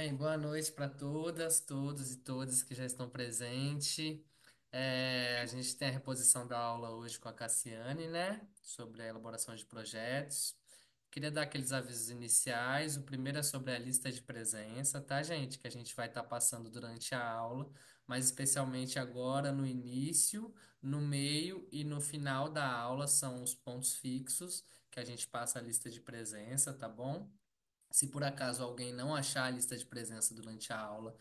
Bem, boa noite para todas, todos e todas que já estão presentes. É, a gente tem a reposição da aula hoje com a Cassiane, né? Sobre a elaboração de projetos. Queria dar aqueles avisos iniciais. O primeiro é sobre a lista de presença, tá, gente? Que a gente vai estar tá passando durante a aula, mas especialmente agora no início, no meio e no final da aula são os pontos fixos que a gente passa a lista de presença, tá bom? Se por acaso alguém não achar a lista de presença durante a aula,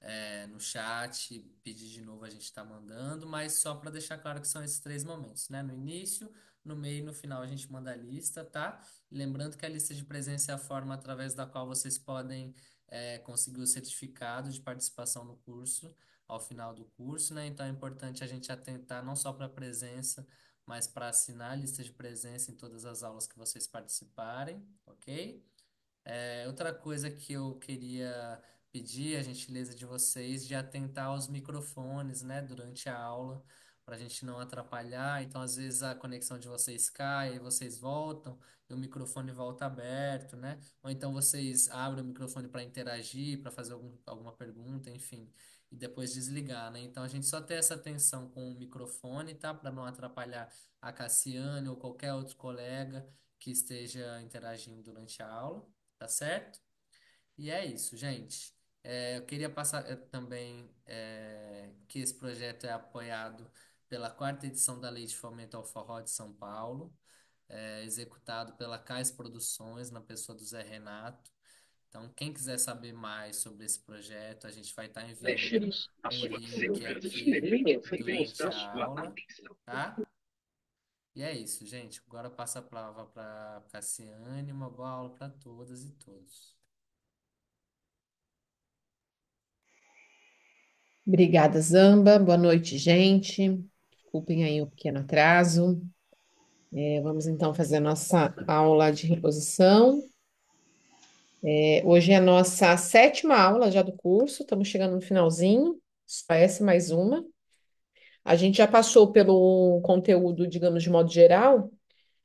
é, no chat, pedir de novo, a gente está mandando, mas só para deixar claro que são esses três momentos, né? No início, no meio e no final a gente manda a lista, tá? Lembrando que a lista de presença é a forma através da qual vocês podem é, conseguir o certificado de participação no curso, ao final do curso, né? Então é importante a gente atentar não só para a presença, mas para assinar a lista de presença em todas as aulas que vocês participarem, ok? É, outra coisa que eu queria pedir, a gentileza de vocês, de atentar aos microfones, né, durante a aula, para a gente não atrapalhar. Então, às vezes a conexão de vocês cai, aí vocês voltam e o microfone volta aberto, né? Ou então vocês abrem o microfone para interagir, para fazer algum, alguma pergunta, enfim, e depois desligar, né? Então, a gente só ter essa atenção com o microfone, tá? Para não atrapalhar a Cassiane ou qualquer outro colega que esteja interagindo durante a aula tá certo? E é isso, gente. É, eu queria passar é, também é, que esse projeto é apoiado pela quarta edição da Lei de Fomento ao Forró de São Paulo, é, executado pela Cais Produções, na pessoa do Zé Renato. Então, quem quiser saber mais sobre esse projeto, a gente vai estar enviando um link aqui durante a então, aula, tá? E é isso, gente. Agora passa a palavra para Cassiane. Uma boa aula para todas e todos. Obrigada, Zamba. Boa noite, gente. Desculpem aí o pequeno atraso. É, vamos então fazer a nossa aula de reposição. É, hoje é a nossa sétima aula já do curso, estamos chegando no finalzinho, só essa mais uma. A gente já passou pelo conteúdo, digamos, de modo geral,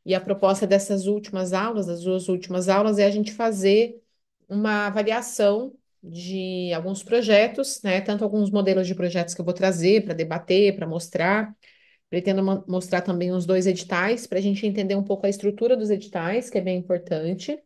e a proposta dessas últimas aulas, das duas últimas aulas, é a gente fazer uma avaliação de alguns projetos, né? Tanto alguns modelos de projetos que eu vou trazer para debater, para mostrar. Pretendo mostrar também os dois editais, para a gente entender um pouco a estrutura dos editais, que é bem importante.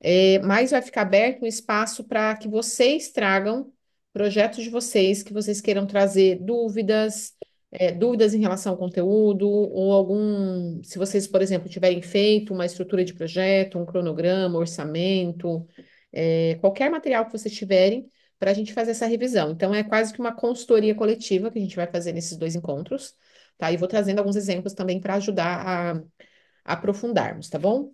É, mas vai ficar aberto um espaço para que vocês tragam projetos de vocês, que vocês queiram trazer dúvidas, é, dúvidas em relação ao conteúdo, ou algum, se vocês, por exemplo, tiverem feito uma estrutura de projeto, um cronograma, orçamento, é, qualquer material que vocês tiverem, para a gente fazer essa revisão. Então, é quase que uma consultoria coletiva que a gente vai fazer nesses dois encontros, tá? E vou trazendo alguns exemplos também para ajudar a, a aprofundarmos, tá bom?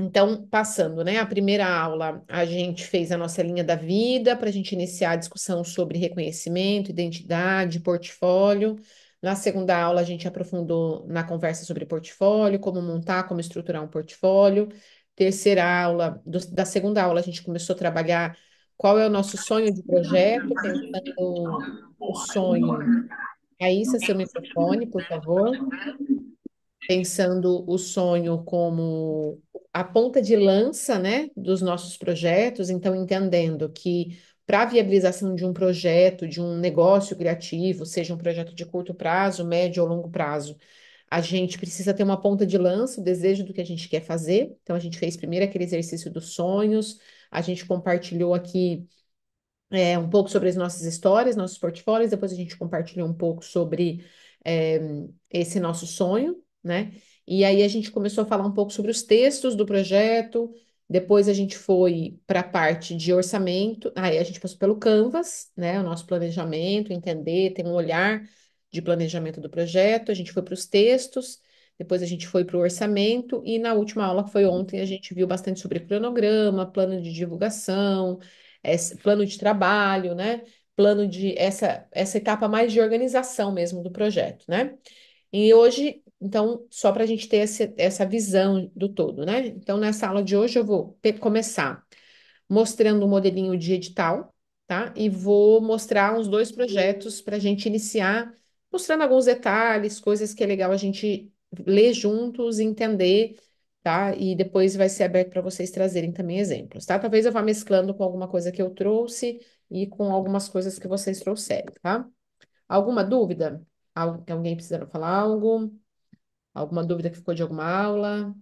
Então, passando, né? A primeira aula a gente fez a nossa linha da vida para a gente iniciar a discussão sobre reconhecimento, identidade, portfólio. Na segunda aula a gente aprofundou na conversa sobre portfólio, como montar, como estruturar um portfólio. Terceira aula, do, da segunda aula a gente começou a trabalhar qual é o nosso sonho de projeto, pensando o sonho. Aí, se seu microfone, por favor. Pensando o sonho como a ponta de lança, né, dos nossos projetos, então entendendo que para a viabilização de um projeto, de um negócio criativo, seja um projeto de curto prazo, médio ou longo prazo, a gente precisa ter uma ponta de lança, o desejo do que a gente quer fazer. Então, a gente fez primeiro aquele exercício dos sonhos, a gente compartilhou aqui é, um pouco sobre as nossas histórias, nossos portfólios, depois a gente compartilhou um pouco sobre é, esse nosso sonho, né? E aí a gente começou a falar um pouco sobre os textos do projeto, depois a gente foi para a parte de orçamento, aí a gente passou pelo Canvas, né, o nosso planejamento, entender, ter um olhar de planejamento do projeto, a gente foi para os textos, depois a gente foi para o orçamento, e na última aula que foi ontem a gente viu bastante sobre cronograma, plano de divulgação, plano de trabalho, né, plano de essa, essa etapa mais de organização mesmo do projeto, né? E hoje então, só para a gente ter esse, essa visão do todo, né? Então, nessa aula de hoje, eu vou começar mostrando um modelinho de edital, tá? E vou mostrar uns dois projetos para a gente iniciar, mostrando alguns detalhes, coisas que é legal a gente ler juntos, entender, tá? E depois vai ser aberto para vocês trazerem também exemplos, tá? Talvez eu vá mesclando com alguma coisa que eu trouxe e com algumas coisas que vocês trouxeram, tá? Alguma dúvida? Alguém precisa falar algo? Alguma dúvida que ficou de alguma aula?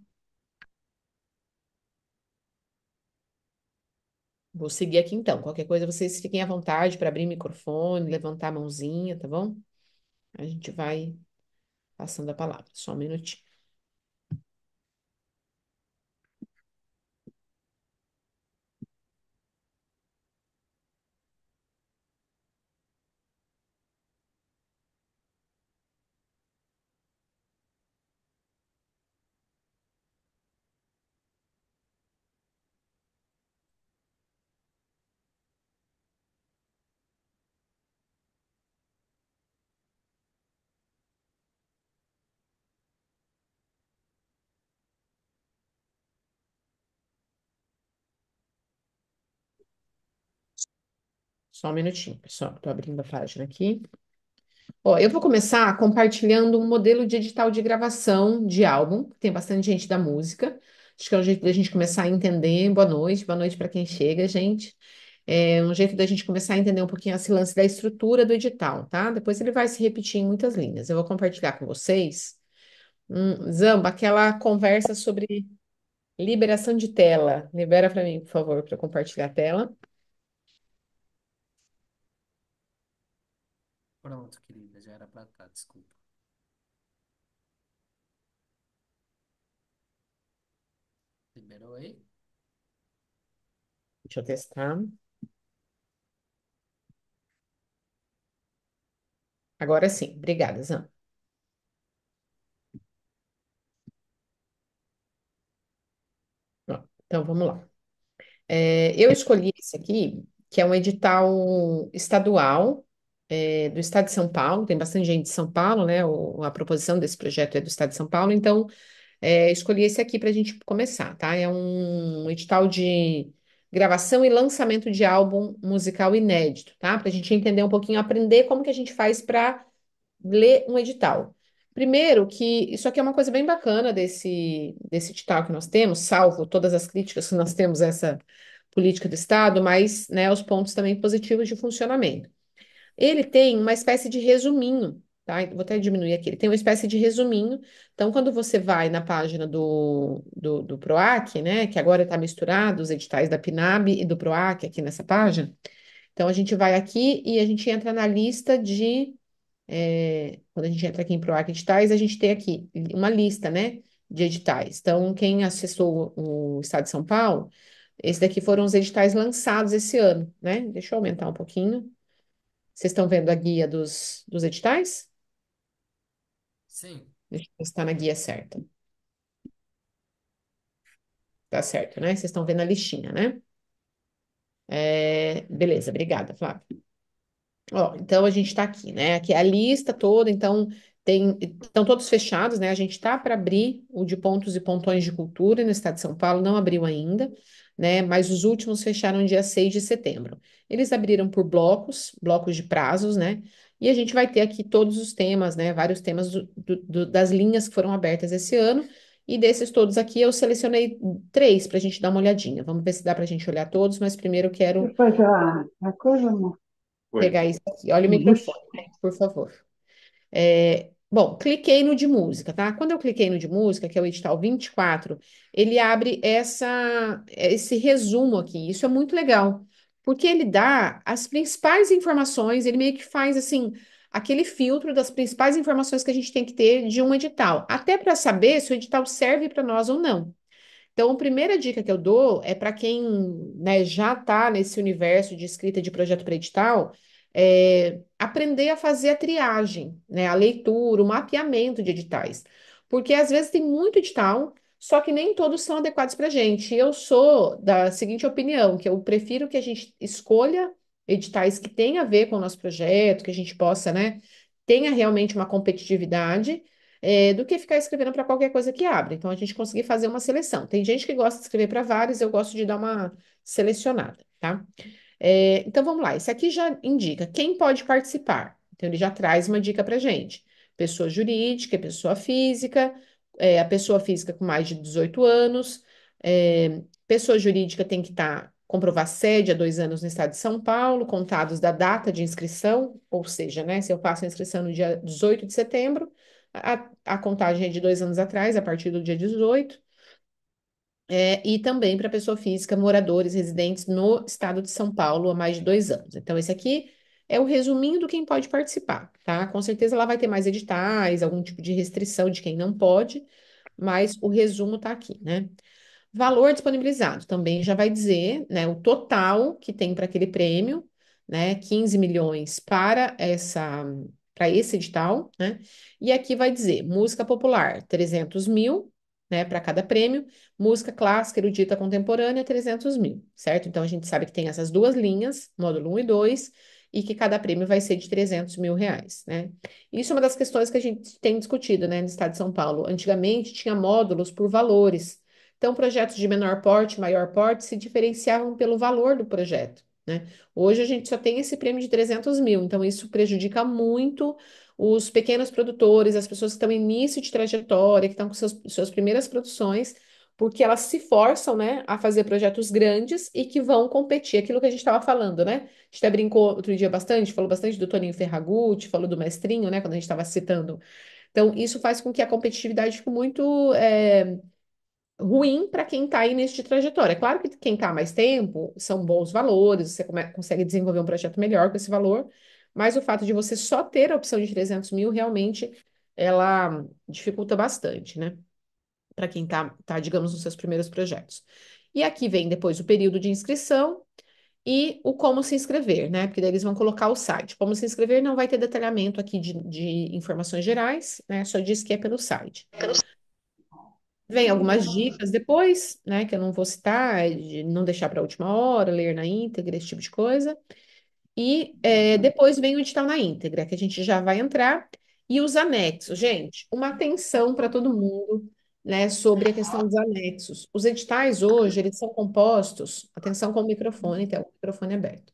Vou seguir aqui então. Qualquer coisa, vocês fiquem à vontade para abrir microfone, levantar a mãozinha, tá bom? A gente vai passando a palavra. Só um minutinho. Só um minutinho, pessoal. Estou abrindo a página aqui. Ó, eu vou começar compartilhando um modelo de edital de gravação de álbum. Tem bastante gente da música. Acho que é um jeito da gente começar a entender. Boa noite, boa noite para quem chega, gente. É um jeito da gente começar a entender um pouquinho esse lance da estrutura do edital, tá? Depois ele vai se repetir em muitas linhas. Eu vou compartilhar com vocês. Hum, Zamba, aquela conversa sobre liberação de tela. Libera para mim, por favor, para compartilhar a tela. Pronto, querida, já era pra cá, tá, desculpa. Liberou aí? Deixa eu testar. Agora sim. Obrigada, Zan. Então, vamos lá. É, eu escolhi esse aqui, que é um edital estadual é, do Estado de São Paulo, tem bastante gente de São Paulo, né? O, a proposição desse projeto é do Estado de São Paulo, então é, escolhi esse aqui para a gente começar, tá? É um edital de gravação e lançamento de álbum musical inédito, tá? Para a gente entender um pouquinho, aprender como que a gente faz para ler um edital. Primeiro, que isso aqui é uma coisa bem bacana desse, desse edital que nós temos, salvo todas as críticas que nós temos a essa política do Estado, mas né, os pontos também positivos de funcionamento. Ele tem uma espécie de resuminho, tá? Vou até diminuir aqui. Ele tem uma espécie de resuminho. Então, quando você vai na página do, do, do PROAC, né? Que agora está misturado os editais da PNAB e do PROAC aqui nessa página. Então, a gente vai aqui e a gente entra na lista de... É, quando a gente entra aqui em PROAC Editais, a gente tem aqui uma lista, né? De editais. Então, quem acessou o Estado de São Paulo... Esse daqui foram os editais lançados esse ano, né? Deixa eu aumentar um pouquinho. Vocês estão vendo a guia dos, dos editais? Sim. Deixa eu estar na guia certa. Tá certo, né? Vocês estão vendo a listinha, né? É, beleza, obrigada, Flávia. Ó, então a gente está aqui, né? Aqui é a lista toda, então tem, estão todos fechados, né? A gente está para abrir o de pontos e pontões de cultura no estado de São Paulo, não abriu ainda né? Mas os últimos fecharam dia 6 de setembro. Eles abriram por blocos, blocos de prazos, né? E a gente vai ter aqui todos os temas, né? Vários temas do, do, das linhas que foram abertas esse ano. E desses todos aqui, eu selecionei três para a gente dar uma olhadinha. Vamos ver se dá para a gente olhar todos, mas primeiro eu quero. Depois a, coisa, amor. Pegar isso aqui. Olha o microfone, por favor. É, Bom, cliquei no de música, tá? Quando eu cliquei no de música, que é o edital 24, ele abre essa, esse resumo aqui. Isso é muito legal, porque ele dá as principais informações, ele meio que faz assim, aquele filtro das principais informações que a gente tem que ter de um edital, até para saber se o edital serve para nós ou não. Então, a primeira dica que eu dou é para quem né, já está nesse universo de escrita de projeto para edital, é, aprender a fazer a triagem, né, a leitura, o mapeamento de editais. Porque às vezes tem muito edital, só que nem todos são adequados para a gente. Eu sou da seguinte opinião, que eu prefiro que a gente escolha editais que tenham a ver com o nosso projeto, que a gente possa, né, tenha realmente uma competitividade, é, do que ficar escrevendo para qualquer coisa que abre. Então, a gente conseguir fazer uma seleção. Tem gente que gosta de escrever para vários, eu gosto de dar uma selecionada, tá? É, então vamos lá, esse aqui já indica quem pode participar. Então ele já traz uma dica para gente: pessoa jurídica, pessoa física, é, a pessoa física com mais de 18 anos, é, pessoa jurídica tem que estar tá, comprovar sede há dois anos no estado de São Paulo, contados da data de inscrição, ou seja, né, se eu faço a inscrição no dia 18 de setembro, a, a contagem é de dois anos atrás, a partir do dia 18. É, e também para pessoa física, moradores residentes no estado de São Paulo há mais de dois anos. Então, esse aqui é o resuminho do quem pode participar, tá? Com certeza lá vai ter mais editais, algum tipo de restrição de quem não pode, mas o resumo está aqui, né? Valor disponibilizado também já vai dizer, né, o total que tem para aquele prêmio, né, 15 milhões para essa para esse edital, né? E aqui vai dizer música popular 300 mil, né, para cada prêmio. Música clássica, erudita, contemporânea, 300 mil, certo? Então, a gente sabe que tem essas duas linhas, módulo 1 e 2, e que cada prêmio vai ser de 300 mil reais, né? Isso é uma das questões que a gente tem discutido, né, no estado de São Paulo. Antigamente, tinha módulos por valores. Então, projetos de menor porte, maior porte, se diferenciavam pelo valor do projeto, né? Hoje, a gente só tem esse prêmio de 300 mil, então isso prejudica muito os pequenos produtores, as pessoas que estão em início de trajetória, que estão com seus, suas primeiras produções, porque elas se forçam, né, a fazer projetos grandes e que vão competir. Aquilo que a gente estava falando, né? A gente até brincou outro dia bastante, falou bastante do Toninho Ferragutti, falou do Mestrinho, né, quando a gente estava citando. Então, isso faz com que a competitividade fique muito é, ruim para quem está aí neste trajetória. É claro que quem está mais tempo são bons valores, você come, consegue desenvolver um projeto melhor com esse valor, mas o fato de você só ter a opção de 300 mil realmente ela dificulta bastante, né? Para quem está, tá, digamos, nos seus primeiros projetos. E aqui vem depois o período de inscrição e o como se inscrever, né? Porque daí eles vão colocar o site. Como se inscrever não vai ter detalhamento aqui de, de informações gerais, né? Só diz que é pelo site. Vem algumas dicas depois, né? Que eu não vou citar, de não deixar para a última hora, ler na íntegra, esse tipo de coisa. E é, depois vem o edital na íntegra, que a gente já vai entrar, e os anexos. Gente, uma atenção para todo mundo né, sobre a questão dos anexos. Os editais hoje, eles são compostos, atenção com o microfone, tem é o microfone aberto.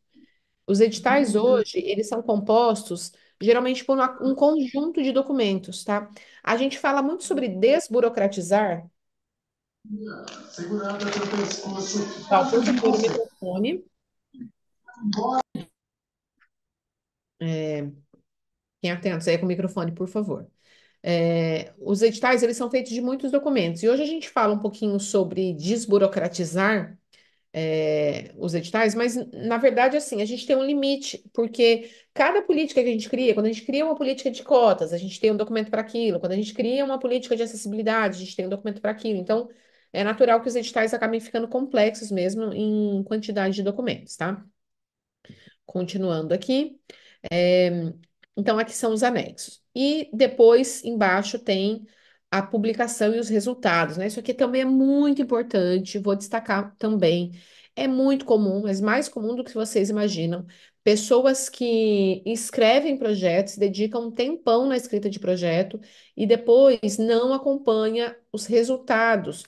Os editais uhum. hoje, eles são compostos geralmente por uma, um conjunto de documentos, tá? A gente fala muito sobre desburocratizar. Segurando assim, tá, tá, o pescoço. Tá, o microfone. Bora. É, quem atento, aí com o microfone, por favor. É, os editais, eles são feitos de muitos documentos. E hoje a gente fala um pouquinho sobre desburocratizar é, os editais, mas na verdade, assim, a gente tem um limite, porque cada política que a gente cria, quando a gente cria uma política de cotas, a gente tem um documento para aquilo, quando a gente cria uma política de acessibilidade, a gente tem um documento para aquilo. Então, é natural que os editais acabem ficando complexos mesmo em quantidade de documentos, tá? Continuando aqui. É, então, aqui são os anexos. E depois, embaixo, tem a publicação e os resultados, né? Isso aqui também é muito importante, vou destacar também. É muito comum, mas mais comum do que vocês imaginam. Pessoas que escrevem projetos, dedicam um tempão na escrita de projeto e depois não acompanha os resultados.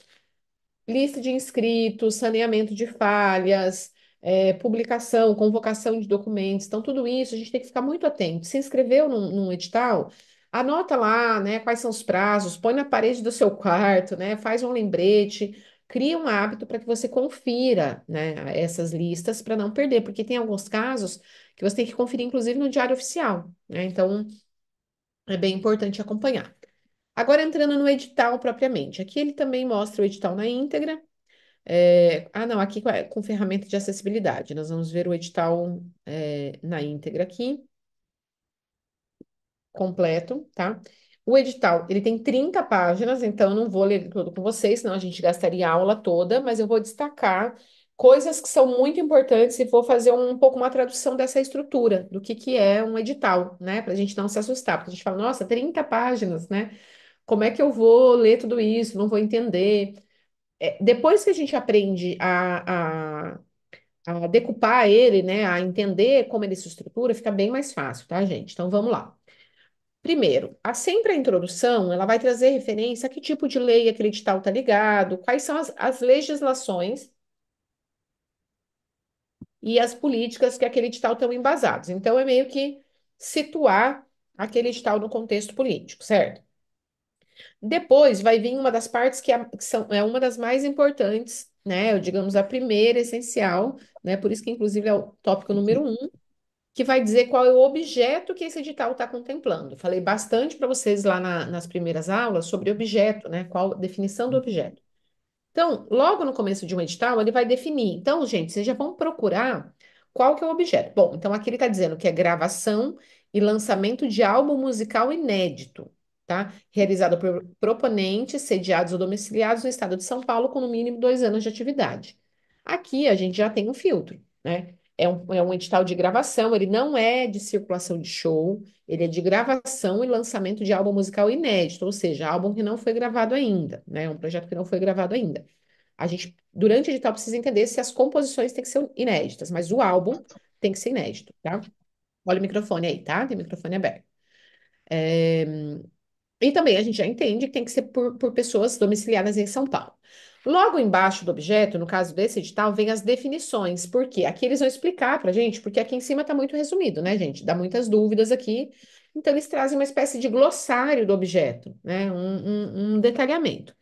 Lista de inscritos, saneamento de falhas, é, publicação, convocação de documentos. Então, tudo isso a gente tem que ficar muito atento. Se inscreveu num, num edital, anota lá, né, quais são os prazos, põe na parede do seu quarto, né, faz um lembrete, cria um hábito para que você confira, né, essas listas para não perder, porque tem alguns casos que você tem que conferir, inclusive, no diário oficial, né? Então, é bem importante acompanhar. Agora, entrando no edital propriamente, aqui ele também mostra o edital na íntegra, é, ah, não, aqui com, ferramenta de acessibilidade. Nós vamos ver o edital é, na íntegra aqui, completo, tá? O edital, ele tem 30 páginas, então eu não vou ler tudo com vocês, senão a gente gastaria a aula toda, mas eu vou destacar coisas que são muito importantes e vou fazer um, um pouco uma tradução dessa estrutura, do que, que é um edital, né? Para a gente não se assustar, porque a gente fala, nossa, 30 páginas, né? Como é que eu vou ler tudo isso? Não vou entender é, depois que a gente aprende a, a, a decupar ele, né, a entender como ele se estrutura, fica bem mais fácil, tá, gente? Então vamos lá. Primeiro, a sempre a introdução, ela vai trazer referência a que tipo de lei aquele edital está ligado, quais são as, as legislações e as políticas que aquele edital estão embasados. Então, é meio que situar aquele edital no contexto político, certo? Depois vai vir uma das partes que, é que são, é uma das mais importantes, né? Digamos, a primeira essencial, né? Por isso que, inclusive, é o tópico número um, que vai dizer qual é o objeto que esse edital está contemplando. Falei bastante para vocês lá na, nas primeiras aulas sobre objeto, né? Qual a definição do objeto. Então, logo no começo de um edital, ele vai definir. Então, gente, vocês já vão procurar qual que é o objeto. Bom, então aqui ele está dizendo que é gravação e lançamento de álbum musical inédito tá? Realizada por proponentes, sediados ou domiciliados no estado de São Paulo com no mínimo dois anos de atividade. Aqui a gente já tem um filtro, né? É um, é um edital de gravação, ele não é de circulação de show, ele é de gravação e lançamento de álbum musical inédito, ou seja, álbum que não foi gravado ainda, né? Um projeto que não foi gravado ainda. A gente, durante o edital, precisa entender se as composições têm que ser inéditas, mas o álbum tem que ser inédito, tá? Olha o microfone aí, tá? Tem o microfone aberto. É, e também a gente já entende que tem que ser por, por pessoas domiciliadas em São Paulo. Logo embaixo do objeto, no caso desse edital, vem as definições, porque aqui eles vão explicar para a gente, porque aqui em cima está muito resumido, né, gente? Dá muitas dúvidas aqui, então eles trazem uma espécie de glossário do objeto, né? Um, um, um detalhamento.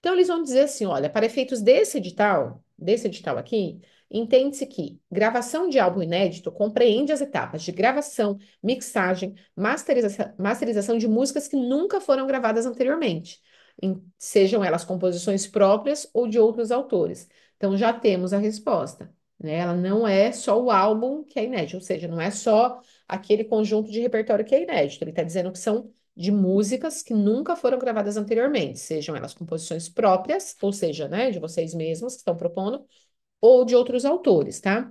Então eles vão dizer assim: olha, para efeitos desse edital, desse edital aqui, Entende-se que gravação de álbum inédito compreende as etapas de gravação, mixagem, masteriza masterização de músicas que nunca foram gravadas anteriormente, em, sejam elas composições próprias ou de outros autores. Então já temos a resposta. Né? Ela não é só o álbum que é inédito, ou seja, não é só aquele conjunto de repertório que é inédito. Ele está dizendo que são de músicas que nunca foram gravadas anteriormente, sejam elas composições próprias, ou seja, né, de vocês mesmos que estão propondo, ou de outros autores, tá?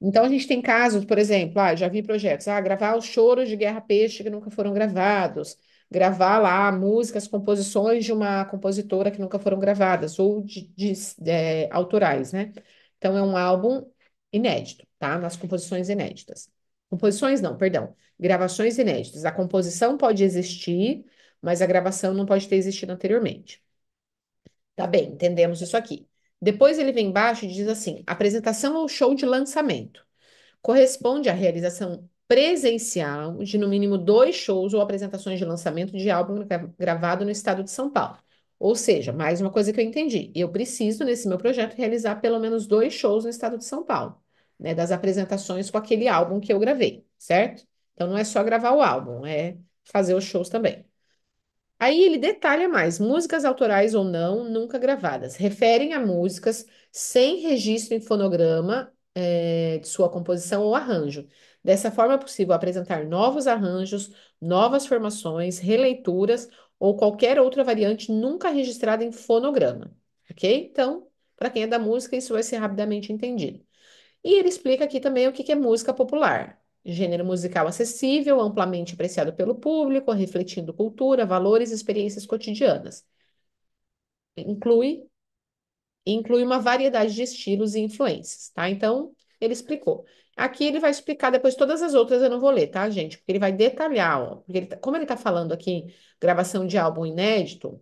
Então, a gente tem casos, por exemplo, ah, já vi projetos, ah, gravar os choros de Guerra Peixe que nunca foram gravados, gravar lá músicas, composições de uma compositora que nunca foram gravadas, ou de, de é, autorais, né? Então, é um álbum inédito, tá? Nas composições inéditas. Composições não, perdão, gravações inéditas. A composição pode existir, mas a gravação não pode ter existido anteriormente. Tá bem, entendemos isso aqui. Depois ele vem embaixo e diz assim: apresentação ou show de lançamento. Corresponde à realização presencial de no mínimo dois shows ou apresentações de lançamento de álbum gravado no estado de São Paulo. Ou seja, mais uma coisa que eu entendi, eu preciso nesse meu projeto realizar pelo menos dois shows no estado de São Paulo, né, das apresentações com aquele álbum que eu gravei, certo? Então não é só gravar o álbum, é fazer os shows também. Aí ele detalha mais: músicas autorais ou não, nunca gravadas. Referem a músicas sem registro em fonograma é, de sua composição ou arranjo. Dessa forma, é possível apresentar novos arranjos, novas formações, releituras ou qualquer outra variante nunca registrada em fonograma. Ok? Então, para quem é da música, isso vai ser rapidamente entendido. E ele explica aqui também o que é música popular. Gênero musical acessível, amplamente apreciado pelo público, refletindo cultura, valores e experiências cotidianas. Inclui inclui uma variedade de estilos e influências, tá? Então, ele explicou. Aqui ele vai explicar depois todas as outras, eu não vou ler, tá, gente? Porque ele vai detalhar, ó. Porque ele, tá, como ele tá falando aqui, gravação de álbum inédito,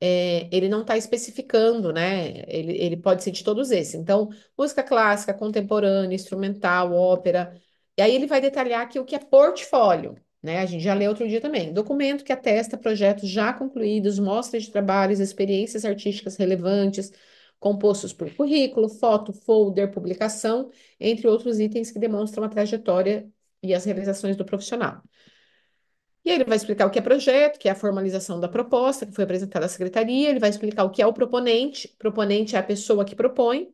é, ele não está especificando, né? Ele, ele pode ser de todos esses. Então, música clássica, contemporânea, instrumental, ópera. E aí ele vai detalhar aqui o que é portfólio, né? A gente já leu outro dia também. Documento que atesta projetos já concluídos, mostras de trabalhos, experiências artísticas relevantes, compostos por currículo, foto, folder, publicação, entre outros itens que demonstram a trajetória e as realizações do profissional. E aí ele vai explicar o que é projeto, que é a formalização da proposta que foi apresentada à secretaria, ele vai explicar o que é o proponente, proponente é a pessoa que propõe,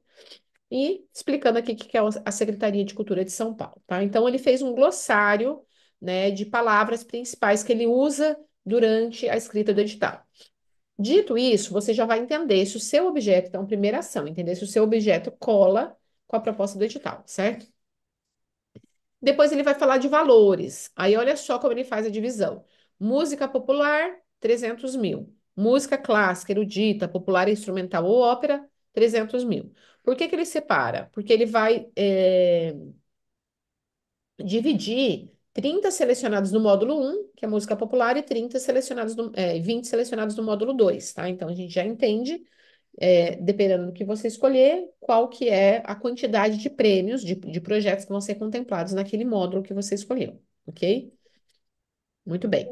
e explicando aqui o que é a Secretaria de Cultura de São Paulo, tá? Então ele fez um glossário, né, de palavras principais que ele usa durante a escrita do edital. Dito isso, você já vai entender se o seu objeto, então, primeira ação, entender se o seu objeto cola com a proposta do edital, certo? Depois ele vai falar de valores. Aí olha só como ele faz a divisão. Música popular, 300 mil. Música clássica, erudita, popular, instrumental ou ópera, 300 mil. Por que que ele separa? Porque ele vai é, dividir 30 selecionados no módulo 1, que é música popular, e 30 selecionados no, é, eh, 20 selecionados no módulo 2, tá? Então a gente já entende é, dependendo do que você escolher, qual que é a quantidade de prêmios, de, de projetos que vão ser contemplados naquele módulo que você escolheu, ok? Muito bem.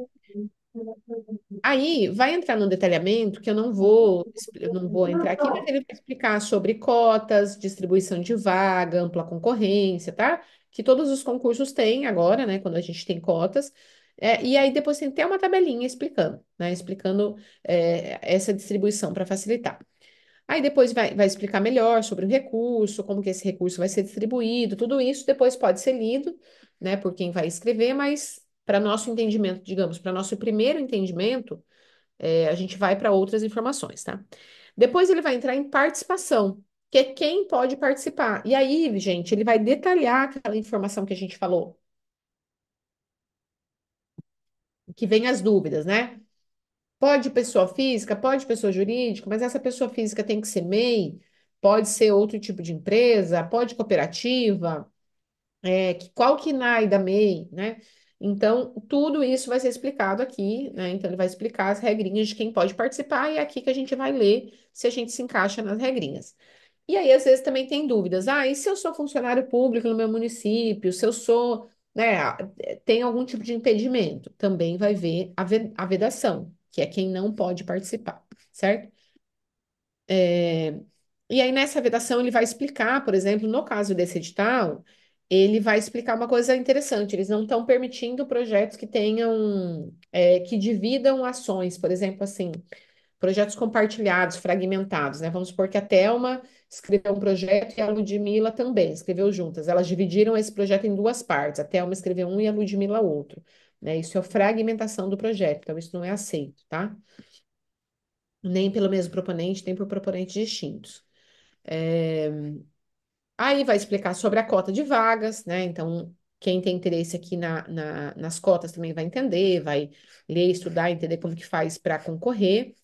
Aí vai entrar no detalhamento que eu não vou, eu não vou entrar aqui, mas ele vai explicar sobre cotas, distribuição de vaga, ampla concorrência, tá? Que todos os concursos têm agora, né? Quando a gente tem cotas. É, e aí depois tem até uma tabelinha explicando, né? Explicando é, essa distribuição para facilitar. Aí depois vai, vai explicar melhor sobre o recurso, como que esse recurso vai ser distribuído, tudo isso depois pode ser lido, né, por quem vai escrever, mas para nosso entendimento, digamos, para nosso primeiro entendimento, é, a gente vai para outras informações, tá? Depois ele vai entrar em participação, que é quem pode participar. E aí, gente, ele vai detalhar aquela informação que a gente falou. Que vem as dúvidas, né? Pode pessoa física, pode pessoa jurídica, mas essa pessoa física tem que ser MEI, pode ser outro tipo de empresa, pode cooperativa, é, qual que NAI da MEI, né? Então, tudo isso vai ser explicado aqui, né? Então, ele vai explicar as regrinhas de quem pode participar e é aqui que a gente vai ler se a gente se encaixa nas regrinhas. E aí, às vezes, também tem dúvidas. Ah, e se eu sou funcionário público no meu município? Se eu sou, né, tem algum tipo de impedimento? Também vai ver a vedação, que é quem não pode participar, certo? É... E aí, nessa vedação, ele vai explicar, por exemplo, no caso desse edital, ele vai explicar uma coisa interessante. Eles não estão permitindo projetos que tenham, é, que dividam ações, por exemplo, assim, projetos compartilhados, fragmentados, né? Vamos supor que a Thelma escreveu um projeto e a Ludmilla também escreveu juntas. Elas dividiram esse projeto em duas partes. A Thelma escreveu um e a Ludmilla outro. Né? Isso é fragmentação do projeto, então isso não é aceito, tá? Nem pelo mesmo proponente, nem por proponentes distintos. É... Aí vai explicar sobre a cota de vagas, né? Então, quem tem interesse aqui na, na, nas cotas também vai entender, vai ler, estudar, entender como que faz para concorrer.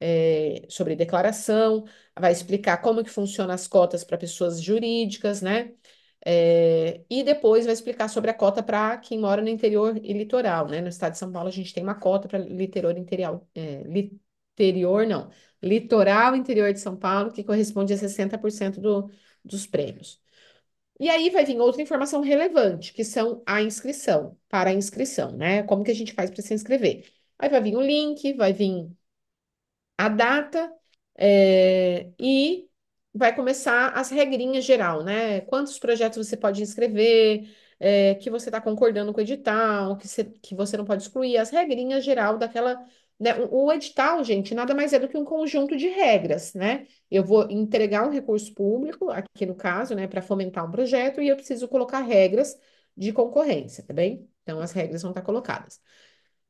É, sobre declaração, vai explicar como que funcionam as cotas para pessoas jurídicas, né? É, e depois vai explicar sobre a cota para quem mora no interior e litoral, né? No estado de São Paulo a gente tem uma cota para litoral interior, é, interior não, litoral interior de São Paulo, que corresponde a 60% do, dos prêmios. E aí vai vir outra informação relevante, que são a inscrição, para a inscrição, né? Como que a gente faz para se inscrever? Aí vai vir o link, vai vir a data é, e vai começar as regrinhas geral, né? Quantos projetos você pode inscrever, é, que você está concordando com o edital, que, que você não pode excluir, as regrinhas geral daquela. Né? O, o edital, gente, nada mais é do que um conjunto de regras, né? Eu vou entregar um recurso público, aqui no caso, né, para fomentar um projeto, e eu preciso colocar regras de concorrência, tá bem? Então, as regras vão estar tá colocadas.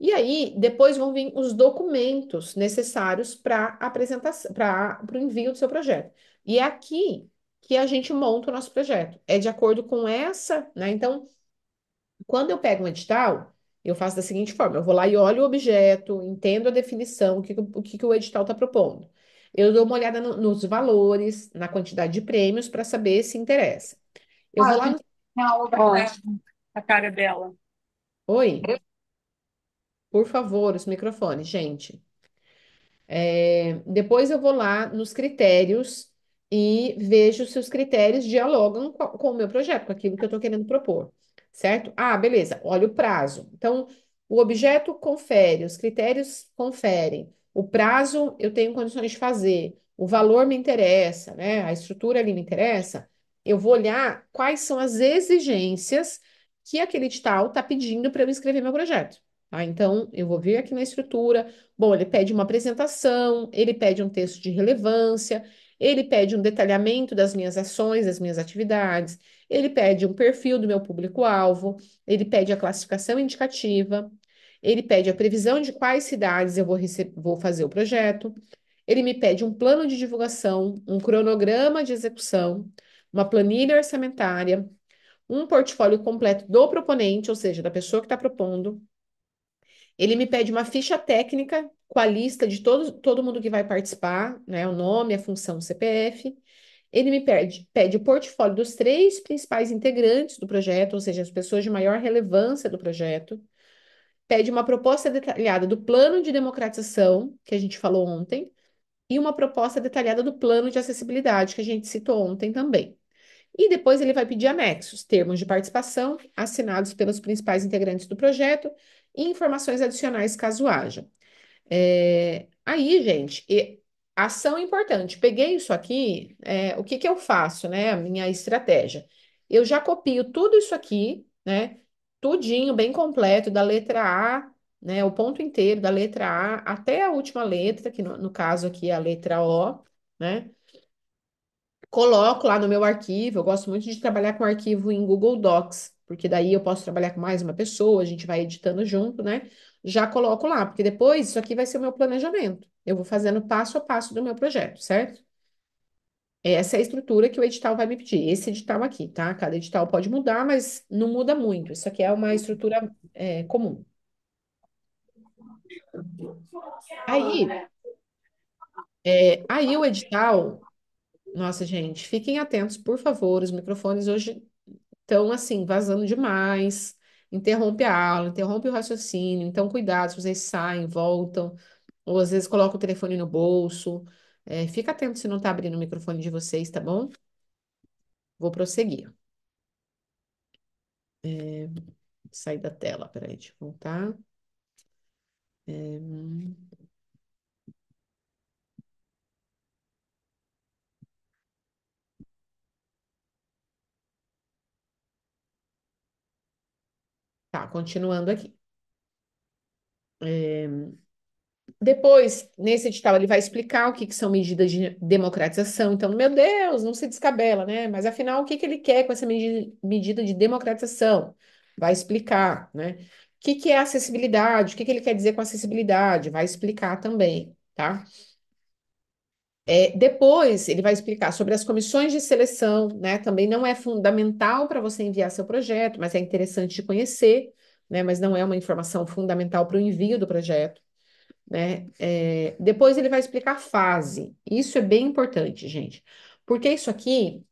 E aí, depois vão vir os documentos necessários para apresentação, para o envio do seu projeto. E é aqui que a gente monta o nosso projeto. É de acordo com essa, né? Então, quando eu pego um edital, eu faço da seguinte forma: eu vou lá e olho o objeto, entendo a definição, o que, o, que, o edital está propondo. Eu dou uma olhada no, nos valores, na quantidade de prêmios, para saber se interessa. Eu ah, vou lá no... obra, a cara dela. Oi? Eu por favor, os microfones, gente. É, depois eu vou lá nos critérios e vejo se os critérios dialogam com, com o meu projeto, com aquilo que eu estou querendo propor, certo? Ah, beleza, olha o prazo. Então, o objeto confere, os critérios conferem, o prazo eu tenho condições de fazer, o valor me interessa, né? A estrutura ali me interessa. Eu vou olhar quais são as exigências que aquele edital está pedindo para eu escrever meu projeto. Tá? Então, eu vou vir aqui na estrutura. Bom, ele pede uma apresentação, ele pede um texto de relevância, ele pede um detalhamento das minhas ações, das minhas atividades, ele pede um perfil do meu público-alvo, ele pede a classificação indicativa, ele pede a previsão de quais cidades eu vou, vou fazer o projeto, ele me pede um plano de divulgação, um cronograma de execução, uma planilha orçamentária, um portfólio completo do proponente, ou seja, da pessoa que está propondo, ele me pede uma ficha técnica com a lista de todo, todo mundo que vai participar, né? O nome, a função, o CPF. Ele me pede, pede o portfólio dos três principais integrantes do projeto, ou seja, as pessoas de maior relevância do projeto. Pede uma proposta detalhada do plano de democratização, que a gente falou ontem, e uma proposta detalhada do plano de acessibilidade, que a gente citou ontem também. E depois ele vai pedir anexos, termos de participação assinados pelos principais integrantes do projeto informações adicionais caso haja. É, aí, gente, e, ação importante. Peguei isso aqui, é, o que, que eu faço, né? A minha estratégia. Eu já copio tudo isso aqui, né? Tudinho, bem completo, da letra A, né? O ponto inteiro, da letra A até a última letra, que no, no caso aqui é a letra O, né? Coloco lá no meu arquivo, eu gosto muito de trabalhar com arquivo em Google Docs porque daí eu posso trabalhar com mais uma pessoa, a gente vai editando junto, né? Já coloco lá, porque depois isso aqui vai ser o meu planejamento. Eu vou fazendo passo a passo do meu projeto, certo? Essa é a estrutura que o edital vai me pedir, esse edital aqui, tá? Cada edital pode mudar, mas não muda muito. Isso aqui é uma estrutura é, comum. Aí, é, aí o edital, nossa gente, fiquem atentos, por favor, os microfones hoje então, assim, vazando demais, interrompe a aula, interrompe o raciocínio. Então, cuidado, se vocês saem, voltam, ou às vezes coloca o telefone no bolso. É, fica atento se não está abrindo o microfone de vocês, tá bom? Vou prosseguir. É, sair da tela, peraí, deixa eu voltar. É... Hum. Tá, continuando aqui. É... Depois, nesse edital, ele vai explicar o que, que são medidas de democratização. Então, meu Deus, não se descabela, né? Mas afinal, o que, que ele quer com essa medida, medida de democratização? Vai explicar, né? O que, que é acessibilidade? O que, que ele quer dizer com acessibilidade? Vai explicar também, tá? É, depois, ele vai explicar sobre as comissões de seleção, né? Também não é fundamental para você enviar seu projeto, mas é interessante de conhecer, né? Mas não é uma informação fundamental para o envio do projeto, né? É, depois, ele vai explicar fase. Isso é bem importante, gente, porque isso aqui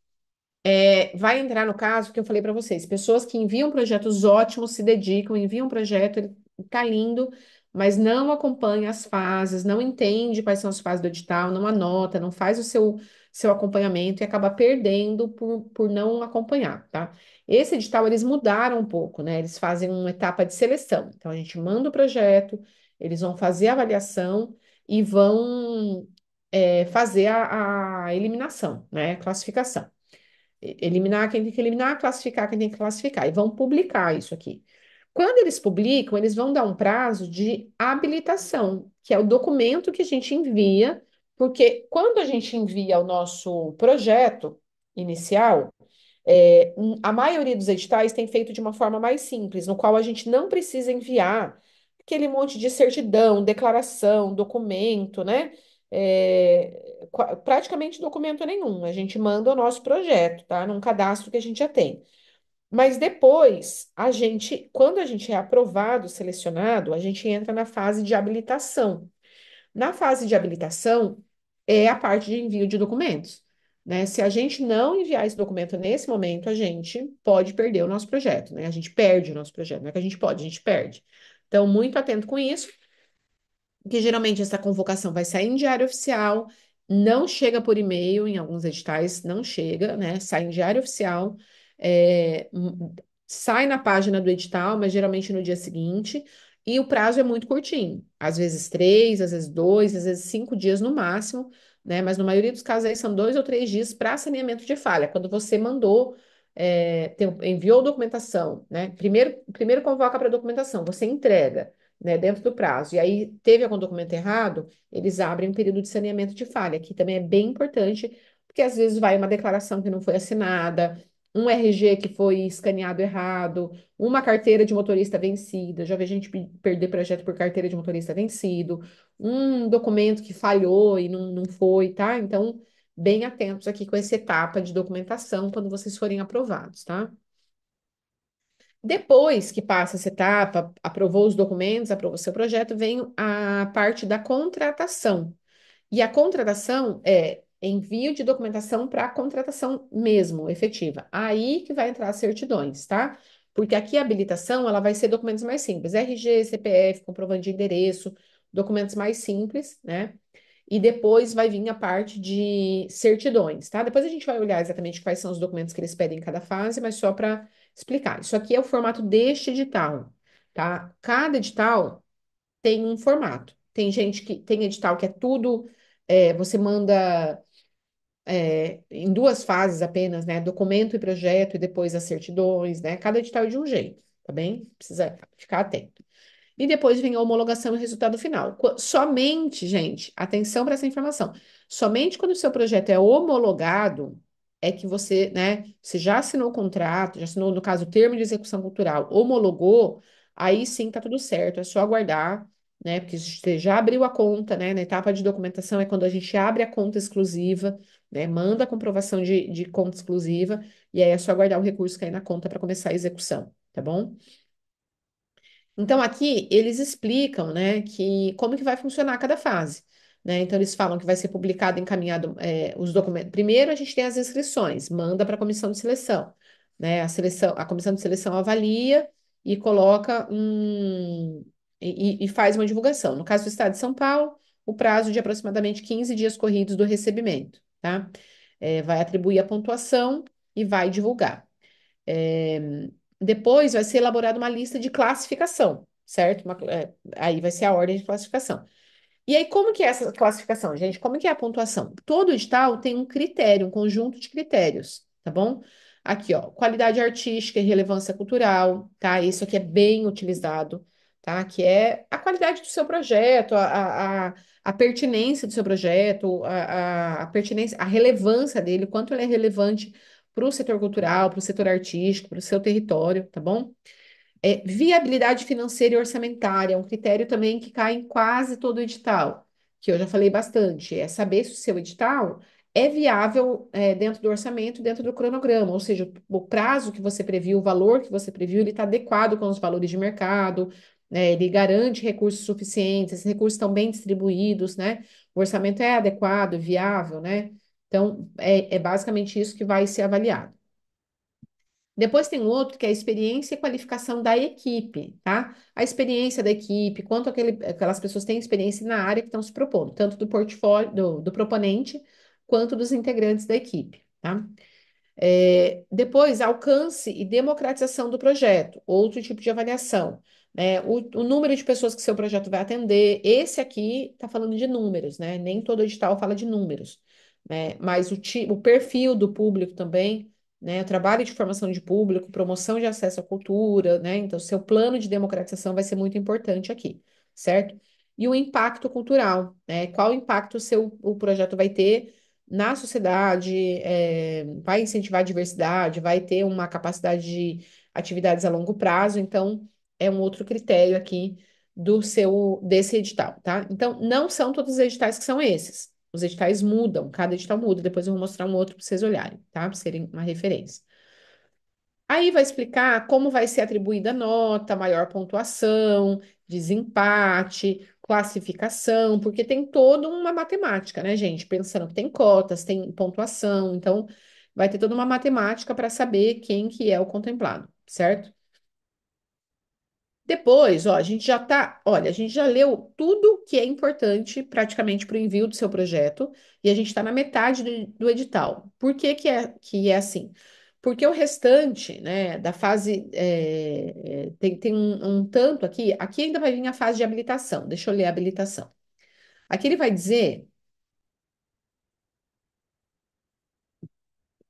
é, vai entrar no caso que eu falei para vocês: pessoas que enviam projetos ótimos, se dedicam, enviam um projeto, ele tá lindo, mas não acompanha as fases, não entende quais são as fases do edital, não anota, não faz o seu, seu acompanhamento e acaba perdendo por, por não acompanhar, tá? Esse edital eles mudaram um pouco, né? Eles fazem uma etapa de seleção. Então a gente manda o projeto, eles vão fazer a avaliação e vão é, fazer a, a eliminação, né? Classificação. Eliminar quem tem que eliminar, classificar quem tem que classificar. E vão publicar isso aqui. Quando eles publicam, eles vão dar um prazo de habilitação, que é o documento que a gente envia, porque quando a gente envia o nosso projeto inicial, é, a maioria dos editais tem feito de uma forma mais simples, no qual a gente não precisa enviar aquele monte de certidão, declaração, documento, né? É, praticamente documento nenhum. A gente manda o nosso projeto, tá? Num cadastro que a gente já tem. Mas depois, a gente, quando a gente é aprovado, selecionado, a gente entra na fase de habilitação. Na fase de habilitação é a parte de envio de documentos. Né? Se a gente não enviar esse documento nesse momento, a gente pode perder o nosso projeto, né? A gente perde o nosso projeto, não é que a gente pode, a gente perde. Então, muito atento com isso, que geralmente essa convocação vai sair em diário oficial, não chega por e-mail, em alguns editais não chega, né? Sai em diário oficial é, hum, sai na página do edital, mas geralmente no dia seguinte, e o prazo é muito curtinho, às vezes três, às vezes dois, às vezes cinco dias no máximo, né? Mas na maioria dos casos aí são dois ou três dias para saneamento de falha, quando você mandou, é, tem, enviou documentação, né? Primeiro, primeiro convoca para documentação, você entrega. Né, dentro do prazo. E aí teve algum documento errado, eles abrem um período de saneamento de falha, que também é bem importante, porque às vezes vai uma declaração que não foi assinada, um RG que foi escaneado errado, uma carteira de motorista vencida, já vi gente perder projeto por carteira de motorista vencido, um documento que falhou e não, não foi, tá? Então, bem atentos aqui com essa etapa de documentação quando vocês forem aprovados, tá? Depois que passa essa etapa, aprovou os documentos, aprovou seu projeto, vem a parte da contratação. E a contratação é envio de documentação para contratação mesmo, efetiva. Aí que vai entrar as certidões, tá? Porque aqui a habilitação, ela vai ser documentos mais simples, RG, CPF, comprovante de endereço, documentos mais simples, né? E depois vai vir a parte de certidões, tá? Depois a gente vai olhar exatamente quais são os documentos que eles pedem em cada fase, mas só para explicar. Isso aqui é o formato deste edital, tá? Cada edital tem um formato. Tem gente que tem edital que é tudo, é, você manda é, em duas fases apenas, né? Documento e projeto e depois as certidões, né? Cada edital é de um jeito, tá bem? Precisa ficar atento. E depois vem a homologação e o resultado final. Somente, gente, atenção para essa informação. Somente quando o seu projeto é homologado é que você, né, você já assinou o contrato, já assinou, no caso, o termo de execução cultural, homologou, aí sim tá tudo certo, é só aguardar, né, porque você já abriu a conta, né, na etapa de documentação é quando a gente abre a conta exclusiva, né? Manda a comprovação de, de conta exclusiva e aí é só aguardar o recurso cair na conta para começar a execução, tá bom? Então, aqui eles explicam, né, que como que vai funcionar cada fase. Né? Então, eles falam que vai ser publicado, encaminhado é, os documentos. Primeiro, a gente tem as inscrições, manda para a comissão de seleção. Né? A, seleção a comissão de seleção avalia e coloca um. E, e, faz uma divulgação. No caso do Estado de São Paulo, o prazo de aproximadamente 15 dias corridos do recebimento tá? É, vai atribuir a pontuação e vai divulgar. É, depois vai ser elaborada uma lista de classificação, certo? Uma, é, aí vai ser a ordem de classificação. E aí, como que é essa classificação, gente? Como que é a pontuação? Todo edital tem um critério, um conjunto de critérios, tá bom? Aqui, ó, qualidade artística e relevância cultural, tá? Isso aqui é bem utilizado, tá? Que é a qualidade do seu projeto, a, a, a a pertinência do seu projeto, a, a, a pertinência, a relevância dele, quanto ele é relevante para o setor cultural, para o setor artístico, para o seu território, tá bom? É, viabilidade financeira e orçamentária, é um critério também que cai em quase todo edital, que eu já falei bastante, é saber se o seu edital é viável é, dentro do orçamento, dentro do cronograma, ou seja, o prazo que você previu, o valor que você previu, ele está adequado com os valores de mercado, né? Ele garante recursos suficientes, esses recursos estão bem distribuídos, né? O orçamento é adequado, viável, né? Então, é, é basicamente isso que vai ser avaliado. Depois tem outro que é a experiência e qualificação da equipe, tá? A experiência da equipe, quanto aquele, aquelas pessoas têm experiência na área que estão se propondo, tanto do portfólio, do, do proponente, quanto dos integrantes da equipe, tá? É, depois, alcance e democratização do projeto, outro tipo de avaliação né? O, o número de pessoas que seu projeto vai atender. Esse aqui está falando de números, né? Nem todo edital fala de números, né? Mas o, ti, o perfil do público também, né? O trabalho de formação de público, promoção de acesso à cultura, né? Então, seu plano de democratização vai ser muito importante aqui, certo? E o impacto cultural, né? Qual impacto seu, o projeto vai ter na sociedade, é, vai incentivar a diversidade, vai ter uma capacidade de atividades a longo prazo. Então, é um outro critério aqui do seu desse edital, tá? Então, não são todos os editais que são esses. Os editais mudam, cada edital muda, depois eu vou mostrar um outro para vocês olharem, tá? Para serem uma referência. Aí vai explicar como vai ser atribuída a nota, maior pontuação, desempate, classificação, porque tem toda uma matemática, né, gente? Pensando que tem cotas, tem pontuação, então vai ter toda uma matemática para saber quem que é o contemplado, certo? Depois, ó, a gente já tá, olha, a gente já leu tudo que é importante praticamente para o envio do seu projeto e a gente está na metade do, do, edital. Por que que é, que é assim? Porque o restante, né, da fase, é, é, tem, tem um, um tanto aqui, aqui ainda vai vir a fase de habilitação, deixa eu ler a habilitação. Aqui ele vai dizer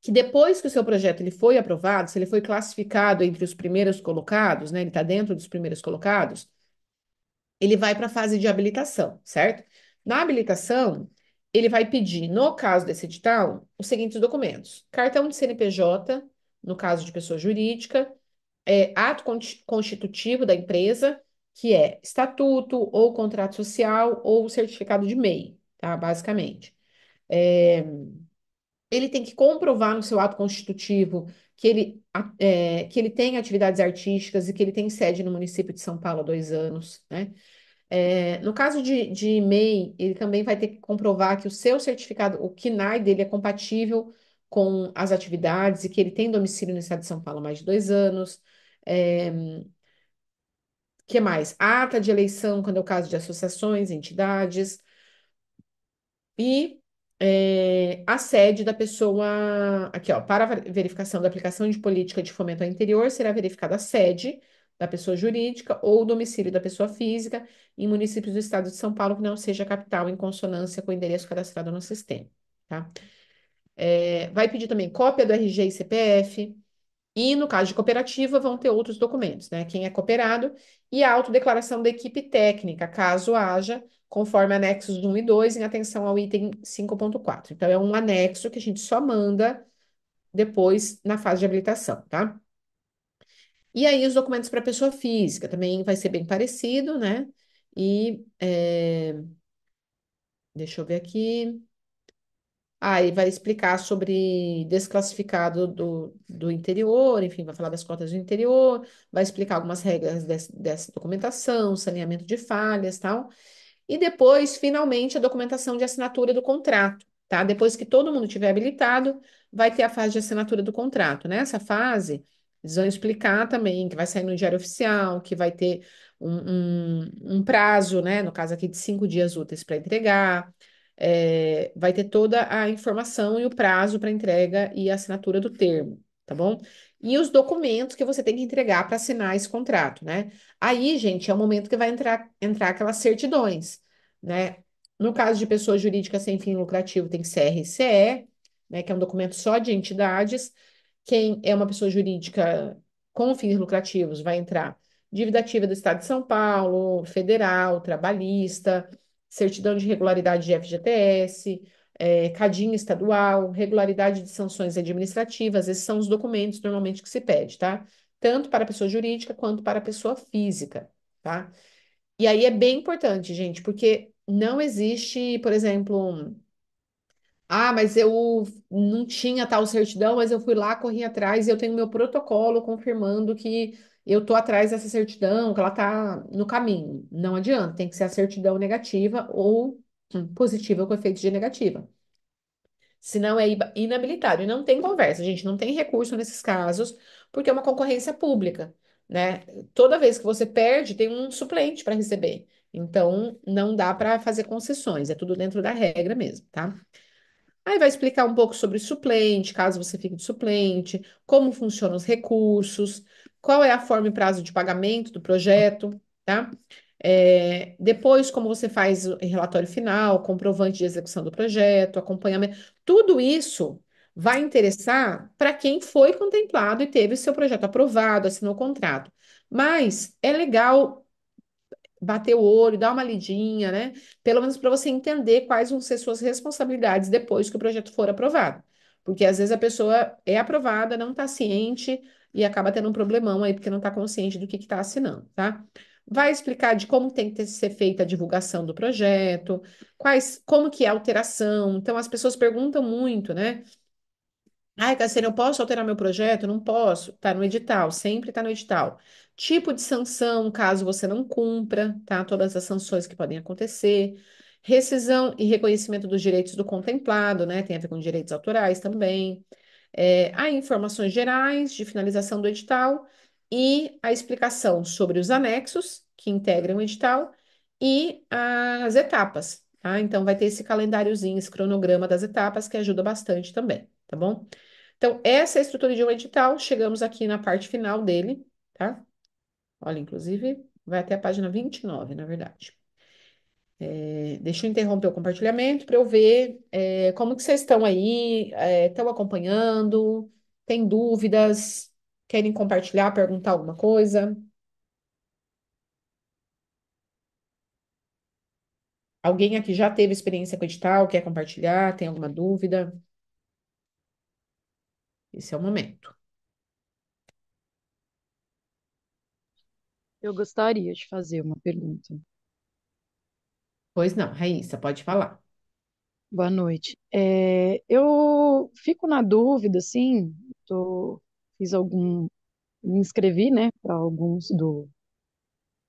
que depois que o seu projeto ele foi aprovado, se ele foi classificado entre os primeiros colocados, né, ele está dentro dos primeiros colocados, ele vai para a fase de habilitação, certo? Na habilitação, ele vai pedir, no caso desse edital, os seguintes documentos: cartão de CNPJ, no caso de pessoa jurídica, é, ato constitutivo da empresa, que é estatuto ou contrato social ou certificado de MEI, tá? Basicamente. É, ele tem que comprovar no seu ato constitutivo que ele, é, que ele tem atividades artísticas e que ele tem sede no município de São Paulo há dois anos, né? É, no caso de, de MEI, ele também vai ter que comprovar que o seu certificado, o KNAI dele é compatível com as atividades e que ele tem domicílio no estado de São Paulo há mais de dois anos. É, que mais? Ata de eleição, quando é o caso de associações, entidades. E é, a sede da pessoa. Aqui, ó, para verificação da aplicação de política de fomento ao interior, será verificada a sede da pessoa jurídica ou o domicílio da pessoa física em municípios do estado de São Paulo que não seja capital, em consonância com o endereço cadastrado no sistema, tá? É, vai pedir também cópia do RG e CPF. E no caso de cooperativa, vão ter outros documentos, né? Quem é cooperado e a autodeclaração da equipe técnica, caso haja conforme anexos 1 e 2, em atenção ao item 5.4. Então, é um anexo que a gente só manda depois na fase de habilitação, tá? E aí, os documentos para pessoa física também vai ser bem parecido, né? E é... deixa eu ver aqui. Aí ah, vai explicar sobre desclassificado do, do interior, enfim, vai falar das cotas do interior, vai explicar algumas regras desse, dessa documentação, saneamento de falhas tal. E depois, finalmente, a documentação de assinatura do contrato, tá? Depois que todo mundo tiver habilitado, vai ter a fase de assinatura do contrato. Nessa né? fase, eles vão explicar também que vai sair no diário oficial, que vai ter um, um, um prazo, né? No caso aqui, de cinco dias úteis para entregar. É, vai ter toda a informação e o prazo para entrega e assinatura do termo, tá bom? e os documentos que você tem que entregar para assinar esse contrato, né? Aí, gente, é o momento que vai entrar, entrar aquelas certidões, né? No caso de pessoa jurídica sem fim lucrativo, tem CRCE, né, que é um documento só de entidades. Quem é uma pessoa jurídica com fins lucrativos vai entrar dívida ativa do Estado de São Paulo, federal, trabalhista, certidão de regularidade de FGTS, é, cadinho estadual, regularidade de sanções administrativas, esses são os documentos normalmente que se pede, tá? Tanto para a pessoa jurídica quanto para a pessoa física, tá? E aí é bem importante, gente, porque não existe, por exemplo, ah, mas eu não tinha tal certidão, mas eu fui lá, corri atrás e eu tenho meu protocolo confirmando que eu tô atrás dessa certidão, que ela tá no caminho. Não adianta, tem que ser a certidão negativa ou positiva com efeito de negativa. Senão é inabilitado. E não tem conversa, gente. Não tem recurso nesses casos, porque é uma concorrência pública, né? Toda vez que você perde, tem um suplente para receber. Então, não dá para fazer concessões. É tudo dentro da regra mesmo, tá? Aí vai explicar um pouco sobre suplente, caso você fique de suplente, como funcionam os recursos, qual é a forma e prazo de pagamento do projeto, tá? É, depois, como você faz o relatório final, comprovante de execução do projeto, acompanhamento, tudo isso vai interessar para quem foi contemplado e teve seu projeto aprovado, assinou o contrato. Mas é legal bater o olho, dar uma lidinha, né? Pelo menos para você entender quais vão ser suas responsabilidades depois que o projeto for aprovado. Porque às vezes a pessoa é aprovada, não está ciente e acaba tendo um problemão aí, porque não está consciente do que está assinando, tá? vai explicar de como tem que ser feita a divulgação do projeto, quais, como que é a alteração. Então, as pessoas perguntam muito, né? Ai, Cassiano, eu posso alterar meu projeto? Não posso. Tá no edital, sempre tá no edital. Tipo de sanção, caso você não cumpra, tá? Todas as sanções que podem acontecer. Rescisão e reconhecimento dos direitos do contemplado, né? Tem a ver com direitos autorais também. É, há informações gerais de finalização do edital e a explicação sobre os anexos que integram o edital e as etapas, tá? Então, vai ter esse calendáriozinho, esse cronograma das etapas que ajuda bastante também, tá bom? Então, essa é a estrutura de um edital. Chegamos aqui na parte final dele, tá? Olha, inclusive, vai até a página 29, na verdade. É, deixa eu interromper o compartilhamento para eu ver é, como que vocês estão aí, é, estão acompanhando, tem dúvidas, Querem compartilhar, perguntar alguma coisa? Alguém aqui já teve experiência com edital, quer compartilhar, tem alguma dúvida? Esse é o momento. Eu gostaria de fazer uma pergunta. Pois não, Raíssa, pode falar. Boa noite. É, eu fico na dúvida, assim, tô fiz algum, me inscrevi, né, para alguns do,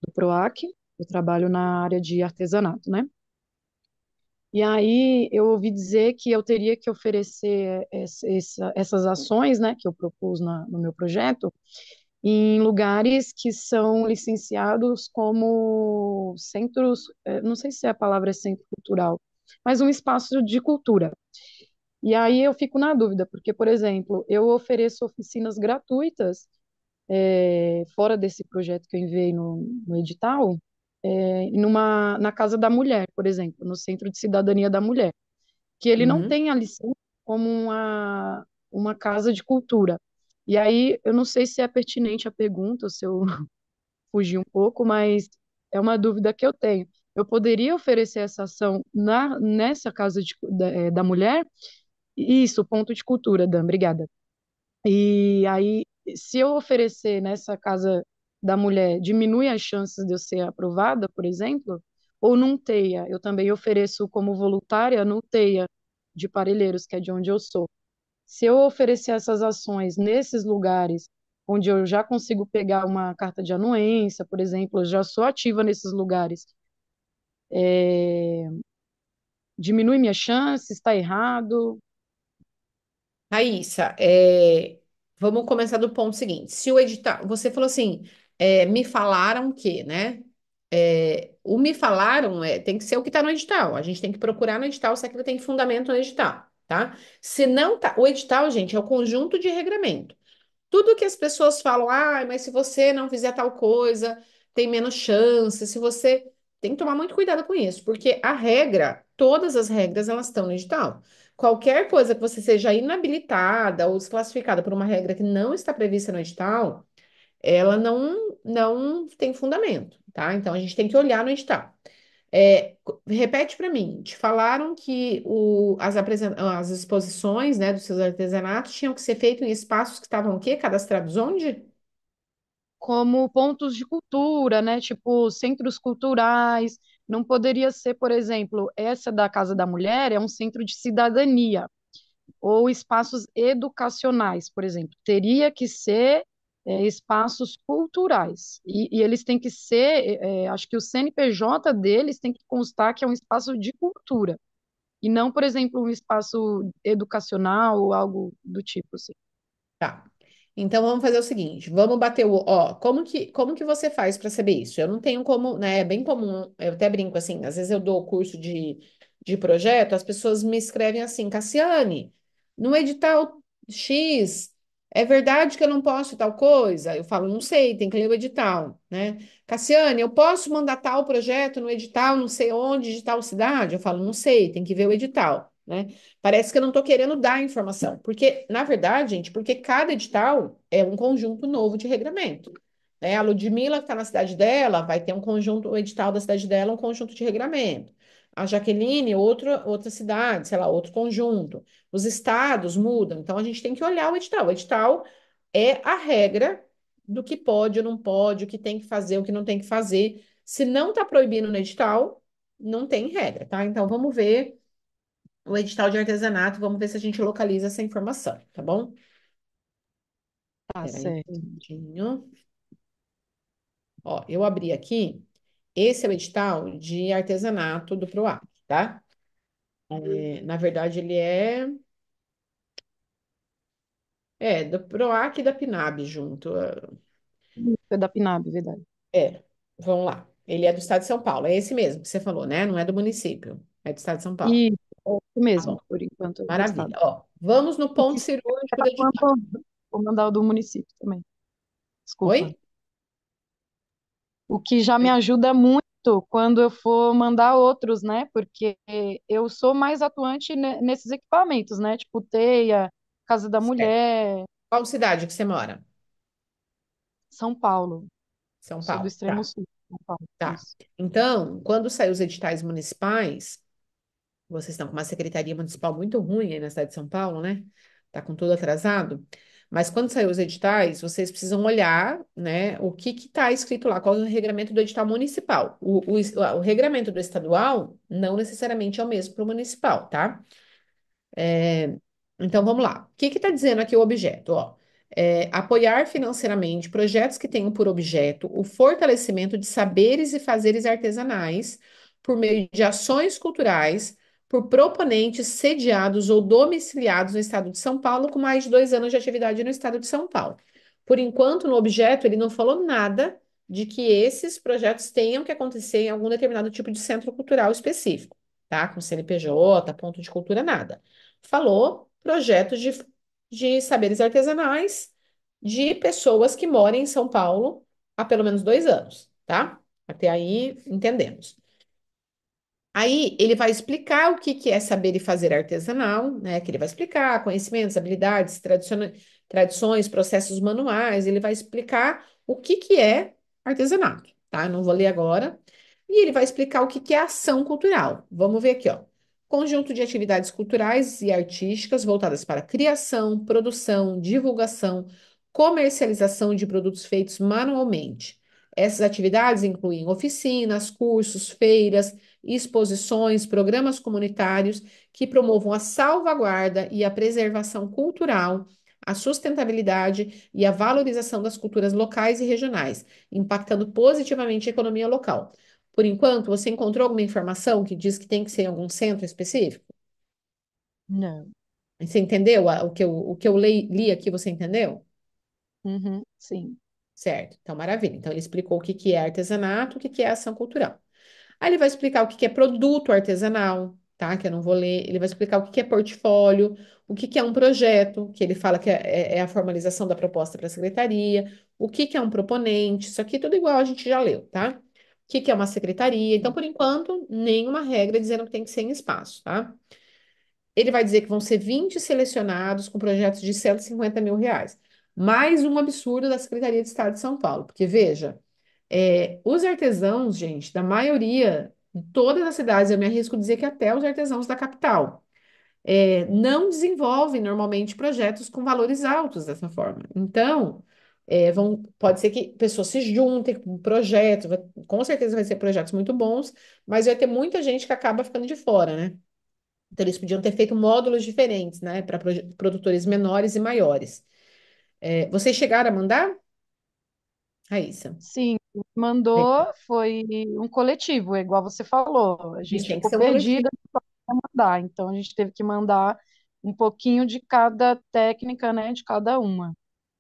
do PROAC, eu trabalho na área de artesanato, né? E aí eu ouvi dizer que eu teria que oferecer essa, essas ações, né, que eu propus na, no meu projeto, em lugares que são licenciados como centros, eh, não sei se é a palavra é centro cultural, mas um espaço de cultura. E aí eu fico na dúvida, porque, por exemplo, eu ofereço oficinas gratuitas é, fora desse projeto que eu enviei no, no edital, é, numa, na Casa da Mulher, por exemplo, no Centro de Cidadania da Mulher, que ele uhum. não tem a licença como uma, uma casa de cultura. E aí, eu não sei se é pertinente a pergunta, se eu fugi um pouco, mas é uma dúvida que eu tenho. Eu poderia oferecer essa ação na, nessa casa de, da, eh, da mulher isso, ponto de cultura, Dan, obrigada. E aí, se eu oferecer nessa casa da mulher, diminui as chances de eu ser aprovada, por exemplo, ou num TEIA, eu também ofereço como voluntária no TEIA de Parelheiros, que é de onde eu sou. Se eu oferecer essas ações nesses lugares, onde eu já consigo pegar uma carta de anuência, por exemplo, eu já sou ativa nesses lugares, é... diminui minha chance, está errado, Raíssa, é, vamos começar do ponto seguinte. Se o edital, você falou assim, é, me falaram que, né? É, o me falaram é, tem que ser o que está no edital. A gente tem que procurar no edital se aquilo tem fundamento no edital, tá? Se não tá, o edital, gente, é o conjunto de regramento. Tudo que as pessoas falam, ah, mas se você não fizer tal coisa, tem menos chance. Se você tem que tomar muito cuidado com isso, porque a regra, todas as regras, elas estão no edital. Qualquer coisa que você seja inabilitada ou desclassificada por uma regra que não está prevista no edital, ela não, não tem fundamento, tá? Então a gente tem que olhar no edital. É, repete para mim, te falaram que o, as, as exposições né, dos seus artesanatos tinham que ser feitas em espaços que estavam o quê? Cadastrados onde? Como pontos de cultura, né? Tipo, centros culturais, não poderia ser, por exemplo, essa da Casa da Mulher é um centro de cidadania ou espaços educacionais, por exemplo. Teria que ser é, espaços culturais. E, e, eles têm que ser, é, é acho que o CNPJ deles tem que constar que é um espaço de cultura. E não, por exemplo, um espaço educacional ou algo do tipo assim. Tá. Então vamos fazer o seguinte, vamos bater o, ó, como que como que você faz para saber isso? Eu não tenho como, né, é bem comum, eu até brinco assim, às vezes eu dou curso de, de projeto, as pessoas me escrevem assim, Cassiane, no edital X, é verdade que eu não posso tal coisa? Eu falo, não sei, tem que ler o edital, né? Cassiane, eu posso mandar tal projeto no edital, não sei onde, de tal cidade? Eu falo, não sei, tem que ver o edital. Né? Parece que eu não estou querendo dar informação, porque, na verdade, gente, porque cada edital é um conjunto novo de regramento. Né? A Ludmilla, que está na cidade dela, vai ter um conjunto, o edital da cidade dela, um conjunto de regramento. A Jaqueline, outra, outra cidade, sei lá, outro conjunto. Os estados mudam, então a gente tem que olhar o edital. O edital é a regra do que pode ou não pode, o que tem que fazer, o que não tem que fazer. Se não está proibindo no edital, não tem regra, tá? Então vamos ver o edital de artesanato. Vamos ver se a gente localiza essa informação, tá bom? Tá Pera certo. Um Ó, eu abri aqui. Esse é o edital de artesanato do PROAC, tá? É, na verdade, ele é. É, do PROAC e da PNAB junto. É da PNAB, verdade. É, vamos lá. Ele é do estado de São Paulo, é esse mesmo que você falou, né? Não é do município, é do estado de São Paulo. Isso, isso mesmo. Ah, por enquanto. Maravilha. Ó, vamos no ponto cirúrgico Vou mandar o do município também. Desculpa. Oi? O que já me ajuda muito quando eu for mandar outros, né? Porque eu sou mais atuante nesses equipamentos, né? Tipo TEIA, Casa da certo. Mulher. Qual cidade que você mora? São Paulo. São Paulo. Sou do extremo tá. sul. São Paulo. Tá. Então, quando saem os editais municipais, vocês estão com uma secretaria municipal muito ruim aí na cidade de São Paulo, né? Tá com tudo atrasado. Mas quando saiu os editais, vocês precisam olhar, né, o que está escrito lá, qual é o regramento do edital municipal. O, o, o regramento do estadual não necessariamente é o mesmo para o municipal, tá? É, então vamos lá. O que está dizendo aqui o objeto? Ó, é, apoiar financeiramente projetos que tenham por objeto o fortalecimento de saberes e fazeres artesanais por meio de ações culturais por proponentes sediados ou domiciliados no estado de São Paulo com mais de dois anos de atividade no estado de São Paulo. Por enquanto, no objeto, ele não falou nada de que esses projetos tenham que acontecer em algum determinado tipo de centro cultural específico, tá? Com CNPJ, ponto de cultura, nada. Falou projetos de, de saberes artesanais de pessoas que moram em São Paulo há pelo menos dois anos, tá? Até aí entendemos. Aí ele vai explicar o que, que é saber e fazer artesanal, né? Que ele vai explicar conhecimentos, habilidades, tradições, processos manuais, ele vai explicar o que, que é artesanato, tá? Eu não vou ler agora. E ele vai explicar o que, que é ação cultural. Vamos ver aqui, ó. Conjunto de atividades culturais e artísticas voltadas para criação, produção, divulgação, comercialização de produtos feitos manualmente. Essas atividades incluem oficinas, cursos, feiras exposições, programas comunitários que promovam a salvaguarda e a preservação cultural, a sustentabilidade e a valorização das culturas locais e regionais, impactando positivamente a economia local. Por enquanto, você encontrou alguma informação que diz que tem que ser em algum centro específico? Não. Você entendeu o que eu, o que eu li, li aqui? Você entendeu? Uhum, sim. Certo, então maravilha. Então ele explicou o que, que é artesanato, o que, que é ação cultural. Aí ele vai explicar o que é produto artesanal, tá? Que eu não vou ler. Ele vai explicar o que é portfólio, o que é um projeto, que ele fala que é, é, é a formalização da proposta para a secretaria, o que é um proponente, isso aqui tudo igual a gente já leu, tá? O que é uma secretaria. Então, por enquanto, nenhuma regra dizendo que tem que ser em espaço, tá? Ele vai dizer que vão ser 20 selecionados com projetos de 150 mil reais. Mais um absurdo da Secretaria de Estado de São Paulo, porque veja, é, os artesãos, gente, da maioria, de todas as cidades, eu me arrisco a dizer que até os artesãos da capital, é, não desenvolvem normalmente projetos com valores altos dessa forma. Então, é, vão, pode ser que pessoas se juntem com um projetos, com certeza vai ser projetos muito bons, mas vai ter muita gente que acaba ficando de fora, né? Então, eles podiam ter feito módulos diferentes, né, para produtores menores e maiores. É, vocês chegaram a mandar? Raíssa. Sim, mandou foi um coletivo, é igual você falou. A gente ficou um perdida para mandar, então a gente teve que mandar um pouquinho de cada técnica, né, de cada uma.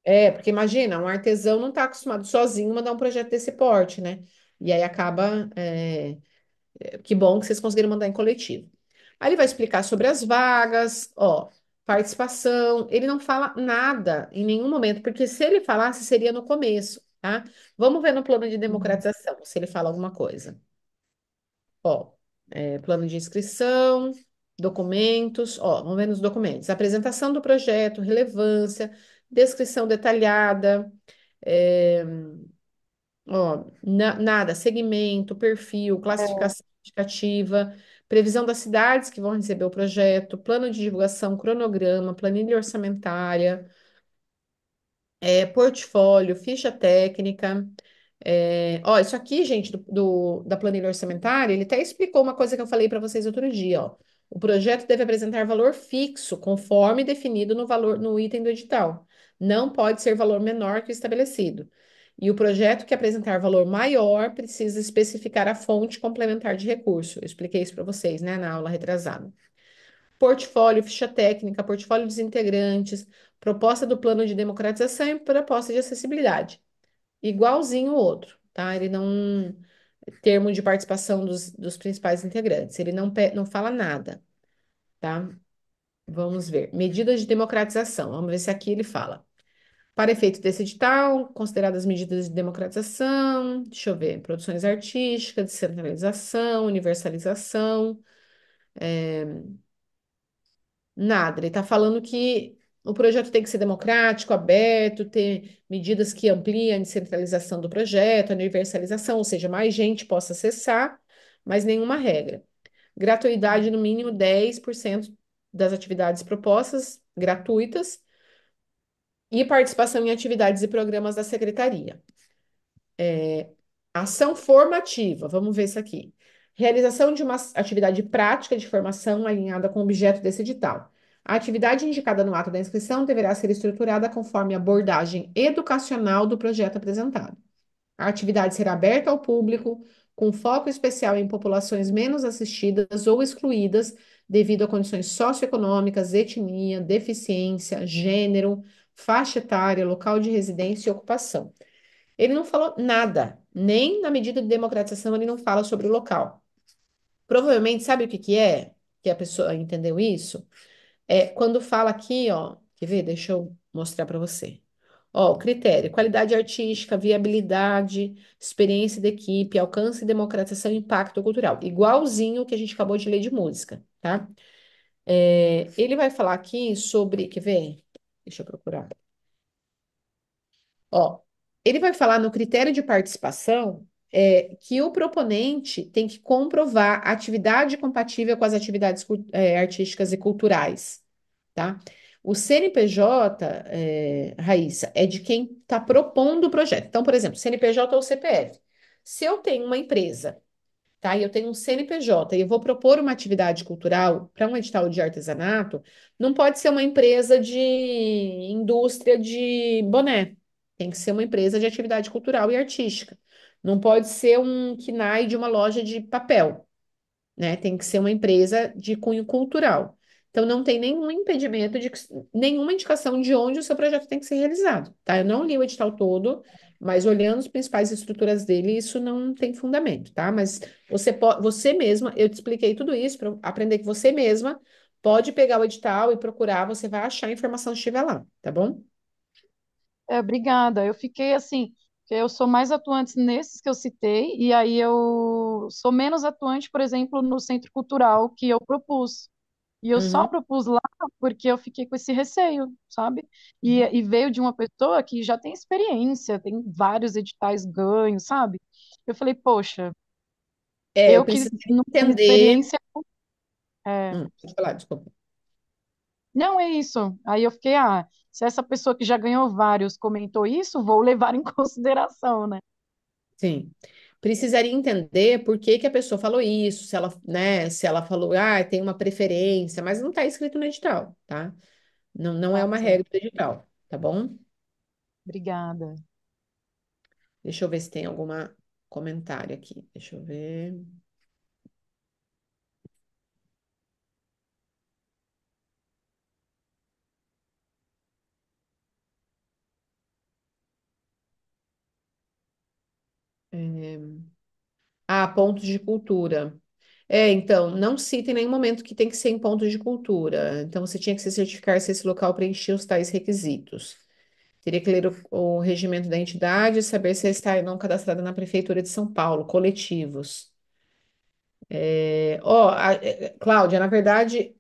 É, porque imagina, um artesão não está acostumado sozinho a mandar um projeto desse porte, né? E aí acaba. É, é... Que bom que vocês conseguiram mandar em coletivo. Aí ele vai explicar sobre as vagas, ó, participação. Ele não fala nada em nenhum momento, porque se ele falasse, seria no começo tá? Vamos ver no plano de uhum. democratização se ele fala alguma coisa. Ó, é, plano de inscrição, documentos, ó, vamos ver nos documentos. Apresentação do projeto, relevância, descrição detalhada, é, ó, na, nada, segmento, perfil, classificação indicativa, previsão das cidades que vão receber o projeto, plano de divulgação, cronograma, planilha orçamentária é, portfólio, ficha técnica. É, ó, isso aqui, gente, do, do, da planilha orçamentária, ele até explicou uma coisa que eu falei para vocês outro dia, ó. O projeto deve apresentar valor fixo, conforme definido no valor no item do edital. Não pode ser valor menor que o estabelecido. E o projeto que apresentar valor maior precisa especificar a fonte complementar de recurso. Eu expliquei isso para vocês, né, na aula retrasada. Portfólio, ficha técnica, portfólio dos integrantes, proposta do plano de democratização e proposta de acessibilidade. Igualzinho o outro, tá? Ele não. Termo de participação dos, dos principais integrantes, ele não, não fala nada, tá? Vamos ver. Medidas de democratização. Vamos ver se aqui ele fala. Para efeito desse edital, consideradas medidas de democratização, deixa eu ver, produções artísticas, descentralização, universalização. É... Nada, ele está falando que o projeto tem que ser democrático, aberto, ter medidas que ampliem a descentralização do projeto, a universalização, ou seja, mais gente possa acessar, mas nenhuma regra. Gratuidade, no mínimo 10% das atividades propostas, gratuitas, e participação em atividades e programas da secretaria. É, ação formativa, vamos ver isso aqui. Realização de uma atividade prática de formação alinhada com o objeto desse edital. A atividade indicada no ato da inscrição deverá ser estruturada conforme a abordagem educacional do projeto apresentado. A atividade será aberta ao público, com foco especial em populações menos assistidas ou excluídas devido a condições socioeconômicas, etnia, deficiência, gênero, faixa etária, local de residência e ocupação. Ele não falou nada, nem na medida de democratização ele não fala sobre o local. Provavelmente, sabe o que, que é? Que a pessoa entendeu isso? É, quando fala aqui, ó, quer ver? Deixa eu mostrar para você. Ó, o critério, qualidade artística, viabilidade, experiência da equipe, alcance, democratização e impacto cultural. Igualzinho o que a gente acabou de ler de música, tá? É, ele vai falar aqui sobre, quer ver? Deixa eu procurar. Ó, ele vai falar no critério de participação é, que o proponente tem que comprovar atividade compatível com as atividades é, artísticas e culturais, tá? O CNPJ, é, Raíssa, é de quem está propondo o projeto. Então, por exemplo, CNPJ ou CPF. Se eu tenho uma empresa, tá? E eu tenho um CNPJ e eu vou propor uma atividade cultural para um edital de artesanato, não pode ser uma empresa de indústria de boné. Tem que ser uma empresa de atividade cultural e artística. Não pode ser um KNAI de uma loja de papel, né? Tem que ser uma empresa de cunho cultural. Então, não tem nenhum impedimento, de, nenhuma indicação de onde o seu projeto tem que ser realizado, tá? Eu não li o edital todo, mas olhando as principais estruturas dele, isso não tem fundamento, tá? Mas você, pode, você mesma, eu te expliquei tudo isso para aprender que você mesma pode pegar o edital e procurar, você vai achar a informação que estiver lá, tá bom? É, obrigada. Eu fiquei assim, eu sou mais atuante nesses que eu citei, e aí eu sou menos atuante, por exemplo, no centro cultural que eu propus. E eu uhum. só propus lá porque eu fiquei com esse receio, sabe? E, uhum. e, veio de uma pessoa que já tem experiência, tem vários editais ganhos, sabe? Eu falei, poxa, é, eu, eu preciso que entender. experiência. É... Hum, falar, desculpa. Não, é isso. Aí eu fiquei, ah, se essa pessoa que já ganhou vários comentou isso, vou levar em consideração, né? Sim. Precisaria entender por que que a pessoa falou isso, se ela, né, se ela falou, ah, tem uma preferência, mas não está escrito no edital, tá? Não, não é tá uma regra do edital, tá bom? Obrigada. Deixa eu ver se tem alguma comentário aqui. Deixa eu ver. Ah, pontos de cultura. É, então, não cita em nenhum momento que tem que ser em pontos de cultura. Então, você tinha que se certificar se esse local preenchia os tais requisitos. Teria que ler o, o regimento da entidade, saber se está ou não cadastrada na Prefeitura de São Paulo, coletivos. É, ó, a, é, é, Cláudia, na verdade,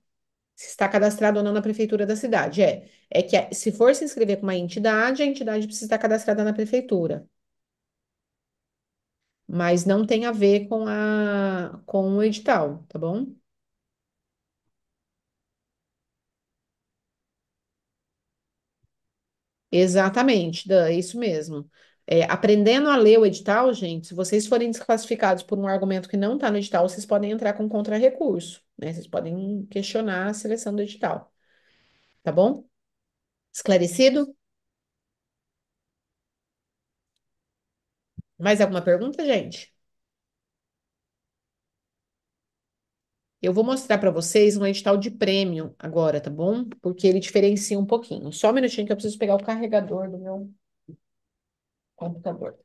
se está cadastrada ou não na prefeitura da cidade. É, é que se for se inscrever com uma entidade, a entidade precisa estar cadastrada na prefeitura mas não tem a ver com a com o edital, tá bom? Exatamente, Dan, é isso mesmo. É, aprendendo a ler o edital, gente, se vocês forem desclassificados por um argumento que não está no edital, vocês podem entrar com contra-recurso, né? Vocês podem questionar a seleção do edital, tá bom? Esclarecido? Mais alguma pergunta, gente? Eu vou mostrar para vocês um edital de prêmio agora, tá bom? Porque ele diferencia um pouquinho. Só um minutinho que eu preciso pegar o carregador do meu computador.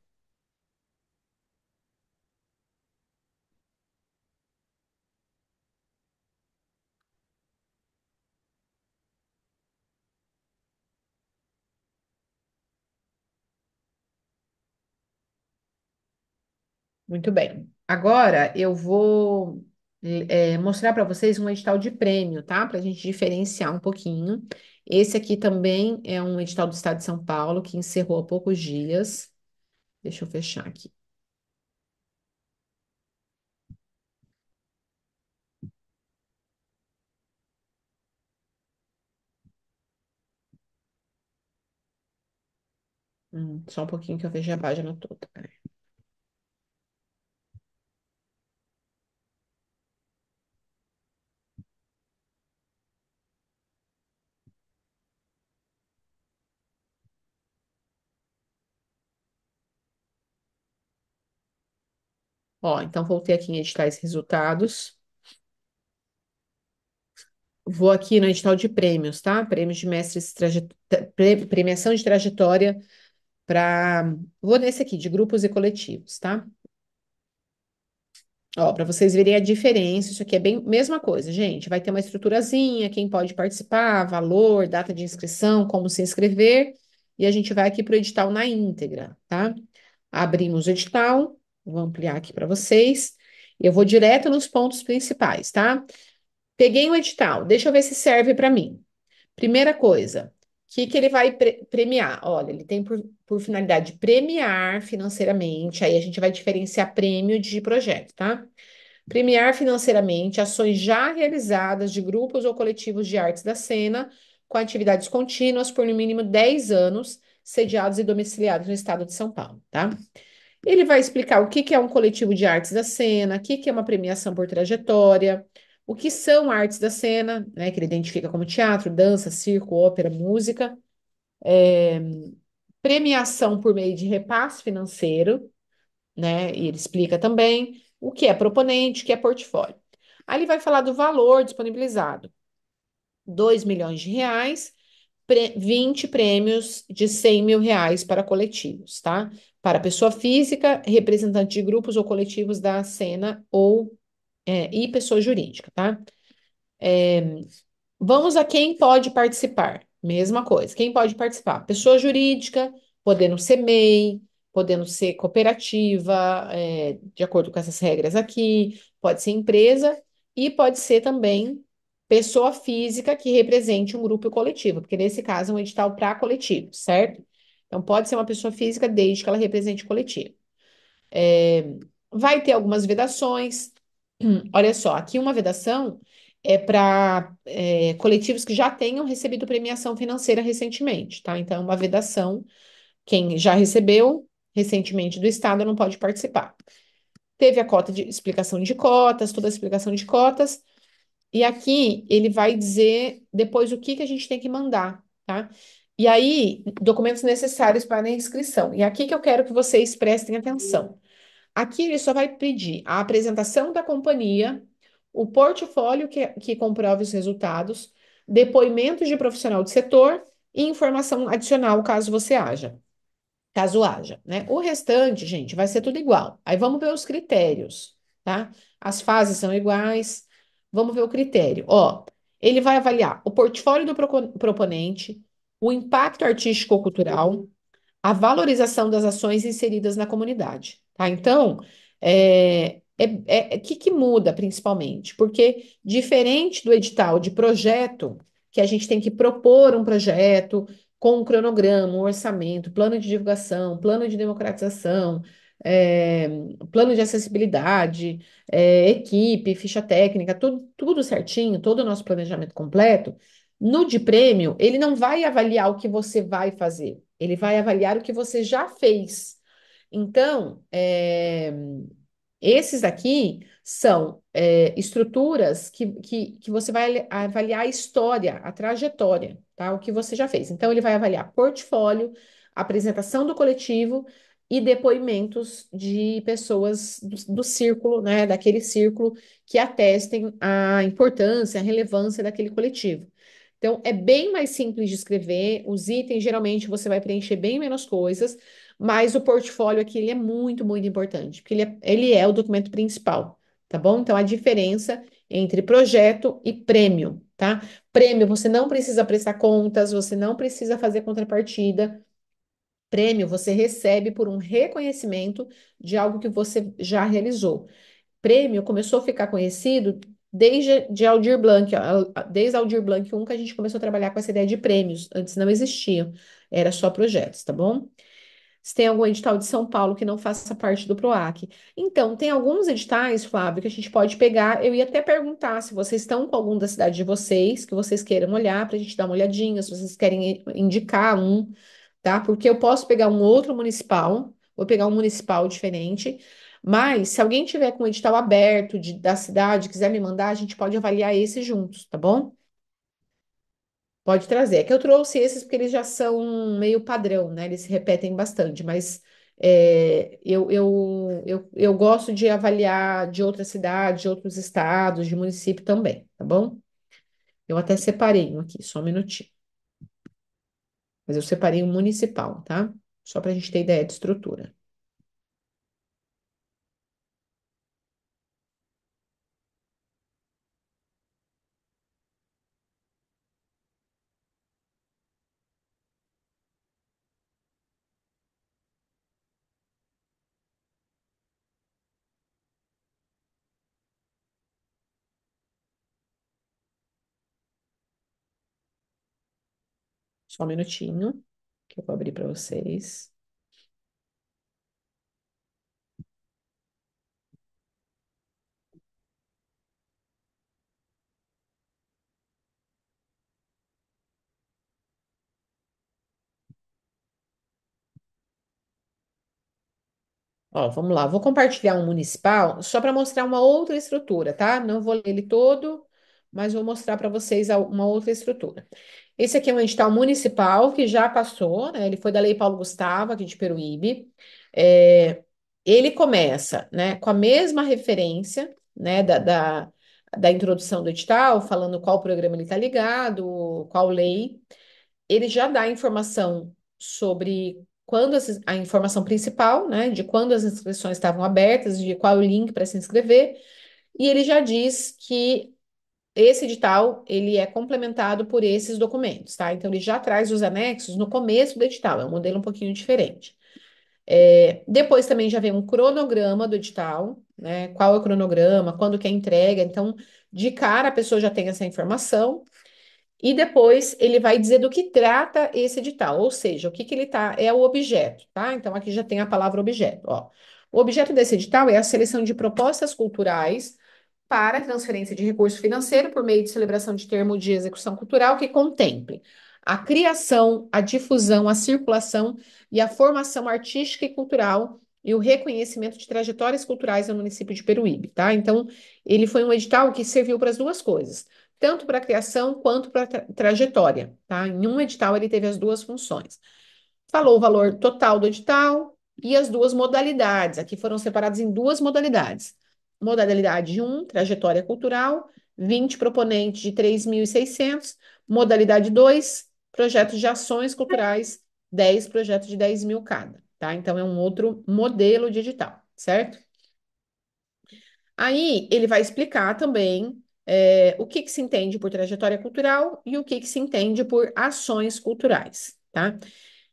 Muito bem. Agora eu vou é, mostrar para vocês um edital de prêmio, tá? Para a gente diferenciar um pouquinho. Esse aqui também é um edital do Estado de São Paulo que encerrou há poucos dias. Deixa eu fechar aqui. Hum, só um pouquinho que eu vejo a página toda. Peraí. Ó, então voltei aqui em editar esses resultados. Vou aqui no edital de prêmios, tá? Prêmios de mestres, traje... premiação de trajetória para. Vou nesse aqui, de grupos e coletivos, tá? Ó, para vocês verem a diferença, isso aqui é bem mesma coisa, gente. Vai ter uma estruturazinha, quem pode participar, valor, data de inscrição, como se inscrever, e a gente vai aqui para o edital na íntegra, tá? Abrimos o edital, Vou ampliar aqui para vocês. Eu vou direto nos pontos principais, tá? Peguei um edital, deixa eu ver se serve para mim. Primeira coisa, o que, que ele vai pre premiar? Olha, ele tem por, por finalidade premiar financeiramente, aí a gente vai diferenciar prêmio de projeto, tá? Premiar financeiramente ações já realizadas de grupos ou coletivos de artes da cena com atividades contínuas por no mínimo 10 anos, sediados e domiciliados no estado de São Paulo, tá? Ele vai explicar o que, é um coletivo de artes da cena, o que, que é uma premiação por trajetória, o que são artes da cena, né, que ele identifica como teatro, dança, circo, ópera, música, é, premiação por meio de repasse financeiro, né, e ele explica também o que é proponente, o que é portfólio. Aí ele vai falar do valor disponibilizado, 2 milhões de reais, 20 prêmios de 100 mil reais para coletivos, tá? Para pessoa física, representante de grupos ou coletivos da cena ou é, e pessoa jurídica, tá? É, vamos a quem pode participar. Mesma coisa. Quem pode participar? Pessoa jurídica, podendo ser MEI, podendo ser cooperativa, é, de acordo com essas regras aqui, pode ser empresa e pode ser também pessoa física que represente um grupo coletivo, porque nesse caso é um edital para coletivo, certo? Então, pode ser uma pessoa física desde que ela represente o coletivo. É, vai ter algumas vedações. Olha só, aqui uma vedação é para é, coletivos que já tenham recebido premiação financeira recentemente, tá? Então, é uma vedação. Quem já recebeu recentemente do Estado não pode participar. Teve a cota de explicação de cotas, toda a explicação de cotas. E aqui ele vai dizer depois o que, que a gente tem que mandar, tá? E aí, documentos necessários para a inscrição. E aqui que eu quero que vocês prestem atenção. Aqui ele só vai pedir a apresentação da companhia, o portfólio que, que comprove os resultados, depoimentos de profissional de setor e informação adicional caso você haja. Caso haja, né? O restante, gente, vai ser tudo igual. Aí vamos ver os critérios, tá? As fases são iguais. Vamos ver o critério. Ó, ele vai avaliar o portfólio do proponente, o impacto artístico-cultural, a valorização das ações inseridas na comunidade. Tá? Então, é, é, é, é, que, que muda principalmente? Porque, diferente do edital de projeto, que a gente tem que propor um projeto com um cronograma, um orçamento, plano de divulgação, plano de democratização, é, plano de acessibilidade, é, equipe, ficha técnica, tudo, tudo certinho, todo o nosso planejamento completo. No de prêmio, ele não vai avaliar o que você vai fazer, ele vai avaliar o que você já fez. Então, é, esses aqui são é, estruturas que, que, que você vai avaliar a história, a trajetória, tá? O que você já fez. Então, ele vai avaliar portfólio, apresentação do coletivo e depoimentos de pessoas do, do círculo, né? Daquele círculo que atestem a importância, a relevância daquele coletivo. Então, é bem mais simples de escrever. Os itens, geralmente, você vai preencher bem menos coisas, mas o portfólio aqui ele é muito, muito importante, porque ele é, ele é o documento principal, tá bom? Então, a diferença entre projeto e prêmio, tá? Prêmio, você não precisa prestar contas, você não precisa fazer contrapartida. Prêmio, você recebe por um reconhecimento de algo que você já realizou prêmio começou a ficar conhecido desde de Aldir Blanc, desde Aldir Blanc 1 que a gente começou a trabalhar com essa ideia de prêmios, antes não existiam, era só projetos, tá bom? Se tem algum edital de São Paulo que não faça parte do PROAC. Então, tem alguns editais, Flávio, que a gente pode pegar. Eu ia até perguntar se vocês estão com algum da cidade de vocês, que vocês queiram olhar, para a gente dar uma olhadinha, se vocês querem indicar um, tá? Porque eu posso pegar um outro municipal, vou pegar um municipal diferente, mas, se alguém tiver com o edital aberto de, da cidade, quiser me mandar, a gente pode avaliar esses juntos, tá bom? Pode trazer. É que eu trouxe esses porque eles já são meio padrão, né? Eles se repetem bastante, mas é, eu, eu, eu, eu gosto de avaliar de outras cidades, de outros estados, de município também, tá bom? Eu até separei um aqui, só um minutinho. Mas eu separei um municipal, tá? Só para a gente ter ideia de estrutura. Só um minutinho, que eu vou abrir para vocês. Ó, vamos lá, vou compartilhar um municipal só para mostrar uma outra estrutura, tá? Não vou ler ele todo, mas vou mostrar para vocês uma outra estrutura. Esse aqui é um edital municipal que já passou, né? Ele foi da Lei Paulo Gustavo, aqui de Peruíbe. É, ele começa, né, com a mesma referência, né, da, da, da introdução do edital, falando qual programa ele está ligado, qual lei. Ele já dá informação sobre quando as, a informação principal, né, de quando as inscrições estavam abertas, de qual o link para se inscrever, e ele já diz que esse edital, ele é complementado por esses documentos, tá? Então, ele já traz os anexos no começo do edital, é um modelo um pouquinho diferente. É, depois também já vem um cronograma do edital, né? Qual é o cronograma, quando que é entrega. Então, de cara, a pessoa já tem essa informação. E depois ele vai dizer do que trata esse edital, ou seja, o que, que ele tá, é o objeto, tá? Então, aqui já tem a palavra objeto, ó. O objeto desse edital é a seleção de propostas culturais para transferência de recurso financeiro por meio de celebração de termo de execução cultural que contemple a criação, a difusão, a circulação e a formação artística e cultural e o reconhecimento de trajetórias culturais no município de Peruíbe, tá? Então, ele foi um edital que serviu para as duas coisas, tanto para a criação quanto para a tra trajetória, tá? Em um edital ele teve as duas funções. Falou o valor total do edital e as duas modalidades, aqui foram separadas em duas modalidades modalidade 1, trajetória cultural, 20 proponentes de 3.600, modalidade 2, projetos de ações culturais, 10 projetos de 10 mil cada, tá? Então, é um outro modelo digital, certo? Aí, ele vai explicar também é, o que, que se entende por trajetória cultural e o que, que se entende por ações culturais, tá?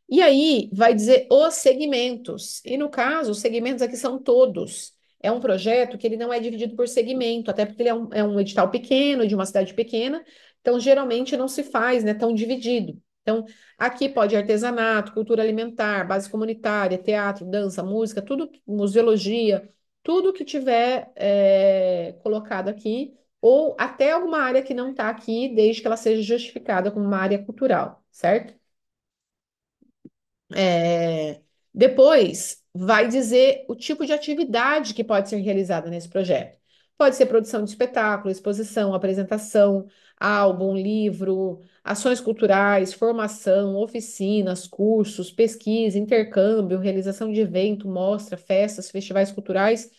E aí, vai dizer os segmentos, e no caso, os segmentos aqui são todos, é um projeto que ele não é dividido por segmento, até porque ele é um, é um edital pequeno, de uma cidade pequena, então geralmente não se faz né, tão dividido. Então, aqui pode artesanato, cultura alimentar, base comunitária, teatro, dança, música, tudo, museologia, tudo que tiver é, colocado aqui, ou até alguma área que não está aqui, desde que ela seja justificada como uma área cultural, certo? É, depois, vai dizer o tipo de atividade que pode ser realizada nesse projeto. Pode ser produção de espetáculo, exposição, apresentação, álbum, livro, ações culturais, formação, oficinas, cursos, pesquisa, intercâmbio, realização de evento, mostra, festas, festivais culturais.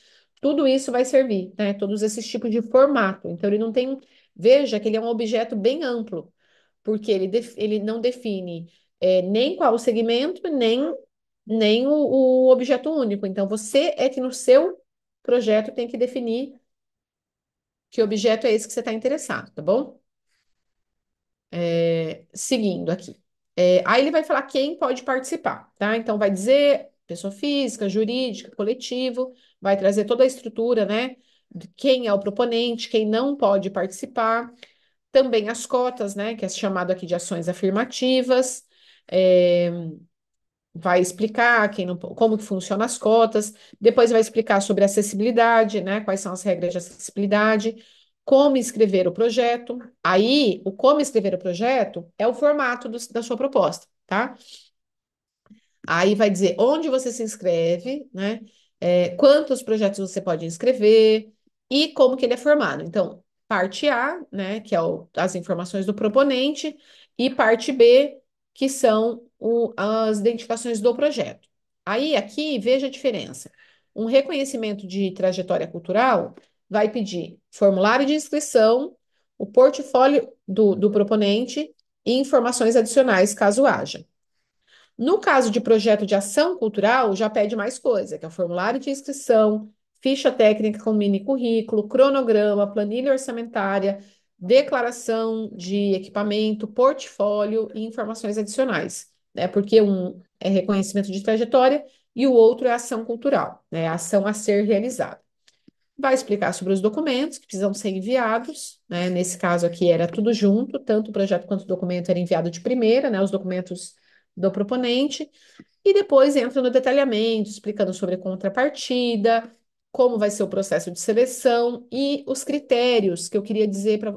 Tudo isso vai servir, né? Todos esses tipos de formato. Então, ele não tem. Veja que ele é um objeto bem amplo, porque ele, def... ele não define é, nem qual segmento, nem nem o, o objeto único. Então, você é que no seu projeto tem que definir que objeto é esse que você está interessado, tá bom? É, seguindo aqui. É, aí ele vai falar quem pode participar, tá? Então vai dizer pessoa física, jurídica, coletivo, vai trazer toda a estrutura, né? De quem é o proponente, quem não pode participar, também as cotas, né? Que é chamado aqui de ações afirmativas. É, vai explicar quem não, como que funcionam as cotas, depois vai explicar sobre acessibilidade, né, quais são as regras de acessibilidade, como escrever o projeto. Aí, o como escrever o projeto é o formato do, da sua proposta, tá? Aí vai dizer onde você se inscreve, né? É, quantos projetos você pode inscrever e como que ele é formado. Então, parte A, né, que é o, as informações do proponente, e parte B, que são o, as identificações do projeto. Aí, aqui, veja a diferença. Um reconhecimento de trajetória cultural vai pedir formulário de inscrição, o portfólio do, do proponente e informações adicionais, caso haja. No caso de projeto de ação cultural, já pede mais coisa, que é o formulário de inscrição, ficha técnica com mini currículo, cronograma, planilha orçamentária, declaração de equipamento, portfólio e informações adicionais, né? Porque um é reconhecimento de trajetória e o outro é ação cultural, né? A ação a ser realizada. Vai explicar sobre os documentos que precisam ser enviados, né? Nesse caso aqui era tudo junto, tanto o projeto quanto o documento era enviado de primeira, né? Os documentos do proponente, e depois entra no detalhamento, explicando sobre contrapartida, como vai ser o processo de seleção e os critérios que eu queria dizer para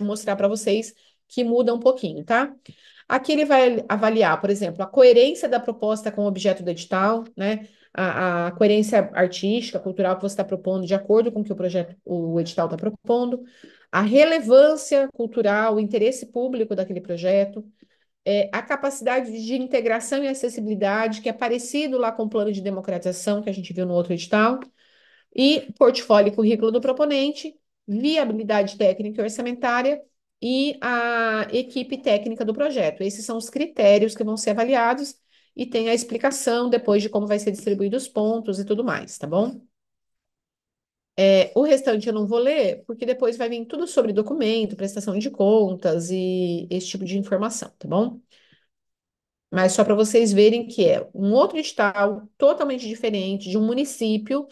mostrar para vocês que muda um pouquinho, tá? Aqui ele vai avaliar, por exemplo, a coerência da proposta com o objeto do edital, né? A, a coerência artística, cultural que você está propondo de acordo com o que o projeto, o edital está propondo, a relevância cultural, o interesse público daquele projeto, é, a capacidade de integração e acessibilidade, que é parecido lá com o plano de democratização que a gente viu no outro edital, e portfólio e currículo do proponente, viabilidade técnica e orçamentária e a equipe técnica do projeto. Esses são os critérios que vão ser avaliados e tem a explicação depois de como vai ser distribuído os pontos e tudo mais, tá bom? É, o restante eu não vou ler, porque depois vai vir tudo sobre documento, prestação de contas e esse tipo de informação, tá bom? Mas só para vocês verem que é um outro edital totalmente diferente de um município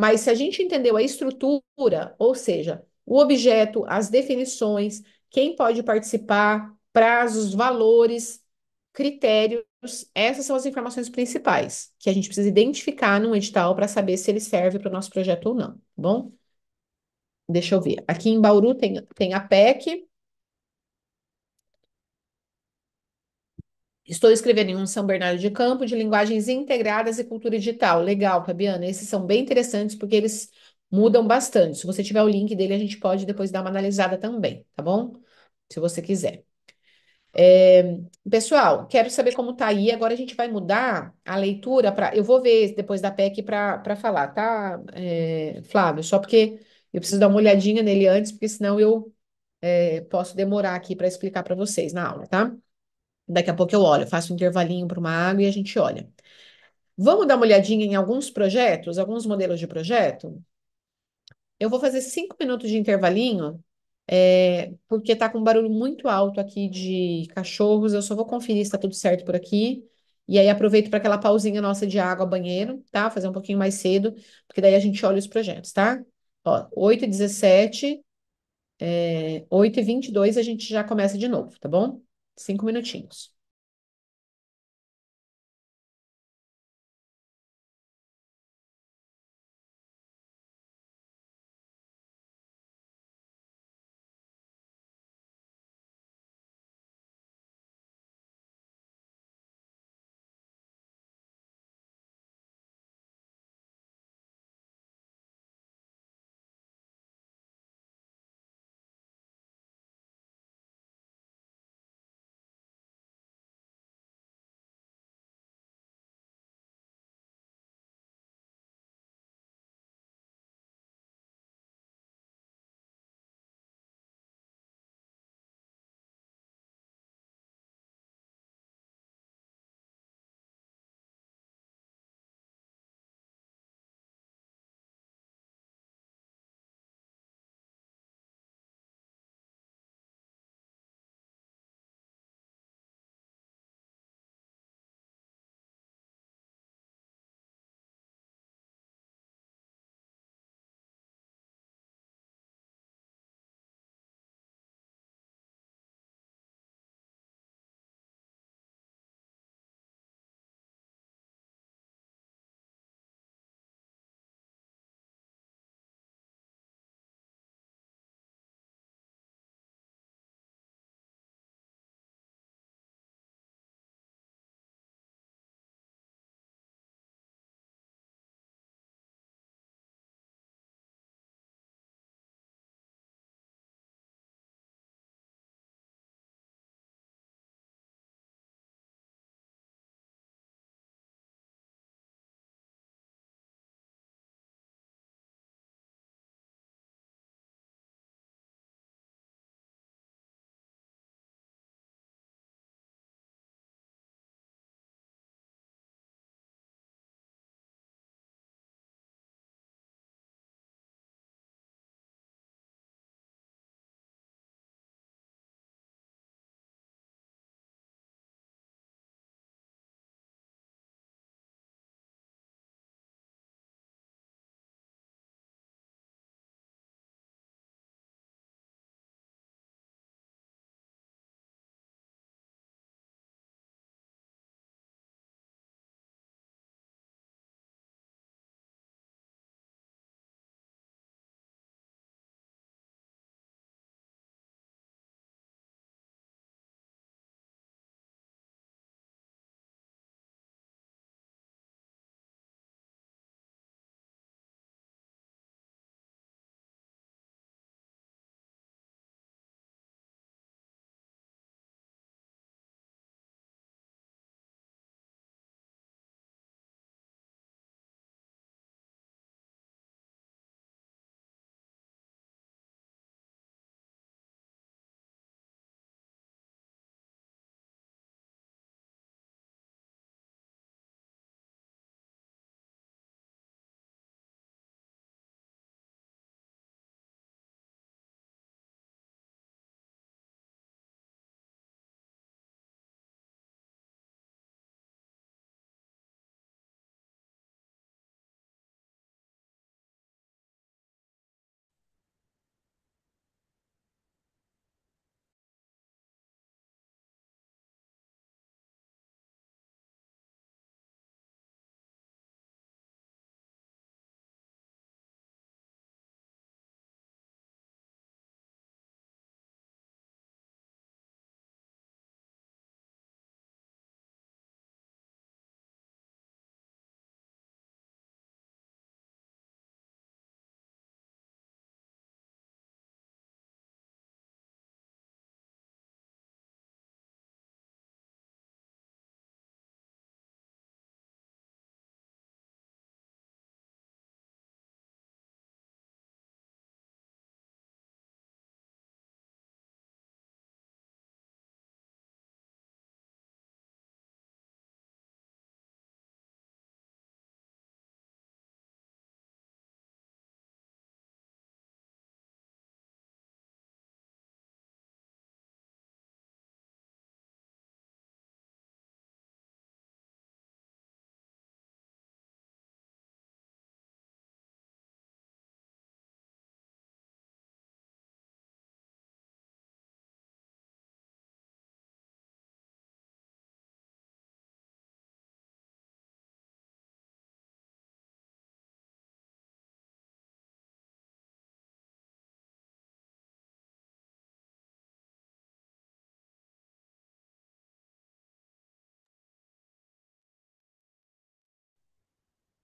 mas se a gente entendeu a estrutura, ou seja, o objeto, as definições, quem pode participar, prazos, valores, critérios, essas são as informações principais que a gente precisa identificar num edital para saber se ele serve para o nosso projeto ou não, tá bom? Deixa eu ver. Aqui em Bauru tem, tem a PEC, Estou escrevendo em um São Bernardo de Campo de linguagens integradas e cultura digital. Legal, Fabiana. Esses são bem interessantes porque eles mudam bastante. Se você tiver o link dele, a gente pode depois dar uma analisada também, tá bom? Se você quiser. É, pessoal, quero saber como tá aí. Agora a gente vai mudar a leitura para. Eu vou ver depois da PEC para falar, tá, é, Flávio? Só porque eu preciso dar uma olhadinha nele antes, porque senão eu é, posso demorar aqui para explicar para vocês na aula, tá? Daqui a pouco eu olho, faço um intervalinho para uma água e a gente olha. Vamos dar uma olhadinha em alguns projetos, alguns modelos de projeto? Eu vou fazer cinco minutos de intervalinho, é, porque está com um barulho muito alto aqui de cachorros. Eu só vou conferir se está tudo certo por aqui. E aí aproveito para aquela pausinha nossa de água, banheiro, tá? Fazer um pouquinho mais cedo, porque daí a gente olha os projetos, tá? Ó, 8h17, é, 8h22 a gente já começa de novo, tá bom? Cinco minutinhos.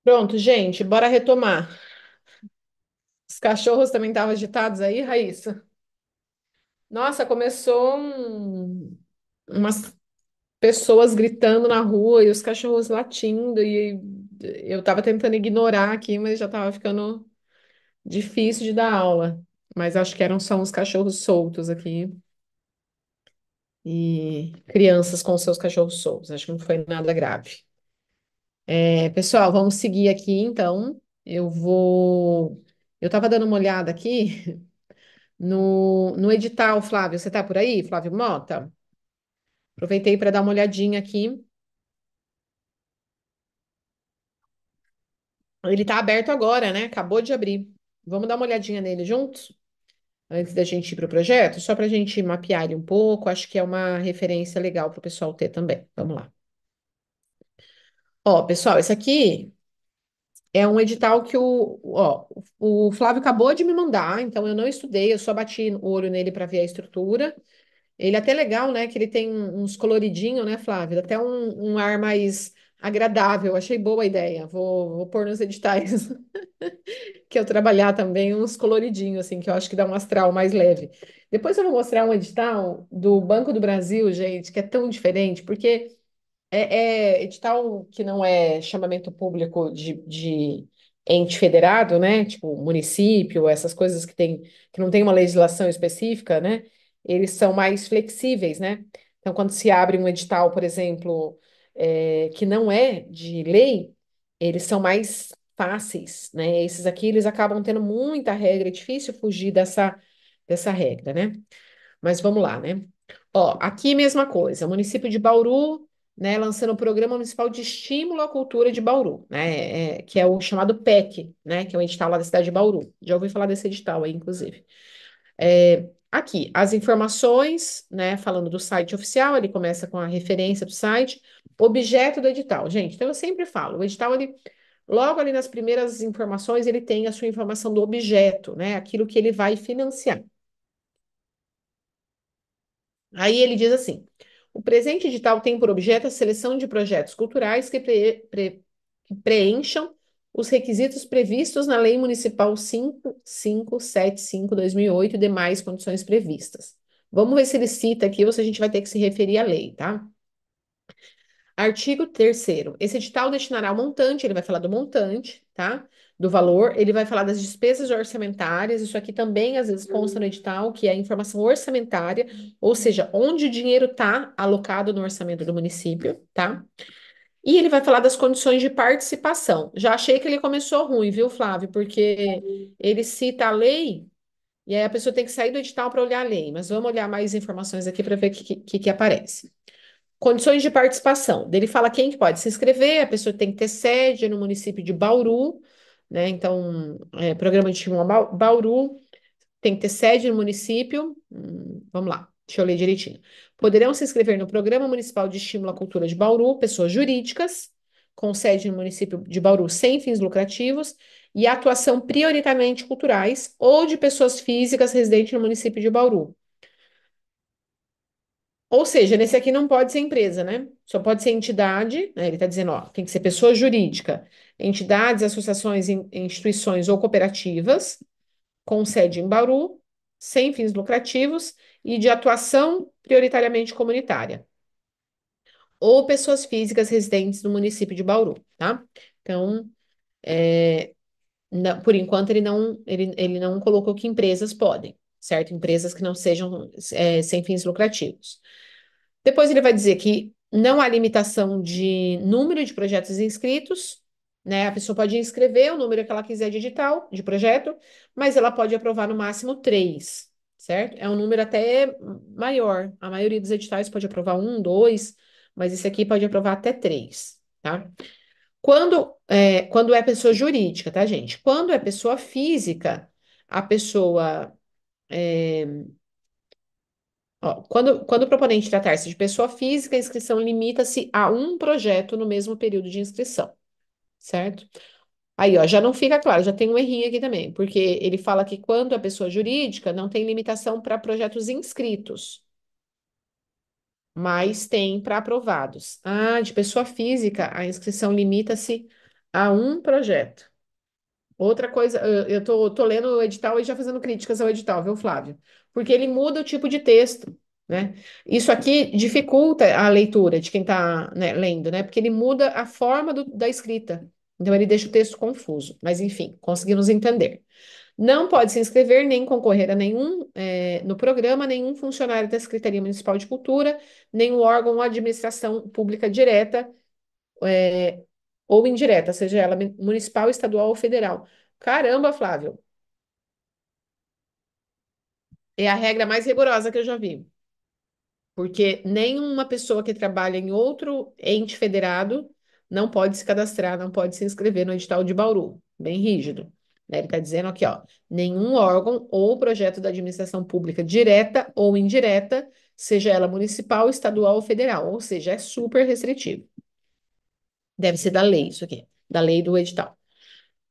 Pronto, gente, bora retomar. Os cachorros também estavam agitados aí, Raíssa? Nossa, começou um- umas pessoas gritando na rua e os cachorros latindo, e eu tava tentando ignorar aqui, mas já tava ficando difícil de dar aula. Mas acho que eram só uns cachorros soltos aqui e crianças com seus cachorros soltos. Acho que não foi nada grave. É, pessoal, vamos seguir aqui então. Eu vou. Eu estava dando uma olhada aqui no, no edital, Flávio. Você está por aí, Flávio Mota? Aproveitei para dar uma olhadinha aqui. Ele está aberto agora, né? Acabou de abrir. Vamos dar uma olhadinha nele juntos? Antes da gente ir para o projeto, só para a gente mapear ele um pouco. Acho que é uma referência legal para o pessoal ter também. Vamos lá. Ó, pessoal, esse aqui é um edital que o, ó, o Flávio acabou de me mandar, então eu não estudei, eu só bati o olho nele para ver a estrutura. Ele é até legal, né? Que ele tem uns coloridinhos, né, Flávio? Até um, um ar mais agradável. Achei boa a ideia. Vou, vou pôr nos editais que eu trabalhar também uns coloridinhos, assim, que eu acho que dá um astral mais leve. Depois eu vou mostrar um edital do Banco do Brasil, gente, que é tão diferente, porque é, é edital que não é chamamento público de, de ente federado, né? Tipo município, essas coisas que tem, que não tem uma legislação específica, né? Eles são mais flexíveis, né? Então, quando se abre um edital, por exemplo, é, que não é de lei, eles são mais fáceis, né? Esses aqui eles acabam tendo muita regra, é difícil fugir dessa, dessa regra, né? Mas vamos lá, né? Ó, aqui mesma coisa, município de Bauru né, lançando o Programa Municipal de Estímulo à Cultura de Bauru, né, é, que é o chamado PEC, né, que é um edital lá da cidade de Bauru. Já ouvi falar desse edital aí, inclusive. É, aqui, as informações, né, falando do site oficial, ele começa com a referência do site, objeto do edital. Gente, então eu sempre falo, o edital, ele, logo ali nas primeiras informações, ele tem a sua informação do objeto, né, aquilo que ele vai financiar. Aí ele diz assim, o presente edital tem por objeto a seleção de projetos culturais que, pre, pre, que preencham os requisitos previstos na Lei Municipal 5575-2008 e demais condições previstas. Vamos ver se ele cita aqui ou se a gente vai ter que se referir à lei, tá? Artigo 3 Esse edital destinará o montante, ele vai falar do montante, tá? do valor, ele vai falar das despesas orçamentárias, isso aqui também às vezes consta no uhum. edital, que é informação orçamentária, ou seja, onde o dinheiro está alocado no orçamento do município, tá? E ele vai falar das condições de participação. Já achei que ele começou ruim, viu, Flávio? Porque ele cita a lei, e aí a pessoa tem que sair do edital para olhar a lei, mas vamos olhar mais informações aqui para ver o que, que, que aparece. Condições de participação. Ele fala quem pode se inscrever, a pessoa tem que ter sede no município de Bauru, né? Então, é, programa de estímulo a Bauru tem que ter sede no município. Hum, vamos lá, deixa eu ler direitinho. Poderão se inscrever no Programa Municipal de Estímulo à Cultura de Bauru pessoas jurídicas com sede no município de Bauru sem fins lucrativos e atuação prioritariamente culturais ou de pessoas físicas residentes no município de Bauru. Ou seja, nesse aqui não pode ser empresa, né? Só pode ser entidade, né? Ele está dizendo, ó, tem que ser pessoa jurídica entidades, associações, instituições ou cooperativas com sede em Bauru, sem fins lucrativos e de atuação prioritariamente comunitária. Ou pessoas físicas residentes no município de Bauru, tá? Então, é, não, por enquanto, ele não, ele, ele não colocou que empresas podem, certo? Empresas que não sejam é, sem fins lucrativos. Depois ele vai dizer que não há limitação de número de projetos inscritos, né? A pessoa pode inscrever o número que ela quiser de edital, de projeto, mas ela pode aprovar no máximo três, certo? É um número até maior. A maioria dos editais pode aprovar um, dois, mas esse aqui pode aprovar até três, tá? Quando é, quando é pessoa jurídica, tá, gente? Quando é pessoa física, a pessoa. É... Ó, quando, quando o proponente tratar-se de pessoa física, a inscrição limita-se a um projeto no mesmo período de inscrição certo? Aí, ó, já não fica claro, já tem um errinho aqui também, porque ele fala que quando a pessoa é jurídica não tem limitação para projetos inscritos, mas tem para aprovados. Ah, de pessoa física, a inscrição limita-se a um projeto. Outra coisa, eu tô, tô lendo o edital e já fazendo críticas ao edital, viu, Flávio? Porque ele muda o tipo de texto, né? Isso aqui dificulta a leitura de quem está né, lendo, né? Porque ele muda a forma do, da escrita. Então, ele deixa o texto confuso, mas enfim, conseguimos entender. Não pode se inscrever nem concorrer a nenhum é, no programa, nenhum funcionário da Secretaria Municipal de Cultura, nenhum órgão ou administração pública direta é, ou indireta, seja ela municipal, estadual ou federal. Caramba, Flávio! É a regra mais rigorosa que eu já vi. Porque nenhuma pessoa que trabalha em outro ente federado não pode se cadastrar, não pode se inscrever no edital de Bauru, bem rígido. Né? Ele está dizendo aqui, ó, nenhum órgão ou projeto da administração pública direta ou indireta, seja ela municipal, estadual ou federal, ou seja, é super restritivo. Deve ser da lei isso aqui, da lei do edital.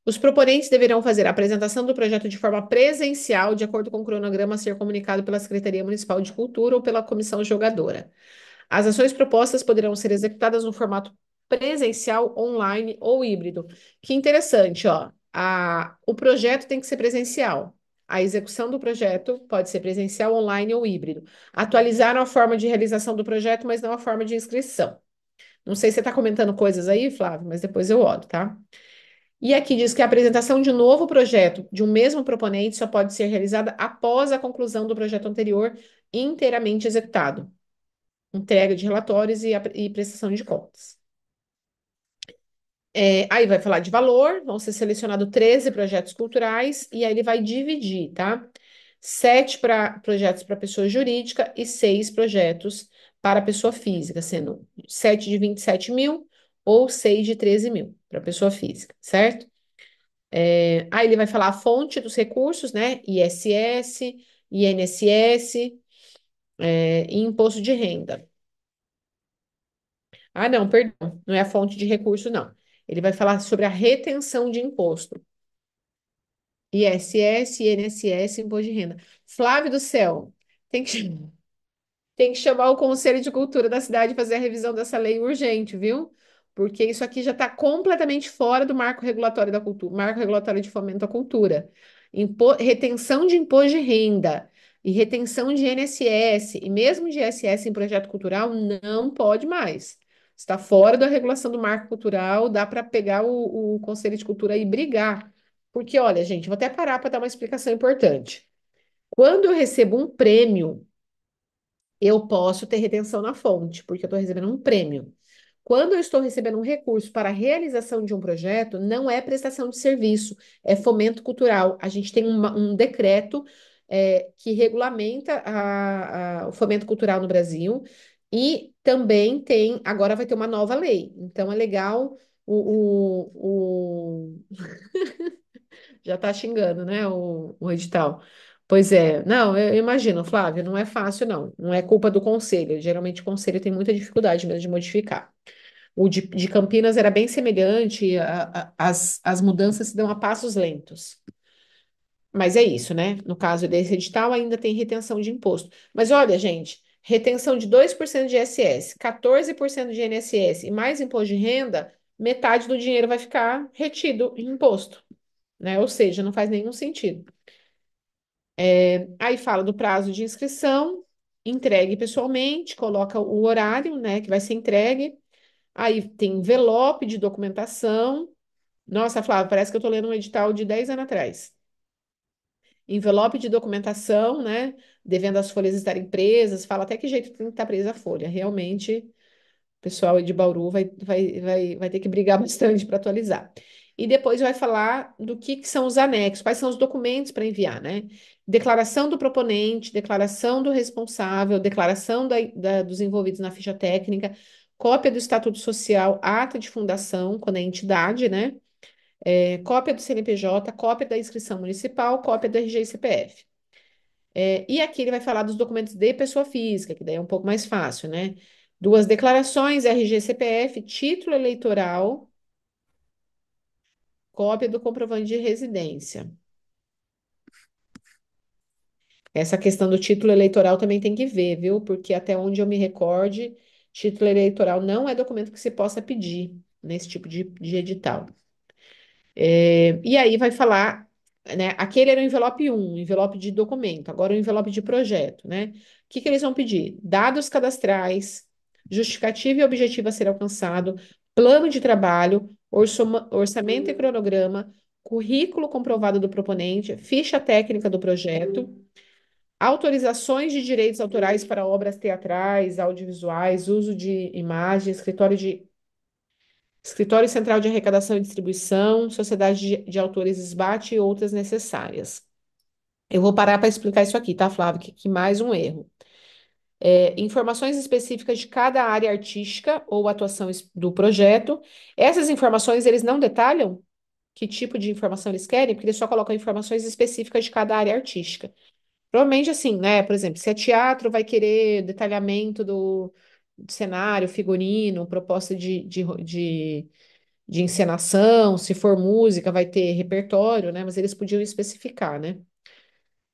Os proponentes deverão fazer a apresentação do projeto de forma presencial, de acordo com o cronograma a ser comunicado pela Secretaria Municipal de Cultura ou pela Comissão Jogadora. As ações propostas poderão ser executadas no formato presencial, online ou híbrido. Que interessante, ó. A, o projeto tem que ser presencial. A execução do projeto pode ser presencial, online ou híbrido. Atualizaram a forma de realização do projeto, mas não a forma de inscrição. Não sei se você está comentando coisas aí, Flávio, mas depois eu olho, tá? E aqui diz que a apresentação de um novo projeto de um mesmo proponente só pode ser realizada após a conclusão do projeto anterior inteiramente executado. Entrega de relatórios e, e prestação de contas. É, aí vai falar de valor, vão ser selecionados 13 projetos culturais, e aí ele vai dividir, tá? Sete para projetos para pessoa jurídica e seis projetos para pessoa física, sendo 7 de 27 mil ou 6 de 13 mil para pessoa física, certo? É, aí ele vai falar a fonte dos recursos, né? ISS, INSS é, e imposto de renda. Ah, não, perdão, não é a fonte de recurso, não. Ele vai falar sobre a retenção de imposto. ISS, INSS, imposto de renda. Flávio do céu, tem que, tem que chamar o Conselho de Cultura da cidade e fazer a revisão dessa lei urgente, viu? Porque isso aqui já está completamente fora do marco regulatório da cultura, marco regulatório de fomento à cultura. Impo retenção de imposto de renda e retenção de INSS e mesmo de ISS em projeto cultural não pode mais está fora da regulação do marco cultural, dá para pegar o, o Conselho de Cultura e brigar. Porque, olha, gente, vou até parar para dar uma explicação importante. Quando eu recebo um prêmio, eu posso ter retenção na fonte, porque eu estou recebendo um prêmio. Quando eu estou recebendo um recurso para a realização de um projeto, não é prestação de serviço, é fomento cultural. A gente tem uma, um decreto é, que regulamenta a, a, o fomento cultural no Brasil, e também tem, agora vai ter uma nova lei. Então é legal o, o, o... já está xingando, né? O, o edital. Pois é, não, eu imagino, Flávio, não é fácil, não. Não é culpa do conselho. Geralmente o conselho tem muita dificuldade mesmo de modificar. O de, de Campinas era bem semelhante, a, a, as, as mudanças se dão a passos lentos. Mas é isso, né? No caso desse edital, ainda tem retenção de imposto. Mas olha, gente, retenção de 2% de ISS, 14% de INSS e mais imposto de renda, metade do dinheiro vai ficar retido em imposto, né? Ou seja, não faz nenhum sentido. É, aí fala do prazo de inscrição, entregue pessoalmente, coloca o horário, né, que vai ser entregue. Aí tem envelope de documentação. Nossa, Flávia, parece que eu estou lendo um edital de 10 anos atrás envelope de documentação, né? Devendo as folhas estarem presas, fala até que jeito tem que estar tá presa a folha. Realmente, o pessoal de Bauru vai, vai, vai, vai ter que brigar bastante para atualizar. E depois vai falar do que, que são os anexos, quais são os documentos para enviar, né? Declaração do proponente, declaração do responsável, declaração da, da, dos envolvidos na ficha técnica, cópia do estatuto social, ata de fundação, quando é entidade, né? é, cópia do CNPJ, cópia da inscrição municipal, cópia do RG e CPF. É, e aqui ele vai falar dos documentos de pessoa física, que daí é um pouco mais fácil, né? Duas declarações, RG, CPF, título eleitoral, cópia do comprovante de residência. Essa questão do título eleitoral também tem que ver, viu? Porque até onde eu me recorde, título eleitoral não é documento que se possa pedir nesse tipo de, de edital. É, e aí vai falar, né? Aquele era o envelope 1, envelope de documento, agora o envelope de projeto, né? O que, que eles vão pedir? Dados cadastrais, justificativa e objetivo a ser alcançado, plano de trabalho, orçoma, orçamento e cronograma, currículo comprovado do proponente, ficha técnica do projeto, autorizações de direitos autorais para obras teatrais, audiovisuais, uso de imagens, escritório de Escritório Central de Arrecadação e Distribuição, Sociedade de, de Autores Esbate e outras necessárias. Eu vou parar para explicar isso aqui, tá, Flávio? Que, que mais um erro. É, informações específicas de cada área artística ou atuação do projeto. Essas informações eles não detalham que tipo de informação eles querem, porque eles só colocam informações específicas de cada área artística. Provavelmente assim, né? Por exemplo, se é teatro, vai querer detalhamento do, cenário, figurino, proposta de, de, de, de encenação, se for música, vai ter repertório, né? Mas eles podiam especificar, né?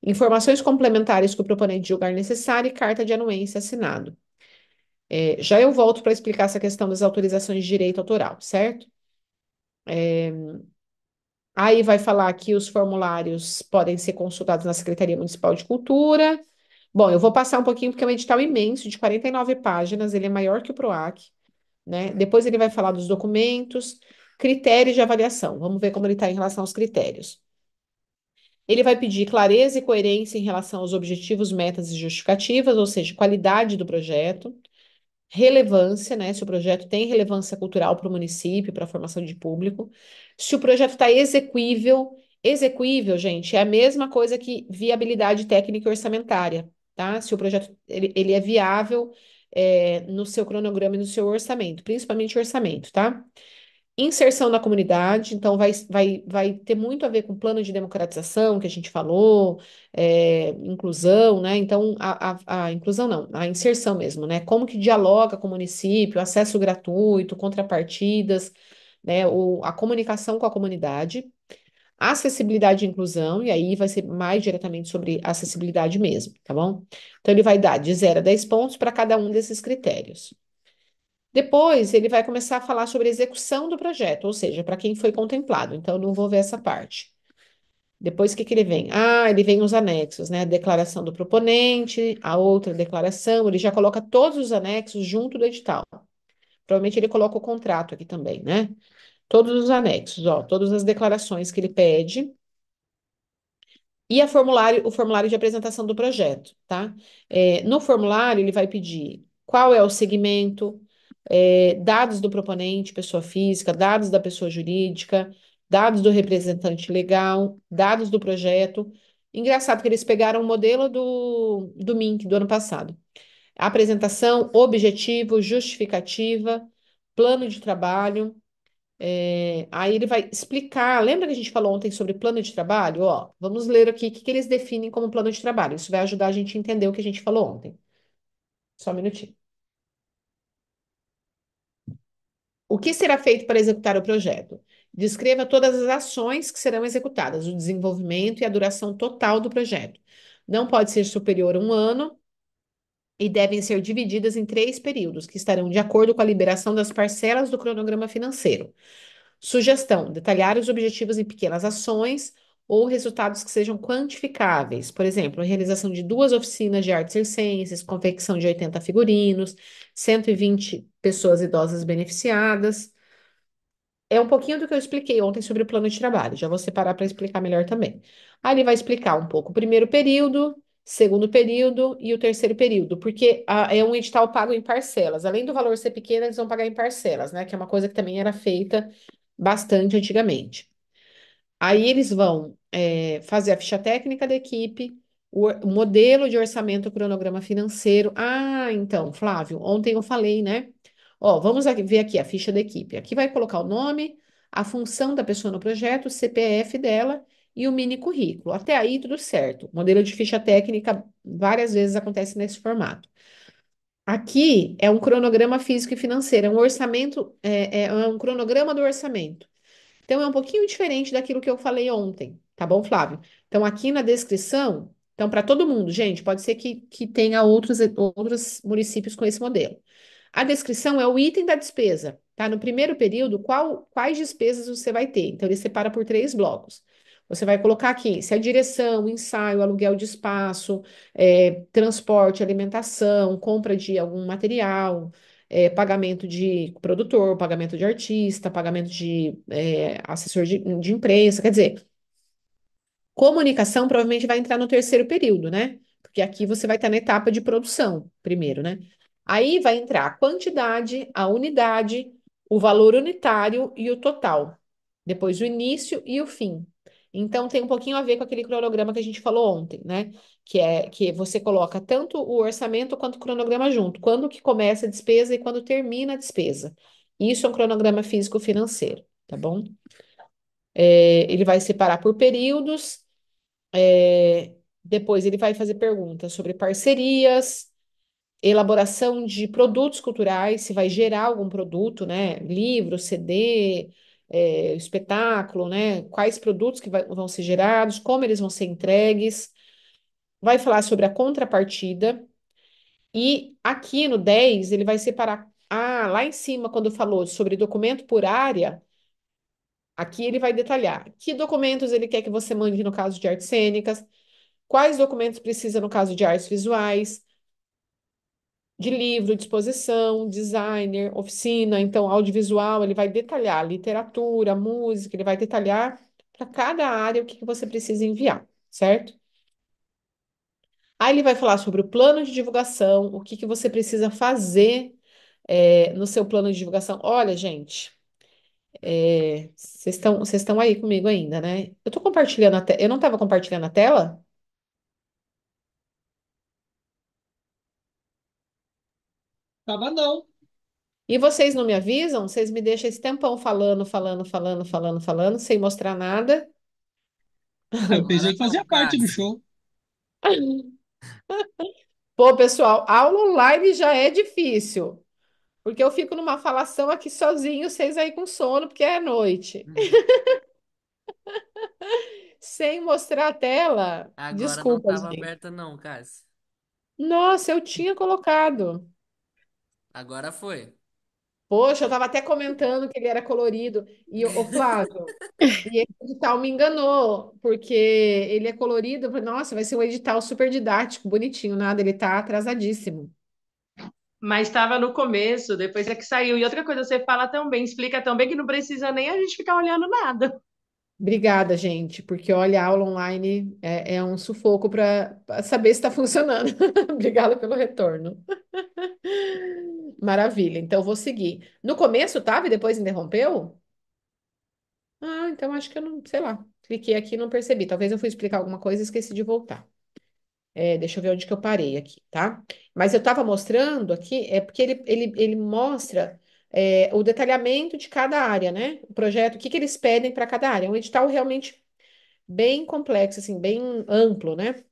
Informações complementares que o proponente julgar necessário e carta de anuência assinado. É, já eu volto para explicar essa questão das autorizações de direito autoral, certo? É, aí vai falar que os formulários podem ser consultados na Secretaria Municipal de Cultura, Bom, eu vou passar um pouquinho porque é um edital imenso, de 49 páginas, ele é maior que o PROAC, né? Depois ele vai falar dos documentos, critérios de avaliação. Vamos ver como ele está em relação aos critérios. Ele vai pedir clareza e coerência em relação aos objetivos, metas e justificativas, ou seja, qualidade do projeto, relevância, né? Se o projeto tem relevância cultural para o município, para a formação de público, se o projeto está exequível. Exequível, gente, é a mesma coisa que viabilidade técnica e orçamentária tá? Se o projeto ele, ele é viável é, no seu cronograma e no seu orçamento, principalmente orçamento, tá? Inserção na comunidade, então vai, vai, vai ter muito a ver com o plano de democratização que a gente falou, é, inclusão, né? Então, a, a, a inclusão não, a inserção mesmo, né? Como que dialoga com o município, acesso gratuito, contrapartidas, né? O, a comunicação com a comunidade, Acessibilidade e inclusão, e aí vai ser mais diretamente sobre acessibilidade mesmo, tá bom? Então, ele vai dar de 0 a 10 pontos para cada um desses critérios. Depois, ele vai começar a falar sobre a execução do projeto, ou seja, para quem foi contemplado. Então, eu não vou ver essa parte. Depois, o que, que ele vem? Ah, ele vem os anexos, né? A declaração do proponente, a outra declaração, ele já coloca todos os anexos junto do edital. Provavelmente ele coloca o contrato aqui também, né? Todos os anexos, ó, todas as declarações que ele pede. E a formulário, o formulário de apresentação do projeto, tá? É, no formulário, ele vai pedir qual é o segmento, é, dados do proponente, pessoa física, dados da pessoa jurídica, dados do representante legal, dados do projeto. Engraçado que eles pegaram o modelo do, do MINC do ano passado. Apresentação, objetivo, justificativa, plano de trabalho, é, aí ele vai explicar. Lembra que a gente falou ontem sobre plano de trabalho? Ó, vamos ler aqui o que, que eles definem como plano de trabalho. Isso vai ajudar a gente a entender o que a gente falou ontem. Só um minutinho. O que será feito para executar o projeto? Descreva todas as ações que serão executadas, o desenvolvimento e a duração total do projeto. Não pode ser superior a um ano e devem ser divididas em três períodos, que estarão de acordo com a liberação das parcelas do cronograma financeiro. Sugestão: detalhar os objetivos em pequenas ações ou resultados que sejam quantificáveis, por exemplo, a realização de duas oficinas de artes circenses, confecção de 80 figurinos, 120 pessoas idosas beneficiadas. É um pouquinho do que eu expliquei ontem sobre o plano de trabalho, já vou separar para explicar melhor também. Ali vai explicar um pouco o primeiro período, segundo período e o terceiro período, porque a, é um edital pago em parcelas. Além do valor ser pequeno, eles vão pagar em parcelas, né? Que é uma coisa que também era feita bastante antigamente. Aí eles vão é, fazer a ficha técnica da equipe, o, modelo de orçamento, o cronograma financeiro. Ah, então, Flávio, ontem eu falei, né? Ó, vamos ver aqui a ficha da equipe. Aqui vai colocar o nome, a função da pessoa no projeto, o CPF dela e o mini currículo. Até aí, tudo certo. modelo de ficha técnica várias vezes acontece nesse formato. Aqui é um cronograma físico e financeiro, é um orçamento, é, é, é um cronograma do orçamento. Então, é um pouquinho diferente daquilo que eu falei ontem, tá bom, Flávio? Então, aqui na descrição, então, para todo mundo, gente, pode ser que, que tenha outros, outros municípios com esse modelo. A descrição é o item da despesa, tá? No primeiro período, qual, quais despesas você vai ter? Então, ele separa por três blocos. Você vai colocar aqui se é direção, ensaio, aluguel de espaço, é, transporte, alimentação, compra de algum material, é, pagamento de produtor, pagamento de artista, pagamento de é, assessor de, de imprensa. Quer dizer, comunicação provavelmente vai entrar no terceiro período, né? Porque aqui você vai estar na etapa de produção primeiro, né? Aí vai entrar a quantidade, a unidade, o valor unitário e o total. Depois o início e o fim. Então tem um pouquinho a ver com aquele cronograma que a gente falou ontem, né? Que é que você coloca tanto o orçamento quanto o cronograma junto, quando que começa a despesa e quando termina a despesa. Isso é um cronograma físico-financeiro, tá bom? É, ele vai separar por períodos. É, depois ele vai fazer perguntas sobre parcerias, elaboração de produtos culturais, se vai gerar algum produto, né? Livro, CD, é, espetáculo, né? Quais produtos que vai, vão ser gerados, como eles vão ser entregues. Vai falar sobre a contrapartida. E aqui no 10, ele vai separar. Ah, lá em cima, quando falou sobre documento por área, aqui ele vai detalhar que documentos ele quer que você mande no caso de artes cênicas, quais documentos precisa no caso de artes visuais, de livro, disposição, designer, oficina, então audiovisual, ele vai detalhar literatura, música, ele vai detalhar para cada área o que, que você precisa enviar, certo? Aí ele vai falar sobre o plano de divulgação, o que, que você precisa fazer é, no seu plano de divulgação. Olha, gente, é, vocês é, estão aí comigo ainda, né? Eu tô compartilhando a tela. Eu não estava compartilhando a tela? Tava não. E vocês não me avisam? Vocês me deixam esse tempão falando, falando, falando, falando, falando, sem mostrar nada. Eu pensei que fazia parte do show. Pô, pessoal, aula online já é difícil. Porque eu fico numa falação aqui sozinho, vocês aí com sono, porque é noite. Hum. Sem mostrar a tela. Agora não Desculpa, estava aberta, não, Cássio. Nossa, eu tinha colocado. Agora foi. Poxa, eu tava até comentando que ele era colorido. E o Flávio, e esse edital me enganou, porque ele é colorido. Nossa, vai ser um edital super didático, bonitinho, nada, ele tá atrasadíssimo. Mas estava no começo, depois é que saiu. E outra coisa, você fala tão bem, explica tão bem que não precisa nem a gente ficar olhando nada. Obrigada, gente, porque olha, a aula online é, é um sufoco para saber se está funcionando. Obrigada pelo retorno. Maravilha, então vou seguir. No começo estava e depois interrompeu? Ah, então acho que eu não, sei lá, cliquei aqui e não percebi. Talvez eu fui explicar alguma coisa e esqueci de voltar. É, deixa eu ver onde que eu parei aqui, tá? Mas eu estava mostrando aqui, é porque ele, ele, ele mostra é, o detalhamento de cada área, né? O projeto, o que, que eles pedem para cada área. É um edital realmente bem complexo, assim, bem amplo, né?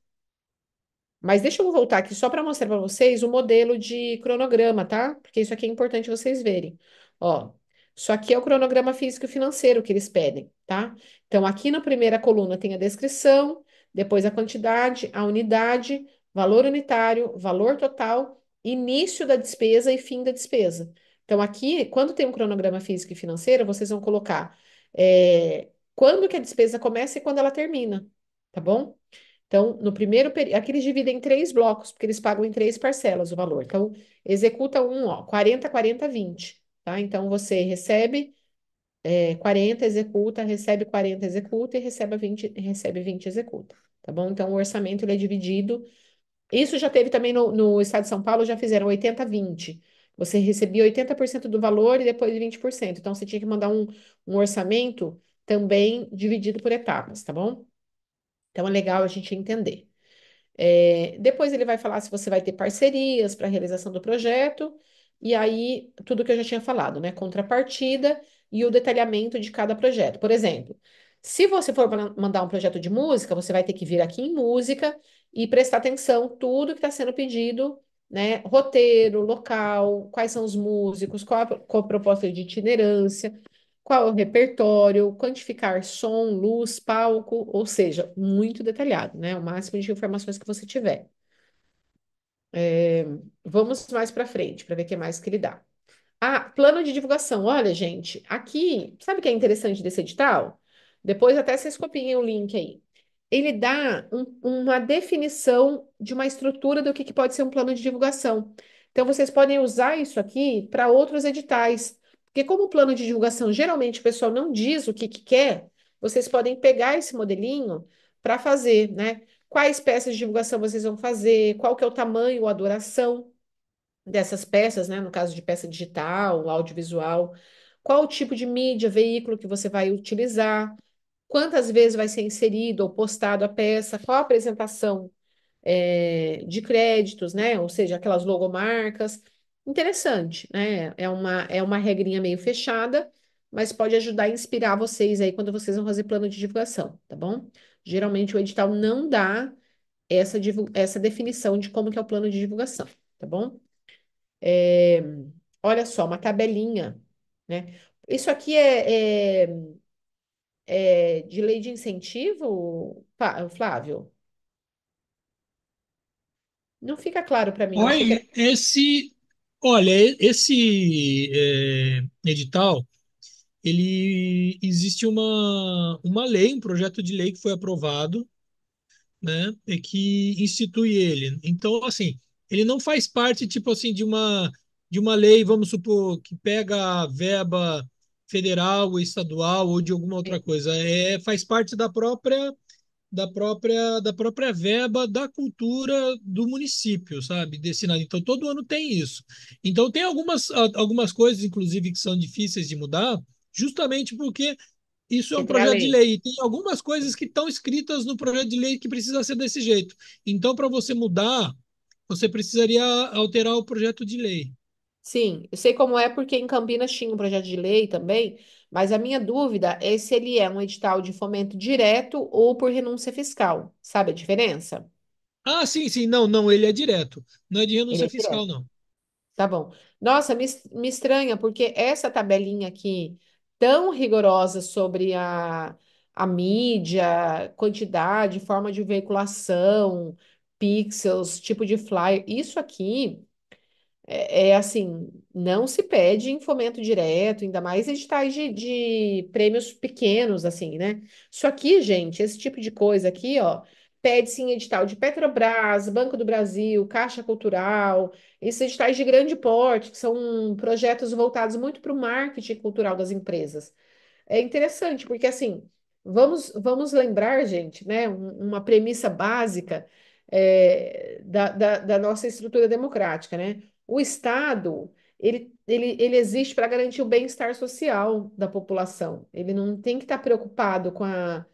Mas deixa eu voltar aqui só para mostrar para vocês o modelo de cronograma, tá? Porque isso aqui é importante vocês verem. Ó, isso aqui é o cronograma físico e financeiro que eles pedem, tá? Então, aqui na primeira coluna tem a descrição, depois a quantidade, a unidade, valor unitário, valor total, início da despesa e fim da despesa. Então, aqui, quando tem um cronograma físico e financeiro, vocês vão colocar é, quando que a despesa começa e quando ela termina, tá bom? Então, no primeiro período, aqui eles dividem em três blocos, porque eles pagam em três parcelas o valor. Então, executa um, ó, 40, 40, 20, tá? Então, você recebe é, eh, 40, executa, recebe 40, executa e recebe 20, recebe 20, executa, tá bom? Então, o orçamento ele é dividido. Isso já teve também no, no estado de São Paulo, já fizeram 80, 20. Você recebia 80% do valor e depois 20%. Então, você tinha que mandar um, um orçamento também dividido por etapas, tá bom? Então, é legal a gente entender. É, depois ele vai falar se você vai ter parcerias para a realização do projeto, e aí tudo que eu já tinha falado, né? Contrapartida e o detalhamento de cada projeto. Por exemplo, se você for mandar um projeto de música, você vai ter que vir aqui em música e prestar atenção tudo que está sendo pedido né? Roteiro, local, quais são os músicos, qual a, qual a proposta de itinerância, qual o repertório, quantificar som, luz, palco, ou seja, muito detalhado, né? O máximo de informações que você tiver. É, vamos mais para frente para ver o que mais que ele dá. Ah, plano de divulgação. Olha, gente, aqui, sabe o que é interessante desse edital? Depois até vocês copiem o link aí ele dá um, uma definição de uma estrutura do que, que pode ser um plano de divulgação. Então, vocês podem usar isso aqui para outros editais. Porque, como o plano de divulgação geralmente o pessoal não diz o que, que quer, vocês podem pegar esse modelinho para fazer, né? Quais peças de divulgação vocês vão fazer, qual que é o tamanho ou a duração dessas peças, né? No caso de peça digital, audiovisual, qual o tipo de mídia, veículo que você vai utilizar, quantas vezes vai ser inserido ou postado a peça, qual a apresentação é, de créditos, né? Ou seja, aquelas logomarcas. Interessante, né? É uma, é uma regrinha meio fechada, mas pode ajudar a inspirar vocês aí quando vocês vão fazer plano de divulgação, tá bom? Geralmente o edital não dá essa, essa definição de como que é o plano de divulgação, tá bom? É, olha só, uma tabelinha, né? Isso aqui é, é é, de lei de incentivo, Flávio? Não fica claro para mim. Olha, que... esse, olha, esse é, edital, ele existe uma, uma lei, um projeto de lei que foi aprovado, né, e que institui ele. Então, assim, ele não faz parte, tipo assim, de uma de uma lei, vamos supor, que pega a verba federal ou estadual ou de alguma outra é. coisa. É, faz parte da própria da própria da própria verba da cultura do município, sabe? Destinado. Então todo ano tem isso. Então tem algumas algumas coisas inclusive que são difíceis de mudar, justamente porque isso é um projeto lei. de lei. Tem algumas coisas que estão escritas no projeto de lei que precisa ser desse jeito. Então para você mudar, você precisaria alterar o projeto de lei. Sim, eu sei como é porque em Campinas tinha um projeto de lei também, mas a minha dúvida é se ele é um edital de fomento direto ou por renúncia fiscal. Sabe a diferença? Ah, sim, sim. Não, não, ele é direto. Não é de Ele renúncia é fiscal, direto. não. Tá bom. Nossa, me, me estranha, porque essa tabelinha aqui, tão rigorosa sobre a, a mídia, quantidade, forma de veiculação, pixels, tipo de flyer, isso aqui é, é, assim, não se pede em fomento direto, ainda mais editais de, de prêmios pequenos, assim, né? Isso aqui, gente, esse tipo de coisa aqui, ó, pede-se em edital de Petrobras, Banco do Brasil, Caixa Cultural, esses editais de grande porte, que são projetos voltados muito para o marketing cultural das empresas. É interessante, porque assim, vamos, vamos lembrar, gente, né, uma premissa básica é, da, da, da nossa estrutura democrática, né? o Estado ele, ele, ele existe para garantir o bem-estar social da população. Ele não tem que estar tá preocupado com a,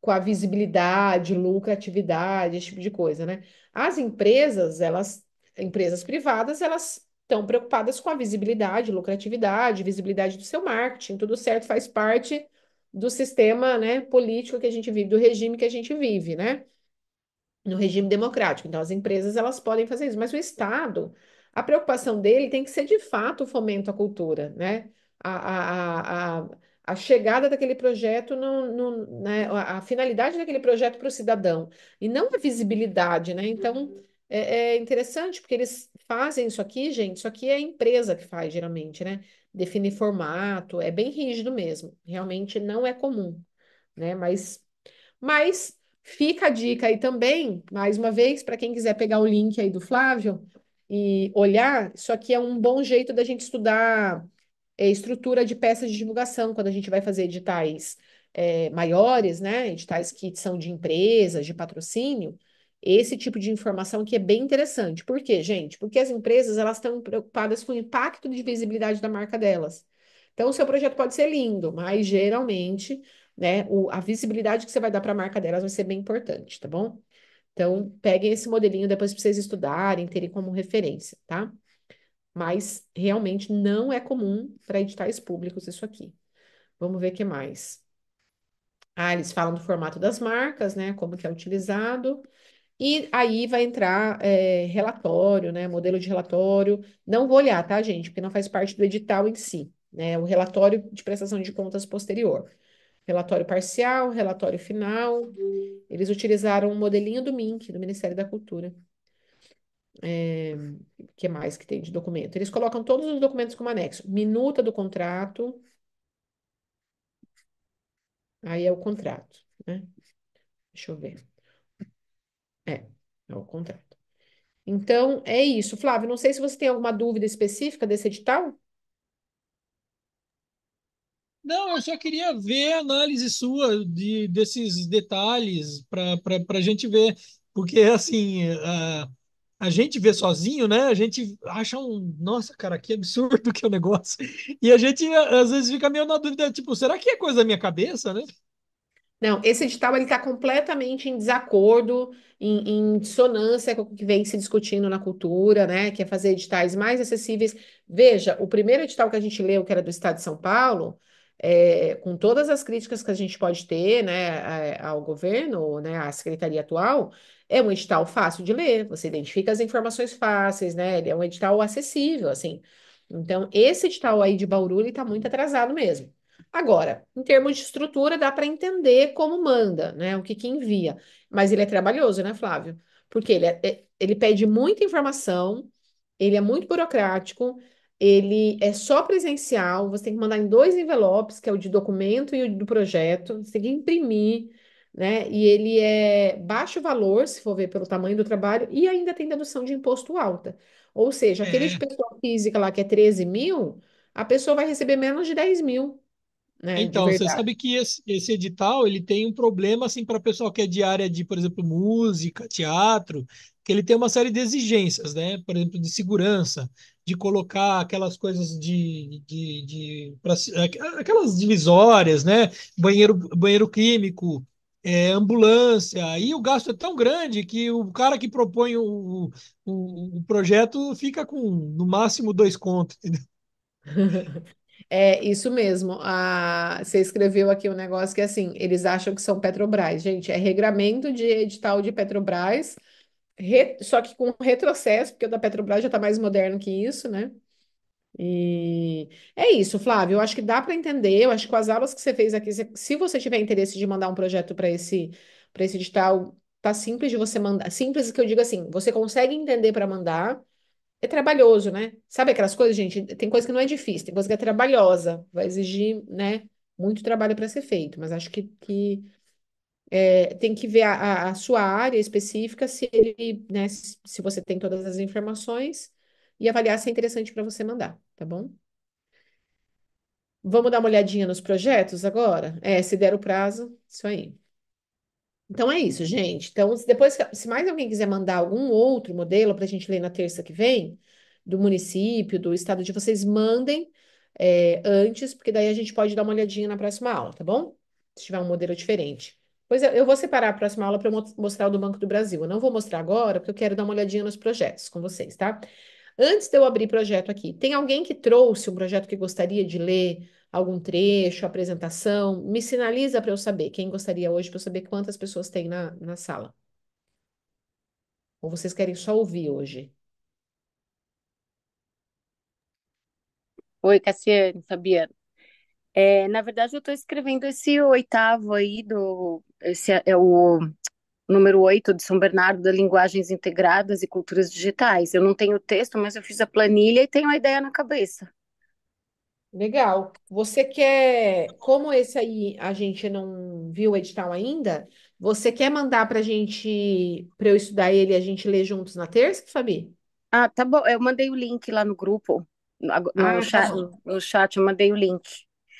com a visibilidade, lucratividade, esse tipo de coisa, né? As empresas, elas, empresas privadas, elas estão preocupadas com a visibilidade, lucratividade, visibilidade do seu marketing, tudo certo, faz parte do sistema, né, político que a gente vive, do regime que a gente vive, né? No regime democrático. Então, as empresas, elas podem fazer isso, mas o Estado a preocupação dele tem que ser de fato o fomento à cultura, né? A, a, a, a chegada daquele projeto, no, no, né? a finalidade daquele projeto para o cidadão, e não a visibilidade, né? Então, uhum. é, é, interessante, porque eles fazem isso aqui, gente, isso aqui é a empresa que faz, geralmente, né? Definir formato, é bem rígido mesmo, realmente não é comum, né? Mas, mas fica a dica aí também, mais uma vez, para quem quiser pegar o link aí do Flávio, e olhar, isso aqui é um bom jeito da gente estudar é, estrutura de peças de divulgação, quando a gente vai fazer editais é, maiores, né? Editais que são de empresas, de patrocínio, esse tipo de informação que é bem interessante. Por quê, gente? Porque as empresas elas estão preocupadas com o impacto de visibilidade da marca delas. Então, o seu projeto pode ser lindo, mas geralmente, né, o, a visibilidade que você vai dar para a marca delas vai ser bem importante, tá bom? Então, peguem esse modelinho depois para vocês estudarem, terem como referência, tá? Mas realmente não é comum para editais públicos isso aqui. Vamos ver o que mais. Ah, eles falam do formato das marcas, né? Como que é utilizado. E aí vai entrar é, relatório, né? Modelo de relatório. Não vou olhar, tá, gente? Porque não faz parte do edital em si, né? O relatório de prestação de contas posterior relatório parcial, relatório final. Eles utilizaram um modelinho do MINC, do Ministério da Cultura. É, que mais que tem de documento? Eles colocam todos os documentos como anexo. Minuta do contrato. Aí é o contrato, né? Deixa eu ver. É, é o contrato. Então, é isso. Flávio, não sei se você tem alguma dúvida específica desse edital. Não, eu só queria ver a análise sua de, desses detalhes para a gente ver. Porque, assim, a, a gente vê sozinho, né? A gente acha um. Nossa, cara, que absurdo que é o negócio. E a gente, às vezes, fica meio na dúvida, tipo, será que é coisa da minha cabeça, né? Não, esse edital ele está completamente em desacordo, em, em, dissonância com o que vem se discutindo na cultura, né? Que é fazer editais mais acessíveis. Veja, o primeiro edital que a gente leu, que era do Estado de São Paulo, é, com todas as críticas que a gente pode ter, né, ao governo, né, à secretaria atual, é um edital fácil de ler, você identifica as informações fáceis, né, ele é um edital acessível, assim. Então, esse edital aí de Bauru, ele está muito atrasado mesmo. Agora, em termos de estrutura, dá para entender como manda, né, o que que envia, mas ele é trabalhoso, né, Flávio? Porque ele, é, é ele pede muita informação, ele é muito burocrático, ele é só presencial, você tem que mandar em dois envelopes, que é o de documento e o do projeto, você tem que imprimir, né? E ele é baixo valor, se for ver pelo tamanho do trabalho, e ainda tem dedução de imposto alta. Ou seja, é. aquele de pessoa física lá que é 13 mil, a pessoa vai receber menos de 10 mil. Né, então, você sabe que esse, esse, edital ele tem um problema assim para pessoal que é de área de, por exemplo, música, teatro, que ele tem uma série de exigências, né? Por exemplo, de segurança de colocar aquelas coisas de, de, de pra, aquelas divisórias, né? Banheiro, banheiro químico, é, ambulância. Aí o gasto é tão grande que o cara que propõe o, o, o projeto fica com no máximo dois contos. É isso mesmo. você escreveu aqui um negócio que assim, eles acham que são Petrobras. Gente, é regramento de edital de Petrobras re... só que com retrocesso, porque o da Petrobras já está mais moderno que isso, né? E é isso, Flávio. Eu acho que dá para entender. Eu acho que com as aulas que você fez aqui, se você tiver interesse de mandar um projeto para esse, para esse edital, tá simples de você mandar. Simples que eu digo assim, você consegue entender para mandar. É trabalhoso, né? Sabe aquelas coisas, gente? Tem coisa que não é difícil, tem coisa que é trabalhosa, vai exigir, né, muito trabalho para ser feito, mas acho que, que é, tem que ver a, a, sua área específica, se ele, né, se você tem todas as informações, e avaliar se é interessante para você mandar, tá bom? Vamos dar uma olhadinha nos projetos agora? É, se der o prazo, isso aí. Então é isso, gente. Então, depois, se mais alguém quiser mandar algum outro modelo para a gente ler na terça que vem, do município, do estado de vocês, mandem é, antes, porque daí a gente pode dar uma olhadinha na próxima aula, tá bom? Se tiver um modelo diferente. Pois eu, é, eu vou separar a próxima aula para mostrar o do Banco do Brasil. Eu não vou mostrar agora, porque eu quero dar uma olhadinha nos projetos com vocês, tá? Antes de eu abrir projeto aqui, tem alguém que trouxe um projeto que gostaria de ler, algum trecho, apresentação? Me sinaliza para eu saber quem gostaria hoje, para eu saber quantas pessoas tem na, na sala. Ou vocês querem só ouvir hoje? Oi, Cassiane, Fabiana. É, na verdade, eu estou escrevendo esse oitavo aí, do, esse é, é o número 8 de São Bernardo da Linguagens Integradas e Culturas Digitais. Eu não tenho o texto, mas eu fiz a planilha e tenho a ideia na cabeça. Legal. Você quer, como esse aí a gente não viu o edital ainda, você quer mandar para a gente, para eu estudar ele e a gente ler juntos na terça, Fabi? Ah, tá bom. Eu mandei o link lá no grupo, no, ah, tá chat, no chat, eu mandei o link.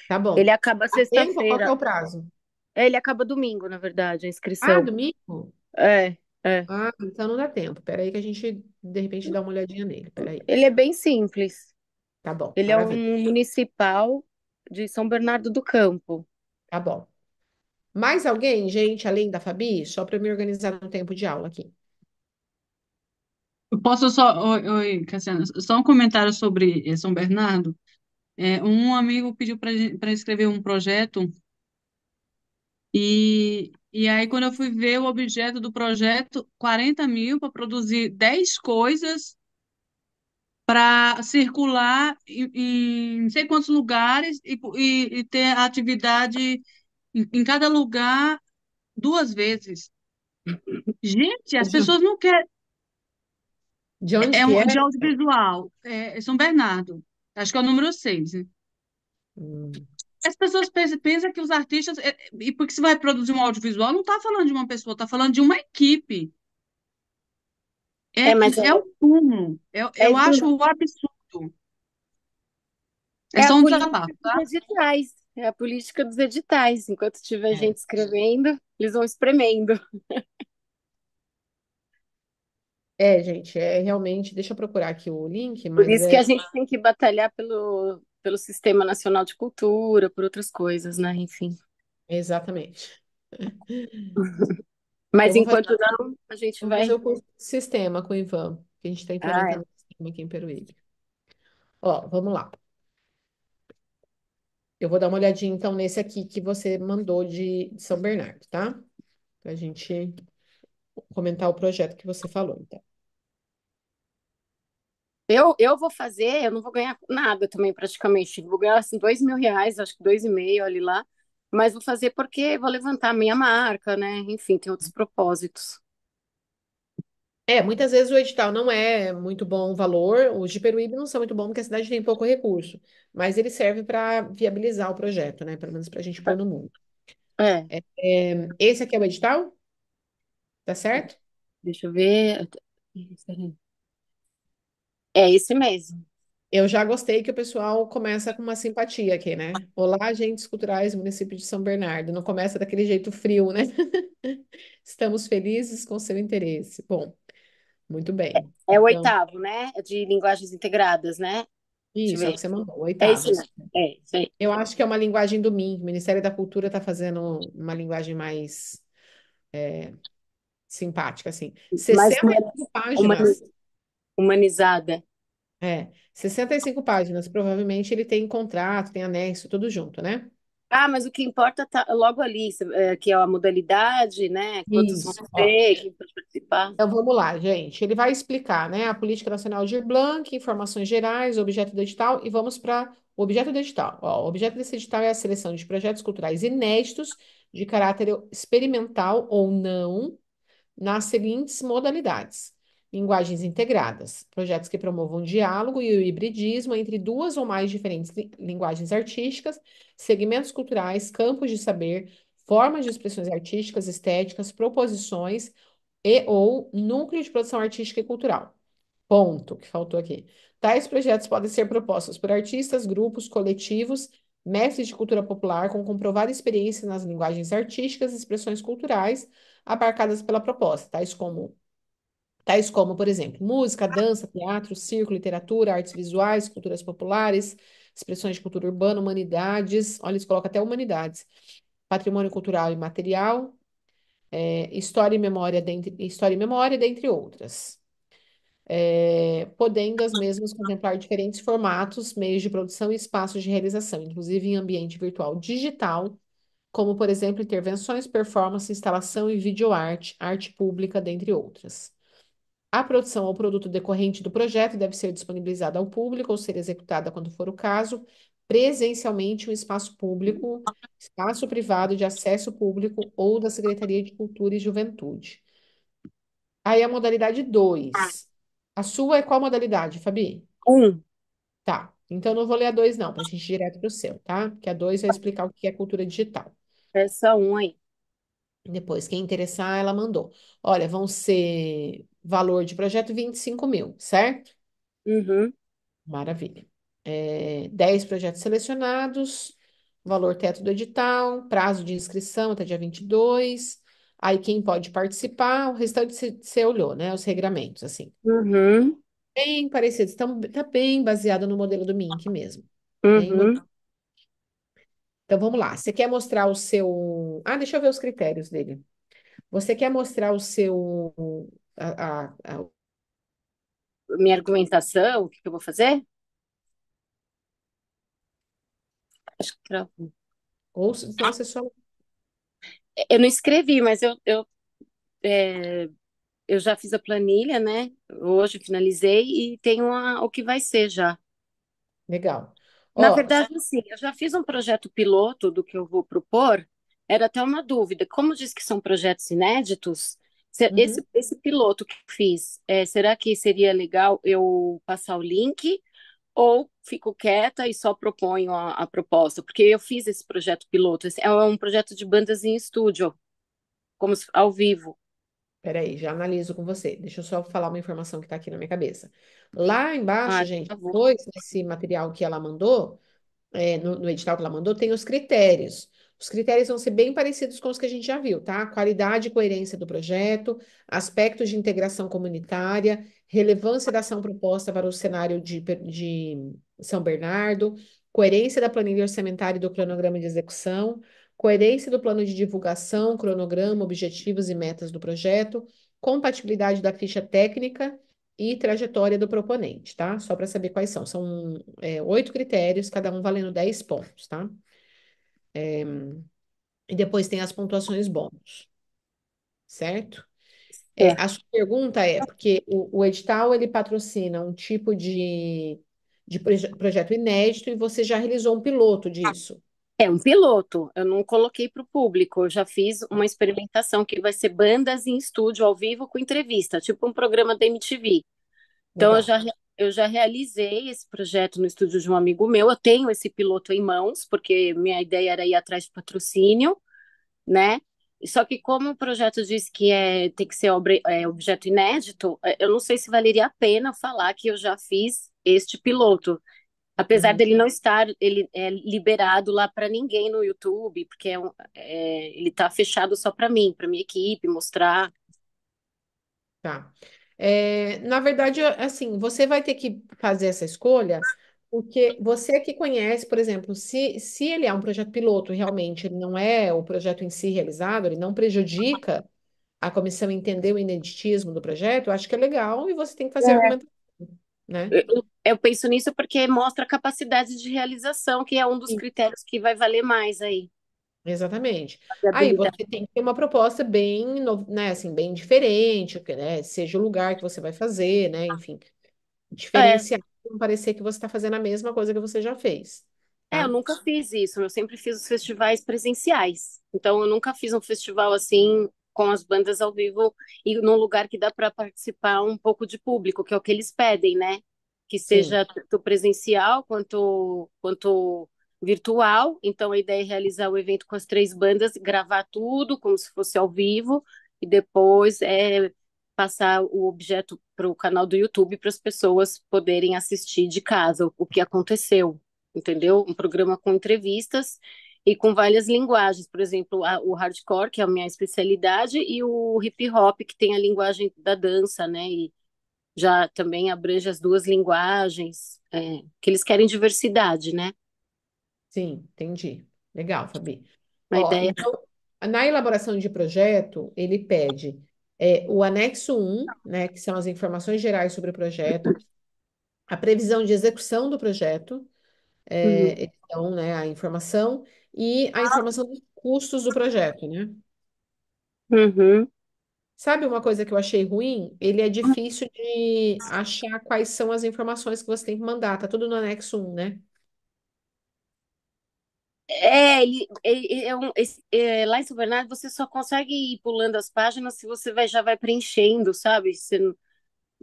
Tá bom. Ele acaba ah, sexta-feira. Qual é o prazo? É, ele acaba domingo, na verdade, a inscrição. Ah, domingo? É, é. Ah, então não dá tempo. Peraí que a gente, de repente, dá uma olhadinha nele. Peraí. Ele é bem simples. Tá bom. Ele é um municipal de São Bernardo do Campo. Tá bom. Mais alguém, gente, além da Fabi? Só para me organizar no tempo de aula aqui. Eu posso só, oi, oi, Cassiana, só um comentário sobre São Bernardo. É, um amigo pediu para escrever um projeto e, e aí quando eu fui ver o objeto do projeto, 40 mil para produzir 10 coisas para circular em, em não sei quantos lugares e, e, e ter atividade em, em cada lugar duas vezes. Gente, as uhum. pessoas não querem. De onde é, que é? De audiovisual. É, é São Bernardo. Acho que é o número 6, né? Hum. As pessoas pensam, pensam, que os artistas. É, e porque se vai produzir um audiovisual, não está falando de uma pessoa, está falando de uma equipe. É, é, mas é, é o cúmulo. É, é, eu acho o absurdo. É, é só um desabafo, tá? Editais. É a política dos editais. Enquanto tiver gente escrevendo, eles vão espremendo. É, gente, é realmente. Deixa eu procurar aqui o link, Por mas isso que é. a gente tem que batalhar pelo, pelo Sistema Nacional de Cultura, por outras coisas, né? Enfim. Exatamente. Mas Eu vou enquanto não, a gente vou vai. fazer o curso de sistema com o Ivan, que a gente está Ah, é. implementando o sistema aqui em Peruíbe. Ó, vamos lá. Eu vou dar uma olhadinha então nesse aqui que você mandou de São Bernardo, tá? Para a gente comentar o projeto que você falou, então. Eu, eu vou fazer, eu não vou ganhar nada também, praticamente. Vou ganhar assim, dois mil reais, acho que dois e meio ali lá. Mas vou fazer porque vou levantar a minha marca, né? Enfim, tem outros propósitos. É, muitas vezes o edital não é muito bom valor. Os de Peruíbe não são muito bons porque a cidade tem pouco recurso. Mas ele serve para viabilizar o projeto, né? Pelo menos para a gente pôr é. no mundo. É. É, é, esse aqui é o edital? Tá certo? Deixa eu ver. É esse mesmo. Eu já gostei que o pessoal começa com uma simpatia aqui, né? Olá, agentes culturais do município de São Bernardo. Não começa daquele jeito frio, né? Estamos felizes com seu interesse. Bom, muito bem. É, é o Então, oitavo, né? De linguagens integradas, né? isso é o que ver. você mandou, É oitavo. É, isso aí. Eu acho que é uma linguagem do MIM. O Ministério da Cultura está fazendo uma linguagem mais é, simpática, assim. 65 Mas, páginas. Humanizada. É, 65 páginas. Provavelmente ele tem contrato, tem anexo, tudo junto, né? Ah, mas o que importa tá logo ali, é, que é a modalidade, né? Quantos vão ter, quem pode participar. Então vamos lá, gente. Ele vai explicar, né? A Política Nacional de Blanc, informações gerais, objeto digital e vamos para o objeto digital Ó, o objeto desse edital é a seleção de projetos culturais inéditos de caráter experimental ou não, nas seguintes modalidades: linguagens integradas, projetos que promovam diálogo e o hibridismo entre duas ou mais diferentes li linguagens artísticas, segmentos culturais, campos de saber, formas de expressões artísticas, estéticas, proposições e ou núcleo de produção artística e cultural. Ponto, que faltou aqui. Tais projetos podem ser propostos por artistas, grupos, coletivos mestre de cultura popular com comprovada experiência nas linguagens artísticas e expressões culturais abarcadas pela proposta, tais como, tais como, por exemplo, música, dança, teatro, circo, literatura, artes visuais, culturas populares, expressões de cultura urbana, humanidades, olha, eles colocam até humanidades, patrimônio cultural e material, é, história e memória, dentre, história e memória, dentre outras é, podendo as mesmas contemplar diferentes formatos, meios de produção e espaços de realização, inclusive em ambiente virtual digital, como, por exemplo, intervenções, performance, instalação e videoarte, arte pública, dentre outras. A produção ou produto decorrente do projeto deve ser disponibilizada ao público ou ser executada, quando for o caso, presencialmente em um espaço público, espaço privado de acesso público ou da Secretaria de Cultura e Juventude. Aí a modalidade 2, a sua é qual modalidade, Fabi? Um. Tá. Então não vou ler a dois, não, para a gente ir direto para o seu, tá? Porque a dois vai explicar o que é cultura digital. Essa um aí. Depois, quem interessar, ela mandou. Olha, vão ser valor de projeto 25 mil, certo? Uhum. Maravilha. É, 10 projetos selecionados, valor teto do edital, prazo de inscrição até dia 22, Aí quem pode participar, o restante você olhou, né? Os regramentos, assim. Uhum. Bem parecido. Está tá bem baseado no modelo do Mink mesmo. Uhum. Então, vamos lá. Você quer mostrar o seu... Ah, deixa eu ver os critérios dele. Você quer mostrar o seu... A, a, a... Minha argumentação, o que que eu vou fazer? Acho que travou. Ou se então, você só eu não escrevi, mas eu, eu, é, eu já fiz a planilha, né? Hoje finalizei e tenho a, o que vai ser já. Legal. Na verdade, sim, eu já fiz um projeto piloto do que eu vou propor. Era até uma dúvida. Como diz que são projetos inéditos, se- uhum. esse, esse piloto que fiz, é, será que seria legal eu passar o link ou fico quieta e só proponho a, a proposta, porque eu fiz esse projeto piloto, esse é um projeto de bandas em estúdio, como se, ao vivo. Peraí, já analiso com você. Deixa eu só falar uma informação que está aqui na minha cabeça. Lá embaixo, ah, tá gente, dois esse material que ela mandou, é, no, no edital que ela mandou, tem os critérios. Os critérios vão ser bem parecidos com os que a gente já viu, tá? Qualidade e coerência do projeto, aspectos de integração comunitária, relevância da ação proposta para o cenário de, de São Bernardo, coerência da planilha orçamentária e do cronograma de execução, coerência do plano de divulgação, cronograma, objetivos e metas do projeto, compatibilidade da ficha técnica e trajetória do proponente, tá? Só para saber quais são. São é, oito critérios, cada um valendo dez pontos, tá? É, e depois tem as pontuações bônus, certo? É, é, a sua pergunta é, porque o, o, edital ele patrocina um tipo de, de proje projeto inédito e você já realizou um piloto disso. É um piloto, eu não coloquei para o público, eu já fiz uma experimentação que vai ser bandas em estúdio ao vivo com entrevista, tipo um programa da MTV. Então Legal. eu já eu já realizei esse projeto no estúdio de um amigo meu. Eu tenho esse piloto em mãos, porque minha ideia era ir atrás de patrocínio, né? Só que como o projeto diz que é, tem que ser é, objeto inédito, é, eu não sei se valeria a pena falar que eu já fiz este piloto. Apesar uhum. dele não estar ele é liberado lá para ninguém no YouTube, porque é, é ele está fechado só para mim, para minha equipe, mostrar. Tá. É, na verdade, assim, você vai ter que fazer essa escolha, porque você que conhece, por exemplo, se, se ele é um projeto piloto, realmente ele não é o projeto em si realizado, ele não prejudica a comissão entender o ineditismo do projeto, eu acho que é legal e você tem que fazer É. argumentação, né? Eu penso nisso porque mostra a capacidade de realização, que é um dos critérios que vai valer mais aí. Exatamente. Aí você tem que ter uma proposta bem, né, assim, bem diferente, né, seja o lugar que você vai fazer, né, enfim, diferenciar, é. não parecer que você está fazendo a mesma coisa que você já fez, É, tá? eu nunca fiz isso, eu sempre fiz os festivais presenciais. Então eu nunca fiz um festival assim com as bandas ao vivo e num lugar que dá para participar um pouco de público, que é o que eles pedem, né? Que seja tanto presencial quanto quanto virtual. Então, a ideia é realizar o evento com as três bandas, gravar tudo como se fosse ao vivo e depois é, passar o objeto para o canal do YouTube para as pessoas poderem assistir de casa o que aconteceu, entendeu? Um programa com entrevistas e com várias linguagens, por exemplo, a, o hardcore, que é a minha especialidade, e o hip hop, que tem a linguagem da dança, né? E já também abrange as duas linguagens, é, que eles querem diversidade, né? Sim, entendi. Legal, Fabi. A Ó, ideia. então, na elaboração de projeto, ele pede é, o anexo 1, né, que são as informações gerais sobre o projeto, a previsão de execução do projeto, é, uhum. então, né, a informação, e a informação dos custos do projeto, né? Uhum. Sabe uma coisa que eu achei ruim? Ele é difícil de achar quais são as informações que você tem que mandar, tá tudo no anexo 1, né? É, ele, é, é um, é, lá em São Bernardo você só consegue ir pulando as páginas se você vai, já vai preenchendo, sabe? Você não,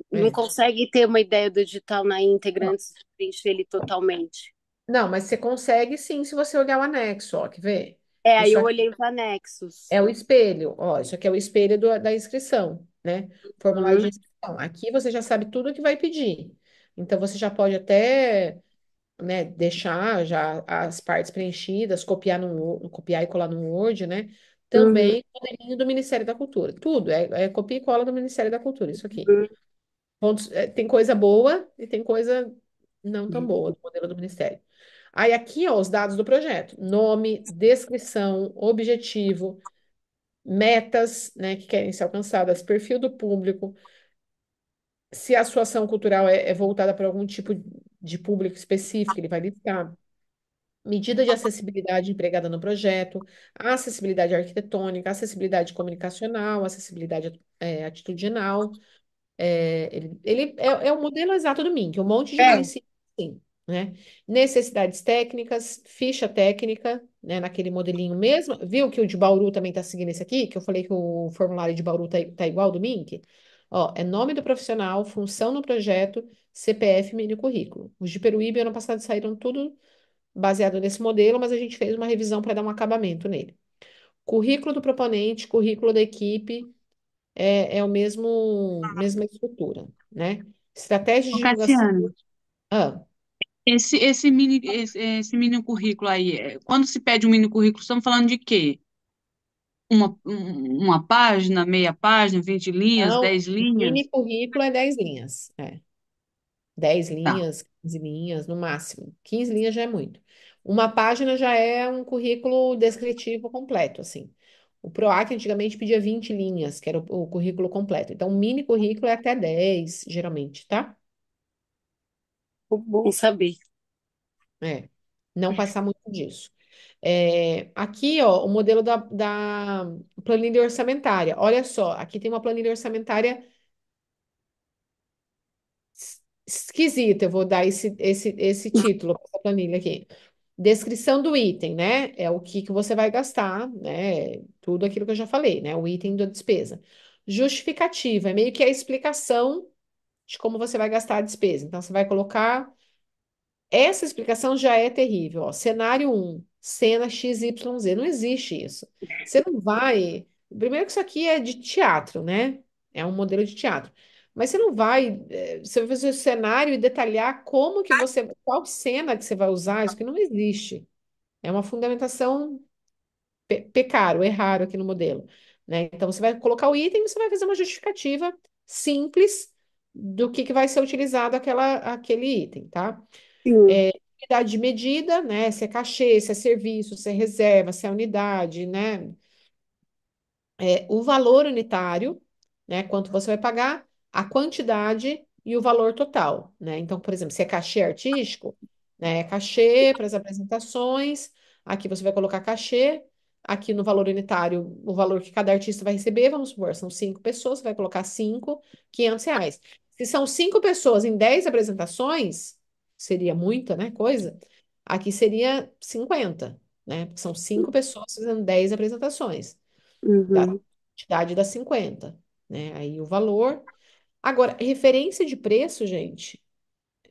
não consegue ter uma ideia do digital na íntegra antes de preencher ele totalmente. Não, mas você consegue sim se você olhar o anexo, ó, que ver? É, aí eu aqui olhei os anexos. É o espelho, ó, isso aqui é o espelho do, da inscrição, né? Formulário uhum. de inscrição. Aqui você já sabe tudo o que vai pedir. Então você já pode até né, deixar já as partes preenchidas, copiar no copiar e colar no Word, né? Também caderninho uhum. do Ministério da Cultura. Tudo é, é, copia e cola do Ministério da Cultura, isso aqui. Uhum. Pontos, é, tem coisa boa e tem coisa não tão uhum. boa do modelo do Ministério. Aí aqui, ó, os dados do projeto: nome, descrição, objetivo, metas, né, que querem ser alcançadas, perfil do público, se a sua ação cultural é, é voltada para algum tipo de público específico, ele vai listar medida de acessibilidade empregada no projeto, acessibilidade arquitetônica, acessibilidade comunicacional, acessibilidade é, atitudinal. É, ele, ele é, é, o modelo exato do MINC, um monte de é. sim, né? Necessidades técnicas, ficha técnica, né, naquele modelinho mesmo. Viu que o de Bauru também está seguindo esse aqui, que eu falei que o formulário de Bauru está tá igual ao do MINC? Ó, é nome do profissional, função no projeto, CPF, mini currículo. Os de Peruíbe ano passado saíram tudo baseado nesse modelo, mas a gente fez uma revisão para dar um acabamento nele. Currículo do proponente, currículo da equipe, é, é o mesmo, mesma estrutura, né? Estratégia de Ah. Esse, esse, mini, esse, esse mini currículo aí, é, quando se pede um mini currículo, estamos falando de quê? uma, uma página, meia página, 20 linhas, Não, 10 linhas? Mini currículo é 10 linhas. É. 10 tá. linhas, tá. 15 linhas, no máximo. 15 linhas já é muito. Uma página já é um currículo descritivo completo, assim. O PROAC antigamente pedia 20 linhas, que era o, o currículo completo. Então, o mini currículo é até 10, geralmente, tá? Bom saber. É, não passar muito disso. É, aqui, ó, o modelo da, da planilha orçamentária. Olha só, aqui tem uma planilha orçamentária esquisita, eu vou dar esse, esse, esse título para essa planilha aqui. Descrição do item, né? É o que, que você vai gastar, né? Tudo aquilo que eu já falei, né? O item da despesa. Justificativa, é meio que a explicação de como você vai gastar a despesa. Então, você vai colocar. Essa explicação já é terrível, ó. Cenário 1 cena XYZ. Não existe isso. Você não vai. Primeiro que isso aqui é de teatro, né? É um modelo de teatro. Mas você não vai, é, você vai fazer o cenário e detalhar como que você, qual cena que você vai usar, isso que não existe. É uma fundamentação pe pecaro, errado aqui no modelo, né? Então você vai colocar o item, você vai fazer uma justificativa simples do que, que vai ser utilizado aquela, aquele item, tá? É, unidade de medida, né? Se é cachê, se é serviço, se é reserva, se é unidade, né? É, o valor unitário, né? Quanto você vai pagar, a quantidade e o valor total, né? Então, por exemplo, se é cachê artístico, né? É cachê para as apresentações, aqui você vai colocar cachê, aqui no valor unitário, o valor que cada artista vai receber, vamos supor, são cinco pessoas, você vai colocar cinco, quinhentos reais. Se são cinco pessoas em dez apresentações, seria muita, né, coisa, aqui seria 50, né? Porque são cinco uhum. pessoas fazendo 10 apresentações. Da uhum. quantidade das 50, né? Aí o valor. Agora, referência de preço, gente,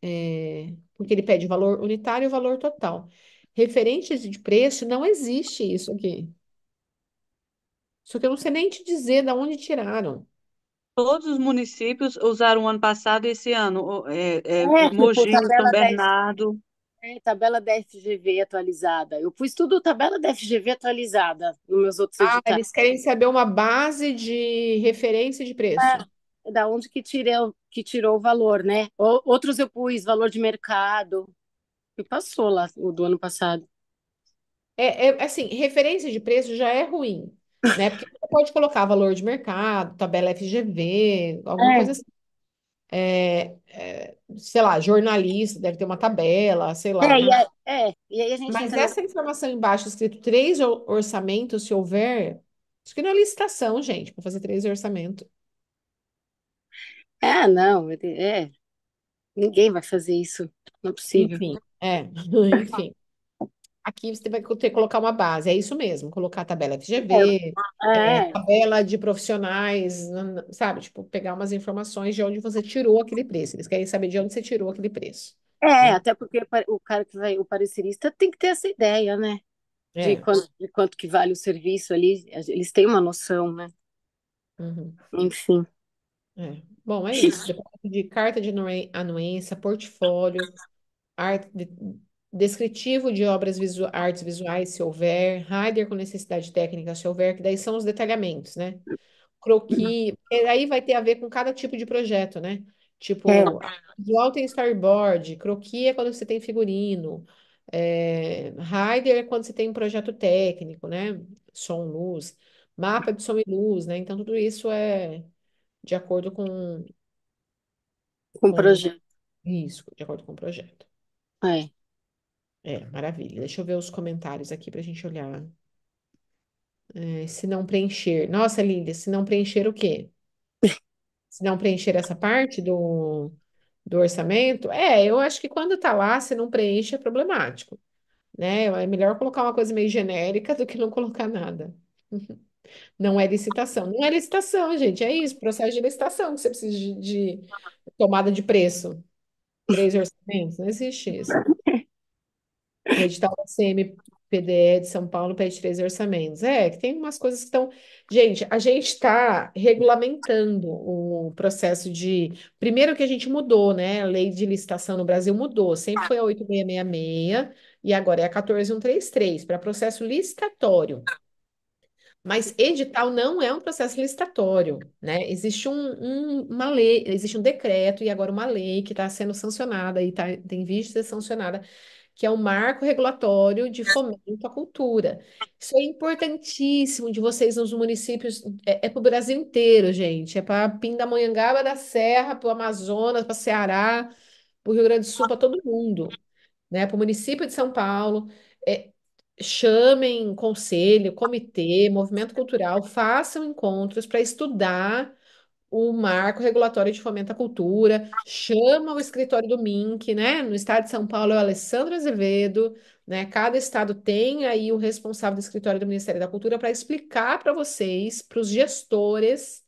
é... porque ele pede valor unitário e valor total. Referência de preço, não existe isso aqui. Só que eu não sei nem te dizer de onde tiraram todos os municípios usaram o ano passado e esse ano. É, é, é Mogi, São Bernardo. 10, é, tabela da FGV atualizada. Eu pus tudo tabela da FGV atualizada nos meus outros Ah, eles querem saber uma base de referência de preço. É, é da onde que, tirou, que tirou o valor, né? Outros eu pus valor de mercado. E passou lá o do ano passado. É, é, assim, referência de preço já é ruim né? Porque você pode colocar valor de mercado, tabela FGV, alguma é. coisa assim. É, é, sei lá, jornalista, deve ter uma tabela, sei lá, é, e é, aí, é, e aí a gente Mas entra essa informação embaixo, escrito três orçamentos, se houver, isso que não é licitação, gente, para fazer três orçamentos. Ah, não, é, ninguém vai fazer isso. Não é possível. Enfim, é, enfim. Aqui você vai ter que colocar uma base, é isso mesmo, colocar a tabela FGV, é, é, é. tabela de profissionais, sabe? Tipo, pegar umas informações de onde você tirou aquele preço. Eles querem saber de onde você tirou aquele preço. É, né? até porque o cara que vai, o parecerista tem que ter essa ideia, né? De é. quanto, de quanto que vale o serviço ali, eles têm uma noção, né? Uhum. Enfim. É. Bom, é isso. De carta de anuência, portfólio, arte de descritivo de obras visu artes visuais, se houver, rider com necessidade técnica, se houver, que daí são os detalhamentos, né? Croqui, é, aí vai ter a ver com cada tipo de projeto, né? Tipo, é. visual tem storyboard, croqui é quando você tem figurino, é, rider é quando você tem um projeto técnico, né? Som, luz, mapa de som e luz, né? Então, tudo isso é de acordo com... Com o projeto. Isso, de acordo com o projeto. É. É, maravilha. Deixa eu ver os comentários aqui para a gente olhar. É, se não preencher. Nossa, linda, se não preencher o quê? Se não preencher essa parte do, do orçamento? É, eu acho que quando está lá, se não preenche, é problemático. Né? É melhor colocar uma coisa meio genérica do que não colocar nada. Não é licitação. Não é licitação, gente. É isso, processo de licitação que você precisa de, de tomada de preço. Três orçamentos, não existe isso edital da CMPDE de São Paulo pede 13 orçamentos. É, que tem umas coisas que estão. Gente, a gente está regulamentando o processo de. Primeiro que a gente mudou, né? A lei de licitação no Brasil mudou. Sempre foi a 8666 e agora é a 14133 para processo licitatório. Mas edital não é um processo licitatório, né? Existe um, um, uma lei, existe um decreto e agora uma lei que está sendo sancionada e tá, tem visto de ser sancionada que é o marco regulatório de é. fomento à cultura. Isso é importantíssimo de vocês nos municípios, é, é para o Brasil inteiro, gente, é para Pindamonhangaba da Serra, para o Amazonas, para Ceará, para o Rio Grande do Sul, para todo mundo, né? Para o município de São Paulo. É, chamem conselho, comitê, movimento cultural, façam encontros para estudar o marco regulatório de fomento à cultura, chama o escritório do MINC, né? No estado de São Paulo é o Alessandro Azevedo, né? Cada estado tem aí o responsável do escritório do Ministério da Cultura para explicar para vocês, para os gestores,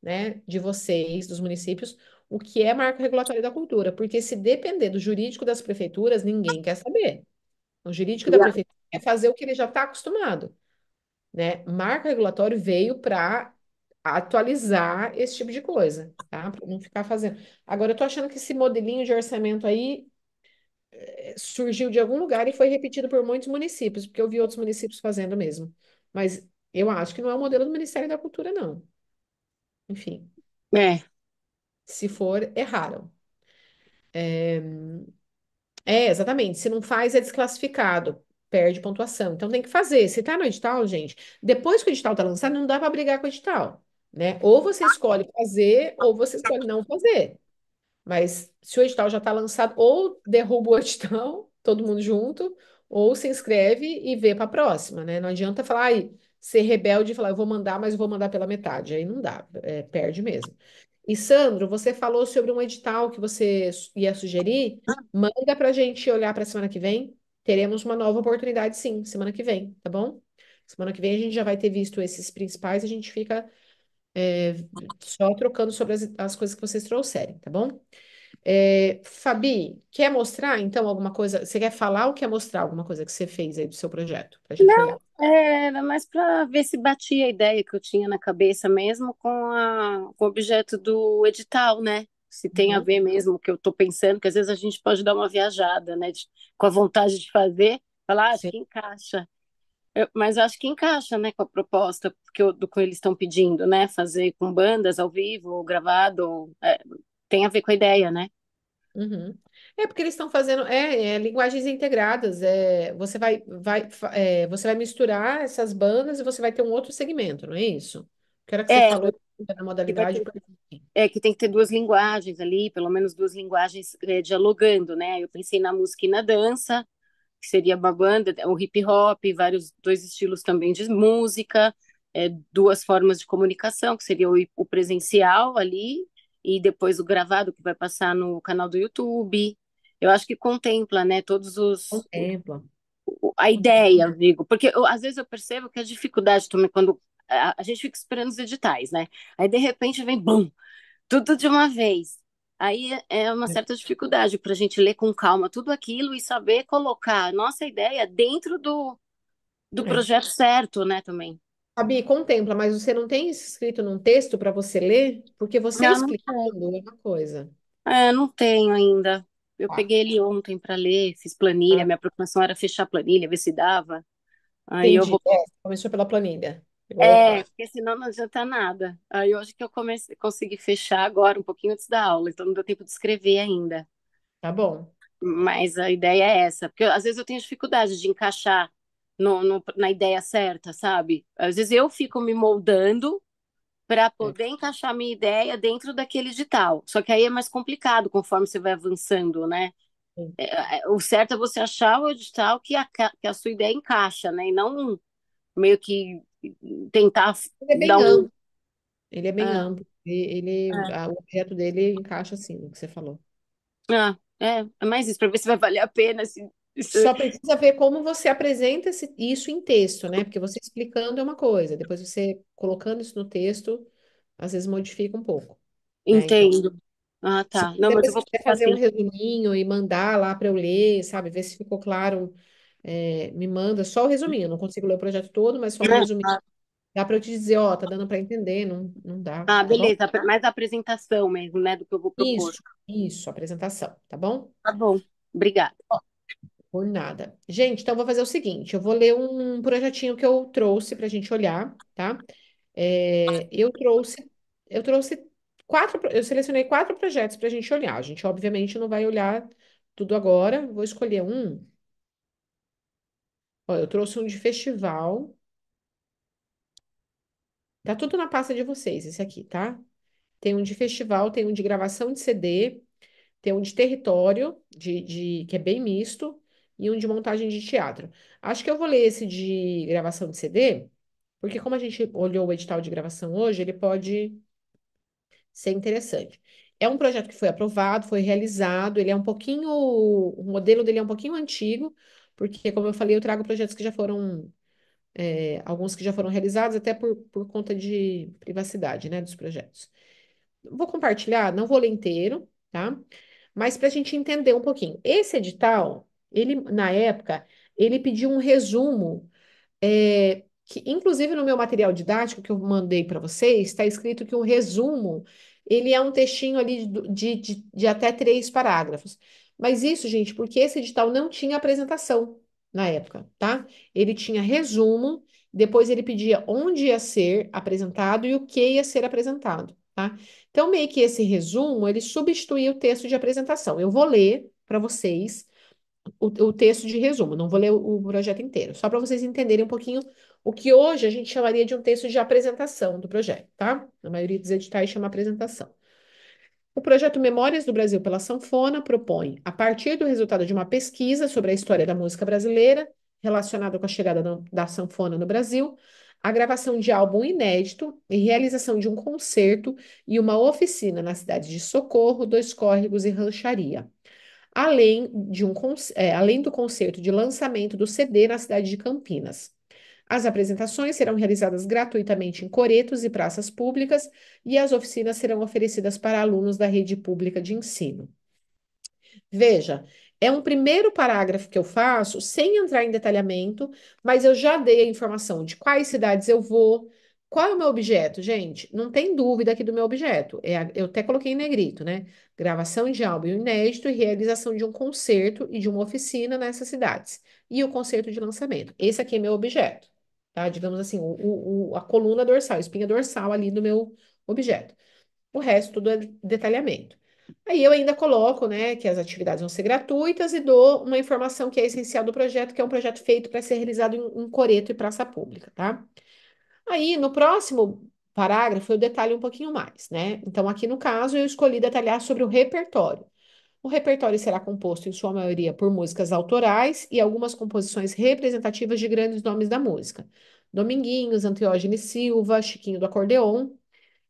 né, de vocês, dos municípios, o que é marco regulatório da cultura, porque se depender do jurídico das prefeituras, ninguém quer saber. O jurídico da prefeitura quer fazer o que ele já está acostumado. Né? Marco regulatório veio para atualizar esse tipo de coisa, tá? Para não ficar fazendo. Agora, eu tô achando que esse modelinho de orçamento aí eh, surgiu de algum lugar e foi repetido por muitos municípios, porque eu vi outros municípios fazendo mesmo. Mas eu acho que não é o modelo do Ministério da Cultura, não. Enfim. É. Se for, erraram. É, é exatamente. Se não faz, é desclassificado. Perde pontuação. Então tem que fazer. Se tá no edital, gente, depois que o edital tá lançado, não dá para brigar com o edital né? Ou você escolhe fazer, ou você escolhe não fazer. Mas se o edital já está lançado, ou derruba o edital, todo mundo junto, ou se inscreve e vê para a próxima, né? Não adianta falar, ai, ser rebelde e falar, eu vou mandar, mas eu vou mandar pela metade. Aí não dá, é, perde mesmo. E Sandro, você falou sobre um edital que você ia sugerir. Manda para a gente olhar para a semana que vem. Teremos uma nova oportunidade, sim, semana que vem, tá bom? Semana que vem a gente já vai ter visto esses principais, a gente fica é, só trocando sobre as, as, coisas que vocês trouxerem, tá bom? É, Fabi, quer mostrar então alguma coisa? Você quer falar ou quer mostrar alguma coisa que você fez aí do seu projeto? Não, é, era mais para ver se batia a ideia que eu tinha na cabeça mesmo com, a, com o objeto do edital, né? Se tem a uhum. ver mesmo o que eu estou pensando, que às vezes a gente pode dar uma viajada, né? De, com a vontade de fazer, falar, ah, acho que encaixa. Eu, mas eu acho que encaixa, né, com a proposta que, eu, do que eles estão pedindo, né? Fazer com bandas ao vivo, ou gravado, ou, é, tem a ver com a ideia, né? Uhum. É porque eles estão fazendo é, é, linguagens integradas. É, você vai, vai, é, você vai misturar essas bandas e você vai ter um outro segmento, não é isso? Que era que você é, falou na modalidade. Que ter, assim. é que tem que ter duas linguagens ali, pelo menos duas linguagens é, dialogando, né? Eu pensei na música e na dança, que seria uma banda, o hip hop, vários dois estilos também de música, é, duas formas de comunicação, que seria o, o presencial ali e depois o gravado que vai passar no canal do YouTube. Eu acho que contempla, né, todos os contempla a ideia, digo, porque eu, às vezes eu percebo que a dificuldade também quando a, a gente fica esperando os editais, né? Aí de repente vem bum, tudo de uma vez. Aí é uma é. certa dificuldade para a gente ler com calma tudo aquilo e saber colocar a nossa ideia dentro do, do é. projeto certo, né, também. Sabi, contempla, mas você não tem isso escrito num texto para você ler? Porque você está ah, explicando não é uma coisa. É, não tenho ainda. Eu ah. peguei ele ontem para ler, fiz planilha, ah. minha preocupação era fechar a planilha, ver se dava. Aí Entendi. eu vou... É, começou pela planilha. É, porque senão não adianta nada. Aí hoje que eu comecei, consegui fechar agora, um pouquinho antes da aula, então não deu tempo de escrever ainda. Tá bom. Mas a ideia é essa, porque às vezes eu tenho dificuldade de encaixar no, no- na ideia certa, sabe? Às vezes eu fico me moldando para poder encaixar minha ideia dentro daquele edital. Só que aí é mais complicado conforme você vai avançando, né? É, é, O certo é você achar o edital que a, que a sua ideia encaixa, né? E não meio que tentar Ele é bem dar um... amplo. Ele é bem ah. amplo. Ele, ele ah. o objeto dele encaixa assim, no que você falou. Ah, é, é mais isso, para ver se vai valer a pena. Se, assim, se... Só precisa ver como você apresenta esse, isso em texto, né? Porque você explicando é uma coisa, depois você colocando isso no texto, às vezes modifica um pouco. né? Então, Entendo. Ah, tá. Não, mas eu vou quiser fazer um resuminho e mandar lá para eu ler, sabe? Ver se ficou claro é, me manda só o resuminho. Eu não consigo ler o projeto todo, mas só o é. resuminho. Dá para eu te dizer, ó, tá dando para entender, não, não dá. Ah, tá beleza, tá mais a apresentação mesmo, né, do que eu vou propor. Isso, isso, apresentação, tá bom? Tá bom, obrigada. por nada. Gente, então vou fazer o seguinte, eu vou ler um projetinho que eu trouxe para a gente olhar, tá? É, eu trouxe, eu trouxe quatro, eu selecionei quatro projetos para a gente olhar. A gente, obviamente, não vai olhar tudo agora, vou escolher um Ó, eu trouxe um de festival. Tá tudo na pasta de vocês, esse aqui, tá? Tem um de festival, tem um de gravação de CD, tem um de território, de, de, que é bem misto, e um de montagem de teatro. Acho que eu vou ler esse de gravação de CD, porque como a gente olhou o edital de gravação hoje, ele pode ser interessante. É um projeto que foi aprovado, foi realizado, ele é um pouquinho, o modelo dele é um pouquinho antigo, porque, como eu falei, eu trago projetos que já foram, é, alguns que já foram realizados, até por, por conta de privacidade, né, dos projetos. Vou compartilhar, não vou ler inteiro, tá? Mas para a gente entender um pouquinho. Esse edital, ele, na época, ele pediu um resumo, é, que, inclusive, no meu material didático que eu mandei para vocês, está escrito que o resumo ele é um textinho ali de, de, de, até três parágrafos. Mas isso, gente, porque esse edital não tinha apresentação na época, tá? Ele tinha resumo, depois ele pedia onde ia ser apresentado e o que ia ser apresentado, tá? Então, meio que esse resumo, ele substituía o texto de apresentação. Eu vou ler para vocês o, o, texto de resumo, não vou ler o, o projeto inteiro, só para vocês entenderem um pouquinho o que hoje a gente chamaria de um texto de apresentação do projeto, tá? Na maioria dos editais chama apresentação. O projeto Memórias do Brasil pela Sanfona propõe, a partir do resultado de uma pesquisa sobre a história da música brasileira, relacionada com a chegada da, da sanfona no Brasil, a gravação de álbum inédito e realização de um concerto e uma oficina na cidade de Socorro, Dois Córregos e Rancharia, além, de um, é, além do concerto de lançamento do CD na cidade de Campinas. As apresentações serão realizadas gratuitamente em coretos e praças públicas e as oficinas serão oferecidas para alunos da rede pública de ensino. Veja, é um primeiro parágrafo que eu faço sem entrar em detalhamento, mas eu já dei a informação de quais cidades eu vou, qual é o meu objeto, gente? Não tem dúvida aqui do meu objeto. É, eu até coloquei em negrito, né? Gravação de álbum inédito e realização de um concerto e de uma oficina nessas cidades. E o concerto de lançamento. Esse aqui é meu objeto tá? Digamos assim, o, o, a coluna dorsal, a espinha dorsal ali do meu objeto. O resto tudo é detalhamento. Aí eu ainda coloco, né, que as atividades vão ser gratuitas e dou uma informação que é essencial do projeto, que é um projeto feito para ser realizado em, em coreto e praça pública, tá? Aí, no próximo parágrafo, eu detalho um pouquinho mais, né? Então, aqui no caso, eu escolhi detalhar sobre o repertório. O repertório será composto, em sua maioria, por músicas autorais e algumas composições representativas de grandes nomes da música. Dominguinhos, Anteógenes Silva, Chiquinho do Acordeon,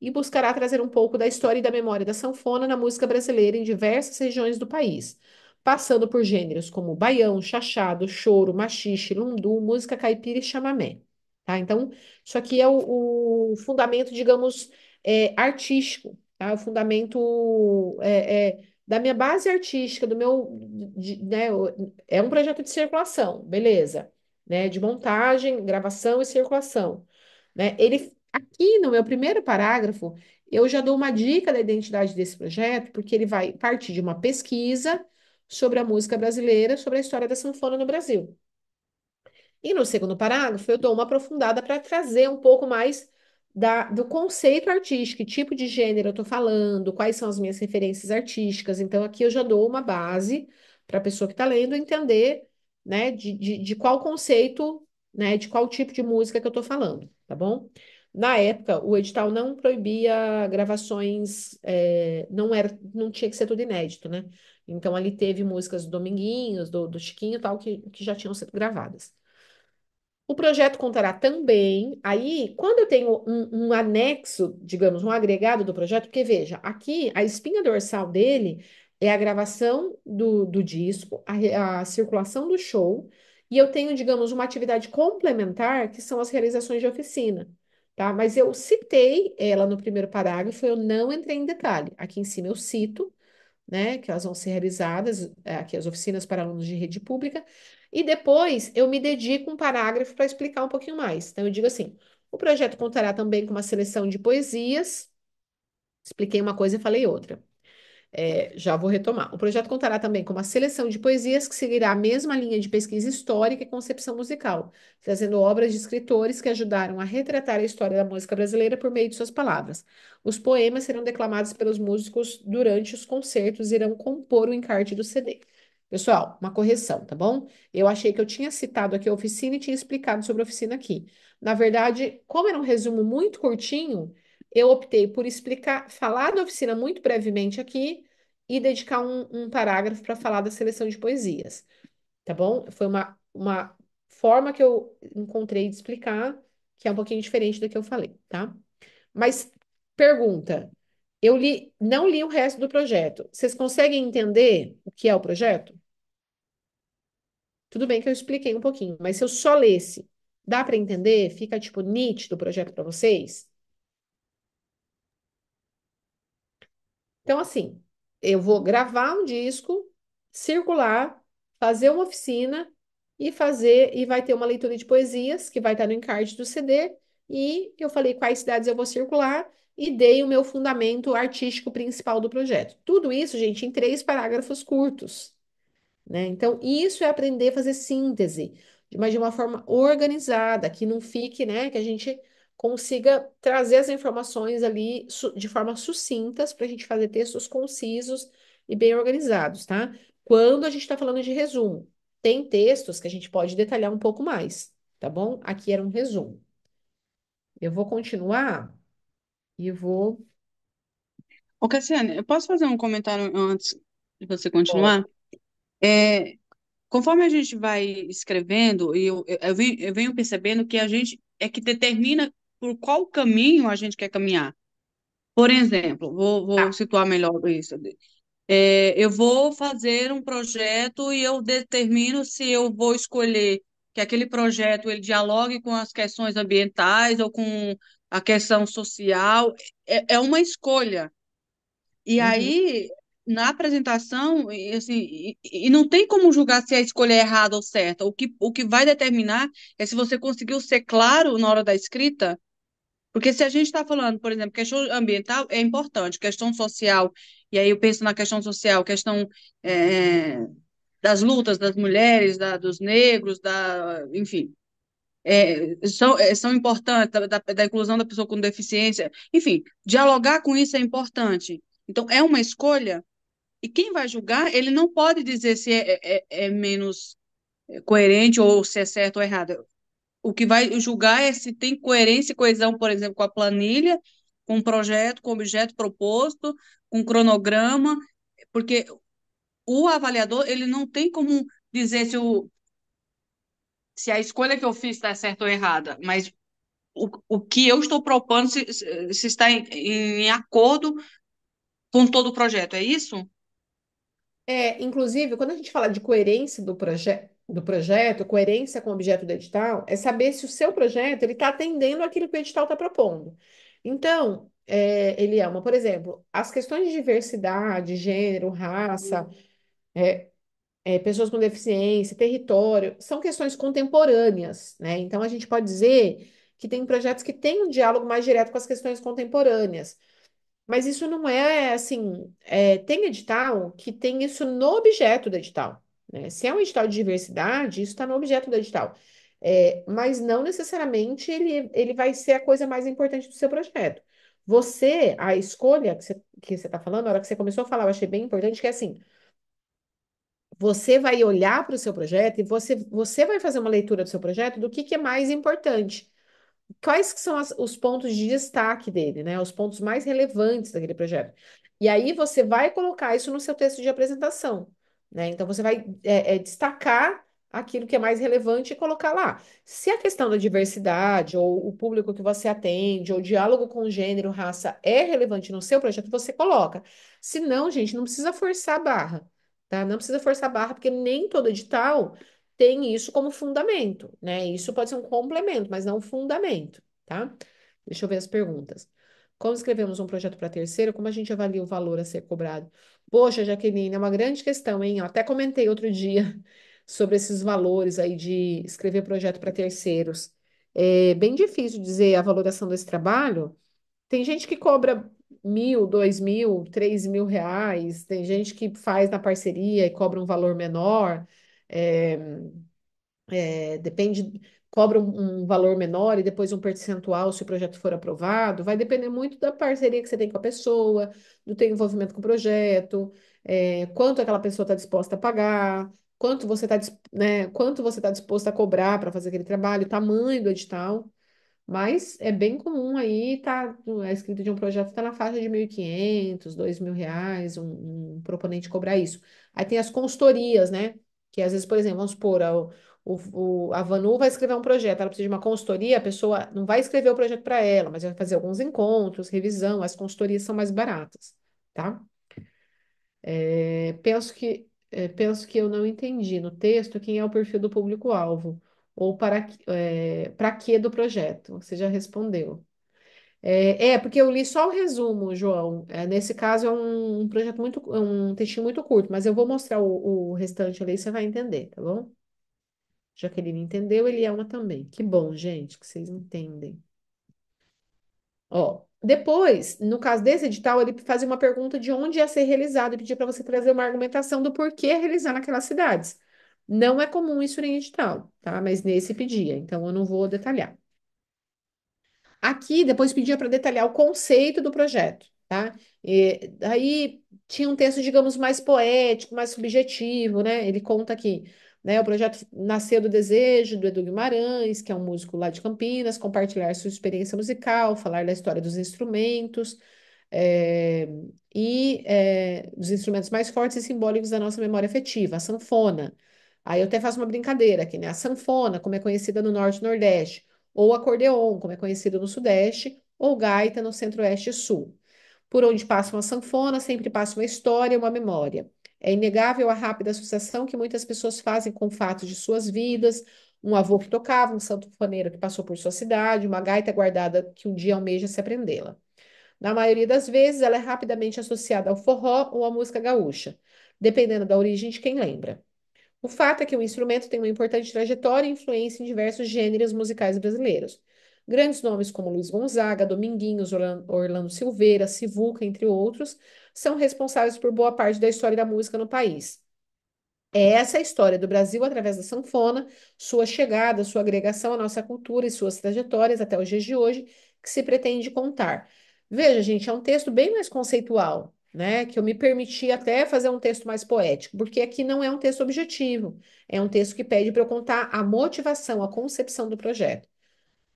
e buscará trazer um pouco da história e da memória da sanfona na música brasileira em diversas regiões do país, passando por gêneros como baião, chachado, choro, machixe, lundu, música caipira e chamamé. Tá? Então, isso aqui é o, o fundamento, digamos, é, artístico, tá? o fundamento é, é, da minha base artística, do meu, de, né, é um projeto de circulação, beleza, né, de montagem, gravação e circulação, né, ele, aqui no meu primeiro parágrafo, eu já dou uma dica da identidade desse projeto, porque ele vai partir de uma pesquisa sobre a música brasileira, sobre a história da sanfona no Brasil. E no segundo parágrafo, eu dou uma aprofundada para trazer um pouco mais da, do conceito artístico, que tipo de gênero eu estou falando, quais são as minhas referências artísticas. Então, aqui eu já dou uma base para a pessoa que está lendo entender né, de, de, de qual conceito, né, de qual tipo de música que eu estou falando, tá bom? Na época, o edital não proibia gravações, é, não era, não tinha que ser tudo inédito, né? Então, ali teve músicas do Dominguinhos, do, do Chiquinho e tal, que, que já tinham sido gravadas. O projeto contará também, aí, quando eu tenho um, um, anexo, digamos, um agregado do projeto, porque veja, aqui a espinha dorsal dele é a gravação do, do disco, a, a circulação do show, e eu tenho, digamos, uma atividade complementar, que são as realizações de oficina, tá? Mas eu citei ela no primeiro parágrafo, eu não entrei em detalhe. Aqui em cima eu cito, né, que elas vão ser realizadas, é, aqui as oficinas para alunos de rede pública, e depois eu me dedico um parágrafo para explicar um pouquinho mais. Então eu digo assim: o projeto contará também com uma seleção de poesias. Expliquei uma coisa e falei outra. É, já vou retomar. O projeto contará também com uma seleção de poesias que seguirá a mesma linha de pesquisa histórica e concepção musical, trazendo obras de escritores que ajudaram a retratar a história da música brasileira por meio de suas palavras. Os poemas serão declamados pelos músicos durante os concertos e irão compor o encarte do CD. Pessoal, uma correção, tá bom? Eu achei que eu tinha citado aqui a oficina e tinha explicado sobre a oficina aqui. Na verdade, como era um resumo muito curtinho, eu optei por explicar, falar da oficina muito brevemente aqui e dedicar um, um parágrafo para falar da seleção de poesias, tá bom? Foi uma, uma forma que eu encontrei de explicar, que é um pouquinho diferente do que eu falei, tá? Mas pergunta, eu li, não li o resto do projeto. Vocês conseguem entender o que é o projeto? Tudo bem que eu expliquei um pouquinho, mas se eu só lesse, dá para entender? Fica, tipo, nítido o projeto para vocês? Então, assim, eu vou gravar um disco, circular, fazer uma oficina e fazer e vai ter uma leitura de poesias que vai estar no encarte do CD e eu falei quais cidades eu vou circular e dei o meu fundamento artístico principal do projeto. Tudo isso, gente, em três parágrafos curtos né? Então, isso é aprender a fazer síntese, mas de uma forma organizada, que não fique, né? Que a gente consiga trazer as informações ali de forma sucintas para a gente fazer textos concisos e bem organizados, tá? Quando a gente está falando de resumo, tem textos que a gente pode detalhar um pouco mais, tá bom? Aqui era um resumo. Eu vou continuar e vou. Ô, Cassiane, eu posso fazer um comentário antes de você continuar? É, conforme a gente vai escrevendo, eu, eu, venho, eu venho percebendo que a gente é que determina por qual caminho a gente quer caminhar. Por exemplo, vou, vou tá. situar melhor isso. É, eu vou fazer um projeto e eu determino se eu vou escolher que aquele projeto ele dialogue com as questões ambientais ou com a questão social. É, é uma escolha. E uhum. aí na apresentação, e, assim, e, e, não tem como julgar se é a escolha é errada ou certa. O que, o que vai determinar é se você conseguiu ser claro na hora da escrita. Porque se a gente está falando, por exemplo, questão ambiental é importante, questão social, e aí eu penso na questão social, questão é, das lutas das mulheres, da, dos negros, da, enfim, é, são, é, são importantes, da, da inclusão da pessoa com deficiência, enfim, dialogar com isso é importante. Então, é uma escolha, e quem vai julgar, ele não pode dizer se é, é, é, é menos é, coerente ou se é certo ou errado. O que vai julgar é se tem coerência e coesão, por exemplo, com a planilha, com o projeto, com o objeto proposto, com o cronograma, porque o avaliador ele não tem como dizer se, o, se a escolha que eu fiz está certa ou errada, mas o, o que eu estou propondo se, se está em, em acordo com todo o projeto, é isso? É, inclusive, quando a gente fala de coerência do, projeto do projeto, coerência com o objeto do edital, é saber se o seu projeto ele está atendendo aquilo que o edital está propondo. Então, é, ele ama, por exemplo, as questões de diversidade, gênero, raça, uhum. é, é, pessoas com deficiência, território, são questões contemporâneas, né? Então, a gente pode dizer que tem projetos que têm um diálogo mais direto com as questões contemporâneas. Mas isso não é assim. é, tem edital que tem isso no objeto do edital. né? Se é um edital de diversidade, isso está no objeto do edital. É, mas não necessariamente ele, ele vai ser a coisa mais importante do seu projeto. Você, a escolha que você que você está falando, a hora que você começou a falar, eu achei bem importante, que é assim, você vai olhar para o seu projeto e você, você vai fazer uma leitura do seu projeto do que, que é mais importante quais que são as, os pontos de destaque dele, né? Os pontos mais relevantes daquele projeto. E aí você vai colocar isso no seu texto de apresentação, né? Então você vai é, é, destacar aquilo que é mais relevante e colocar lá. Se a questão da diversidade ou o público que você atende ou diálogo com gênero, raça é relevante no seu projeto, você coloca. Se não, gente, não precisa forçar a barra, tá? Não precisa forçar a barra porque nem todo edital tem isso como fundamento, né? Isso pode ser um complemento, mas não um fundamento, tá? Deixa eu ver as perguntas. Como escrevemos um projeto para terceiro, como a gente avalia o valor a ser cobrado? Poxa, Jaqueline, é uma grande questão, hein? Eu até comentei outro dia sobre esses valores aí de escrever projeto para terceiros. É bem difícil dizer a valoração desse trabalho. Tem gente que cobra mil, dois mil, três mil reais, tem gente que faz na parceria e cobra um valor menor é, é, depende, cobra um, um, valor menor e depois um percentual se o projeto for aprovado. Vai depender muito da parceria que você tem com a pessoa, do teu envolvimento com o projeto, é, quanto aquela pessoa está disposta a pagar, quanto você está, né, quanto você está disposto a cobrar para fazer aquele trabalho, o tamanho do edital. Mas é bem comum aí, tá, a é escrita de um projeto está na faixa de 1.500, 2.000 reais, um, um proponente cobrar isso. Aí tem as consultorias, né? Que às vezes, por exemplo, vamos supor, a, o, o, a Vanu vai escrever um projeto, ela precisa de uma consultoria, a pessoa não vai escrever o projeto para ela, mas vai fazer alguns encontros, revisão, as consultorias são mais baratas, tá? É, penso que é, penso que eu não entendi no texto quem é o perfil do público-alvo ou para, é, para que do projeto. Você já respondeu. É, é, porque eu li só o resumo, João. É, nesse caso é um, um projeto muito, é um textinho muito curto, mas eu vou mostrar o, o restante ali e você vai entender, tá bom? Já que ele não entendeu, ele é uma também. Que bom, gente, que vocês entendem. Ó, depois, no caso desse edital, ele fazia uma pergunta de onde ia ser realizado e pedia para você trazer uma argumentação do porquê realizar naquelas cidades. Não é comum isso em edital, tá? Mas nesse pedia, então eu não vou detalhar. Aqui, depois pedia para detalhar o conceito do projeto, tá? E aí tinha um texto, digamos, mais poético, mais subjetivo, né? Ele conta aqui. Né, o projeto nasceu do desejo do Edu Guimarães, que é um músico lá de Campinas, compartilhar sua experiência musical, falar da história dos instrumentos é, e é, dos instrumentos mais fortes e simbólicos da nossa memória afetiva, a sanfona. Aí eu até faço uma brincadeira aqui, né? A sanfona, como é conhecida no Norte e Nordeste, ou acordeon, como é conhecido no Sudeste, ou gaita no Centro-Oeste e Sul. Por onde passa uma sanfona, sempre passa uma história uma memória. É inegável a rápida associação que muitas pessoas fazem com fatos de suas vidas, um avô que tocava, um santo sanfoneiro que passou por sua cidade, uma gaita guardada que um dia almeja se aprendê-la. Na maioria das vezes, ela é rapidamente associada ao forró ou à música gaúcha, dependendo da origem de quem lembra. O fato é que o instrumento tem uma importante trajetória e influência em diversos gêneros musicais brasileiros. Grandes nomes como Luiz Gonzaga, Dominguinhos, Orlando Silveira, Sivuca, entre outros, são responsáveis por boa parte da história da música no país. É essa a história do Brasil através da sanfona, sua chegada, sua agregação à nossa cultura e suas trajetórias até os dias de hoje que se pretende contar. Veja, gente, é um texto bem mais conceitual, né? Que eu me permiti até fazer um texto mais poético, porque aqui não é um texto objetivo, é um texto que pede para eu contar a motivação, a concepção do projeto.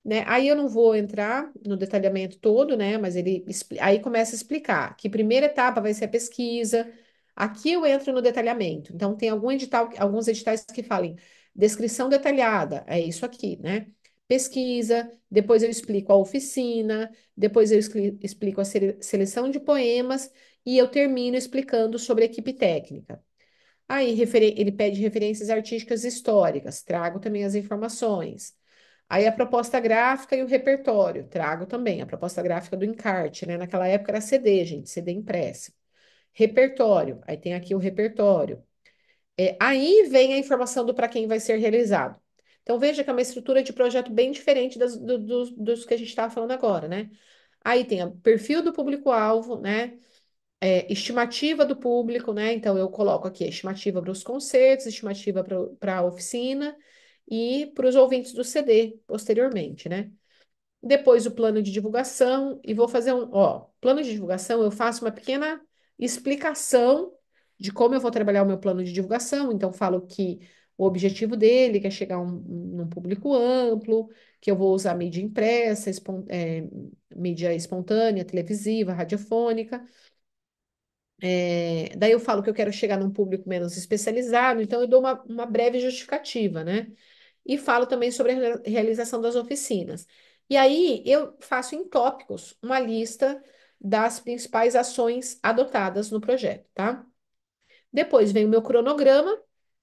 Né? Aí eu não vou entrar no detalhamento todo, né? Mas ele aí começa a explicar que primeira etapa vai ser a pesquisa. Aqui eu entro no detalhamento. Então tem algum edital, alguns editais que falem descrição detalhada, é isso aqui, né? Pesquisa, depois eu explico a oficina, depois eu explico a seleção de poemas e eu termino explicando sobre a equipe técnica. Aí ele pede referências artísticas históricas, trago também as informações. Aí a proposta gráfica e o repertório, trago também a proposta gráfica do encarte, né? Naquela época era CD, gente, CD impresso. Repertório, aí tem aqui o repertório. É, aí vem a informação do para quem vai ser realizado. Então veja que é uma estrutura de projeto bem diferente das, do, do, dos que a gente estava falando agora, né? Aí tem o perfil do público-alvo, né? é, estimativa do público, né? Então, eu coloco aqui a estimativa para os concertos, estimativa para a oficina e para os ouvintes do CD posteriormente, né? Depois o plano de divulgação, e vou fazer um, ó, plano de divulgação, eu faço uma pequena explicação de como eu vou trabalhar o meu plano de divulgação, então falo que o objetivo dele que é chegar um, num público amplo, que eu vou usar mídia impressa, espon é, mídia espontânea, televisiva, radiofônica, é, daí eu falo que eu quero chegar num público menos especializado, então eu dou uma, uma breve justificativa, né? E falo também sobre a realização das oficinas. E aí eu faço em tópicos uma lista das principais ações adotadas no projeto, tá? Depois vem o meu cronograma.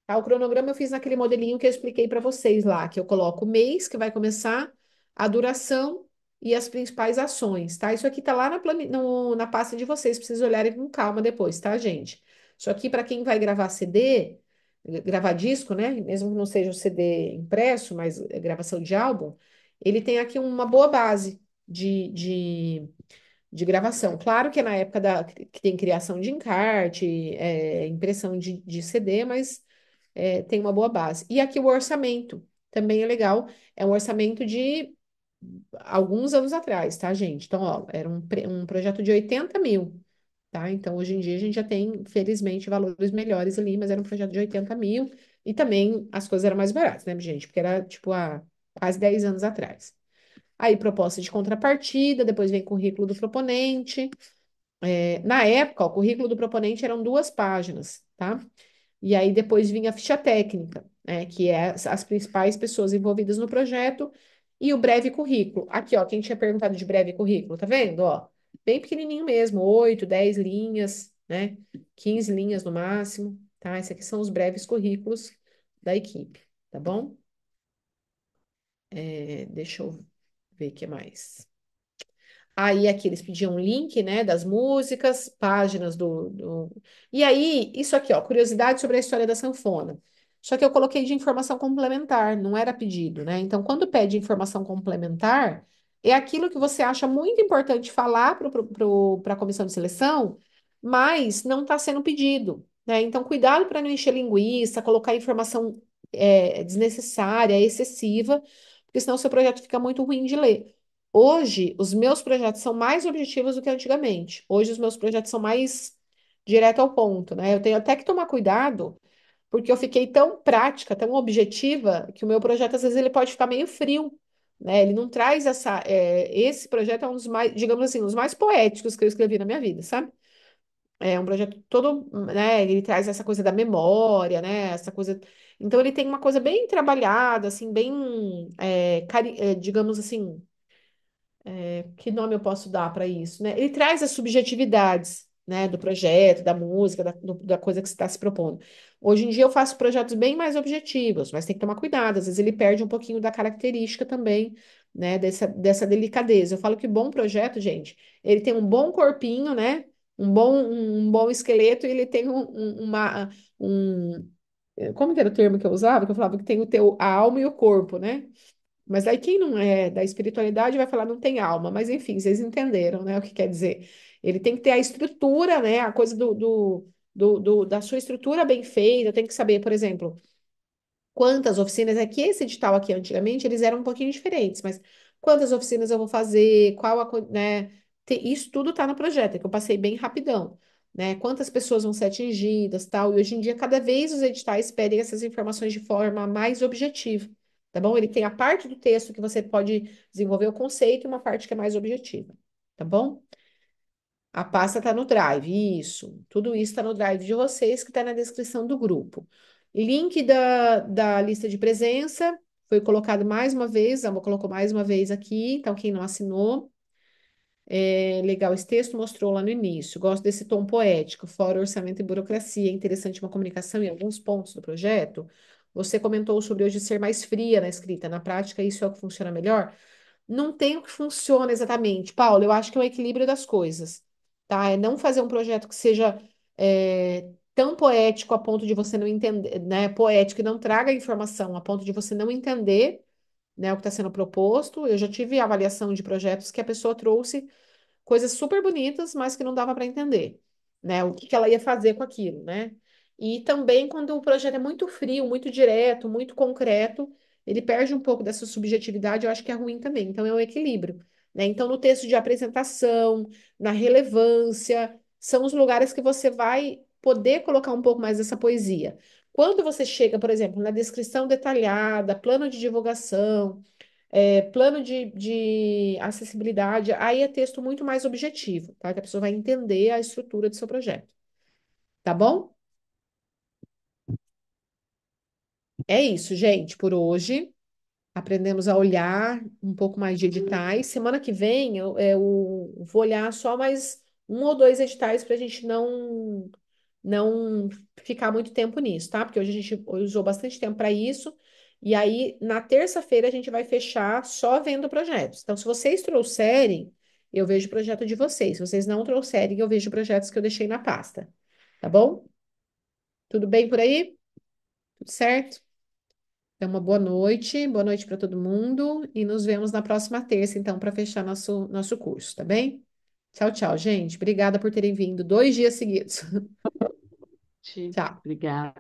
Tá? O cronograma eu fiz naquele modelinho que eu expliquei para vocês lá, que eu coloco o mês que vai começar, a duração, e as principais ações, tá? Isso aqui tá lá na, no, na pasta de vocês, vocês olharem com calma depois, tá, gente? Isso aqui, para quem vai gravar CD, gravar disco, né? Mesmo que não seja um CD impresso, mas é gravação de álbum, ele tem aqui uma boa base de, de, de gravação. Claro que é na época da, que tem criação de encarte, é, impressão de, de CD, mas é, tem uma boa base. E aqui o orçamento também é legal. É um orçamento de alguns anos atrás, tá, gente? Então, ó, era um, um projeto de 80 mil, tá? Então, hoje em dia, a gente já tem, felizmente, valores melhores ali, mas era um projeto de 80 mil e também as coisas eram mais baratas, né, gente? Porque era, tipo, há quase 10 anos atrás. Aí, proposta de contrapartida, depois vem currículo do proponente. É, na época, ó, o currículo do proponente eram duas páginas, tá? E aí depois vinha a ficha técnica, né? Que é as, as principais pessoas envolvidas no projeto e o breve currículo. Aqui, ó, quem tinha perguntado de breve currículo, tá vendo? Ó, bem pequenininho mesmo, 8, 10 linhas, né? 15 linhas no máximo, tá? Esses aqui são os breves currículos da equipe, tá bom? É, deixa eu ver o que mais. Aí aqui eles pediam um link, né, das músicas, páginas do, do... E aí, isso aqui, ó, curiosidade sobre a história da sanfona. Só que eu coloquei de informação complementar, não era pedido, né? Então, quando pede informação complementar, é aquilo que você acha muito importante falar para a comissão de seleção, mas não está sendo pedido. Né? Então, cuidado para não encher linguiça, colocar informação é, desnecessária, excessiva, porque senão o seu projeto fica muito ruim de ler. Hoje, os meus projetos são mais objetivos do que antigamente. Hoje, os meus projetos são mais direto ao ponto, né? Eu tenho até que tomar cuidado porque eu fiquei tão prática, tão objetiva, que o meu projeto às vezes ele pode ficar meio frio, né? Ele não traz essa, é, esse projeto é um dos mais, digamos assim, os mais poéticos que eu escrevi na minha vida, sabe? É um projeto todo, né? Ele traz essa coisa da memória, né? Essa coisa então ele tem uma coisa bem trabalhada, assim, bem, é, cari... é, digamos assim, é, que nome eu posso dar para isso, né? Ele traz as subjetividades, né, do projeto, da música, da, do, da coisa que você está se propondo. Hoje em dia eu faço projetos bem mais objetivos, mas tem que tomar cuidado, às vezes ele perde um pouquinho da característica também, né, dessa, dessa delicadeza. Eu falo que bom projeto, gente, ele tem um bom corpinho, né, um bom, um, bom esqueleto e ele tem um, um, uma, um... Como que era o termo que eu usava? Que eu falava que tem o teu, a alma e o corpo, né? Mas aí quem não é da espiritualidade vai falar não tem alma, mas enfim, vocês entenderam, né, o que quer dizer. Ele tem que ter a estrutura, né? A coisa do, do, do, do da sua estrutura bem feita. Tem que saber, por exemplo, quantas oficinas é que esse edital aqui antigamente eles eram um pouquinho diferentes, mas quantas oficinas eu vou fazer, qual a, né? Isso tudo está no projeto, é que eu passei bem rapidão, né? Quantas pessoas vão ser atingidas, tal. E hoje em dia, cada vez os editais pedem essas informações de forma mais objetiva, tá bom? Ele tem a parte do texto que você pode desenvolver o conceito e uma parte que é mais objetiva, tá bom? A pasta está no Drive, isso. Tudo isso está no Drive de vocês, que está na descrição do grupo. Link da, da lista de presença foi colocado mais uma vez, a colocou mais uma vez aqui, então quem não assinou, é, legal, esse texto mostrou lá no início. Gosto desse tom poético, fora orçamento e burocracia. É interessante uma comunicação em alguns pontos do projeto. Você comentou sobre hoje ser mais fria na escrita. Na prática, isso é o que funciona melhor? Não tem o que funciona exatamente. Paulo, eu acho que é o equilíbrio das coisas tá? É não fazer um projeto que seja é, tão poético a ponto de você não entender, né? Poético e não traga informação a ponto de você não entender, né, o que está sendo proposto. Eu já tive avaliação de projetos que a pessoa trouxe coisas super bonitas, mas que não dava para entender, né? O que, que ela ia fazer com aquilo, né? E também quando o projeto é muito frio, muito direto, muito concreto, ele perde um pouco dessa subjetividade, eu acho que é ruim também. Então é um equilíbrio. Né? Então, no texto de apresentação, na relevância, são os lugares que você vai poder colocar um pouco mais dessa poesia. Quando você chega, por exemplo, na descrição detalhada, plano de divulgação, é, plano de, de acessibilidade, aí é texto muito mais objetivo, tá? Que a pessoa vai entender a estrutura do seu projeto. Tá bom? É isso, gente, por hoje aprendemos a olhar um pouco mais de uhum. editais. Semana que vem eu, é, eu vou olhar só mais um ou dois editais para a gente não não ficar muito tempo nisso, tá? Porque hoje a gente usou bastante tempo para isso. E aí, na terça-feira, a gente vai fechar só vendo projetos. Então, se vocês trouxerem, eu vejo o projeto de vocês. Se vocês não trouxerem, eu vejo projetos que eu deixei na pasta. Tá bom? Tudo bem por aí? Tudo certo? Então, uma boa noite, boa noite para todo mundo e nos vemos na próxima terça, então, para fechar nosso, nosso curso, tá bem? Tchau, tchau, gente. Obrigada por terem vindo dois dias seguidos. tchau. Obrigada.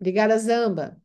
Obrigada, Zamba.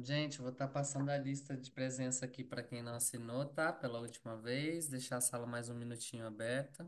Gente, vou estar tá passando a lista de presença aqui para quem não assinou, tá? Pela última vez, deixar a sala mais um minutinho aberta.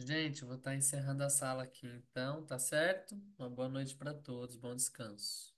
Gente, eu vou estar encerrando a sala aqui então, tá certo? Uma boa noite para todos, bom descanso.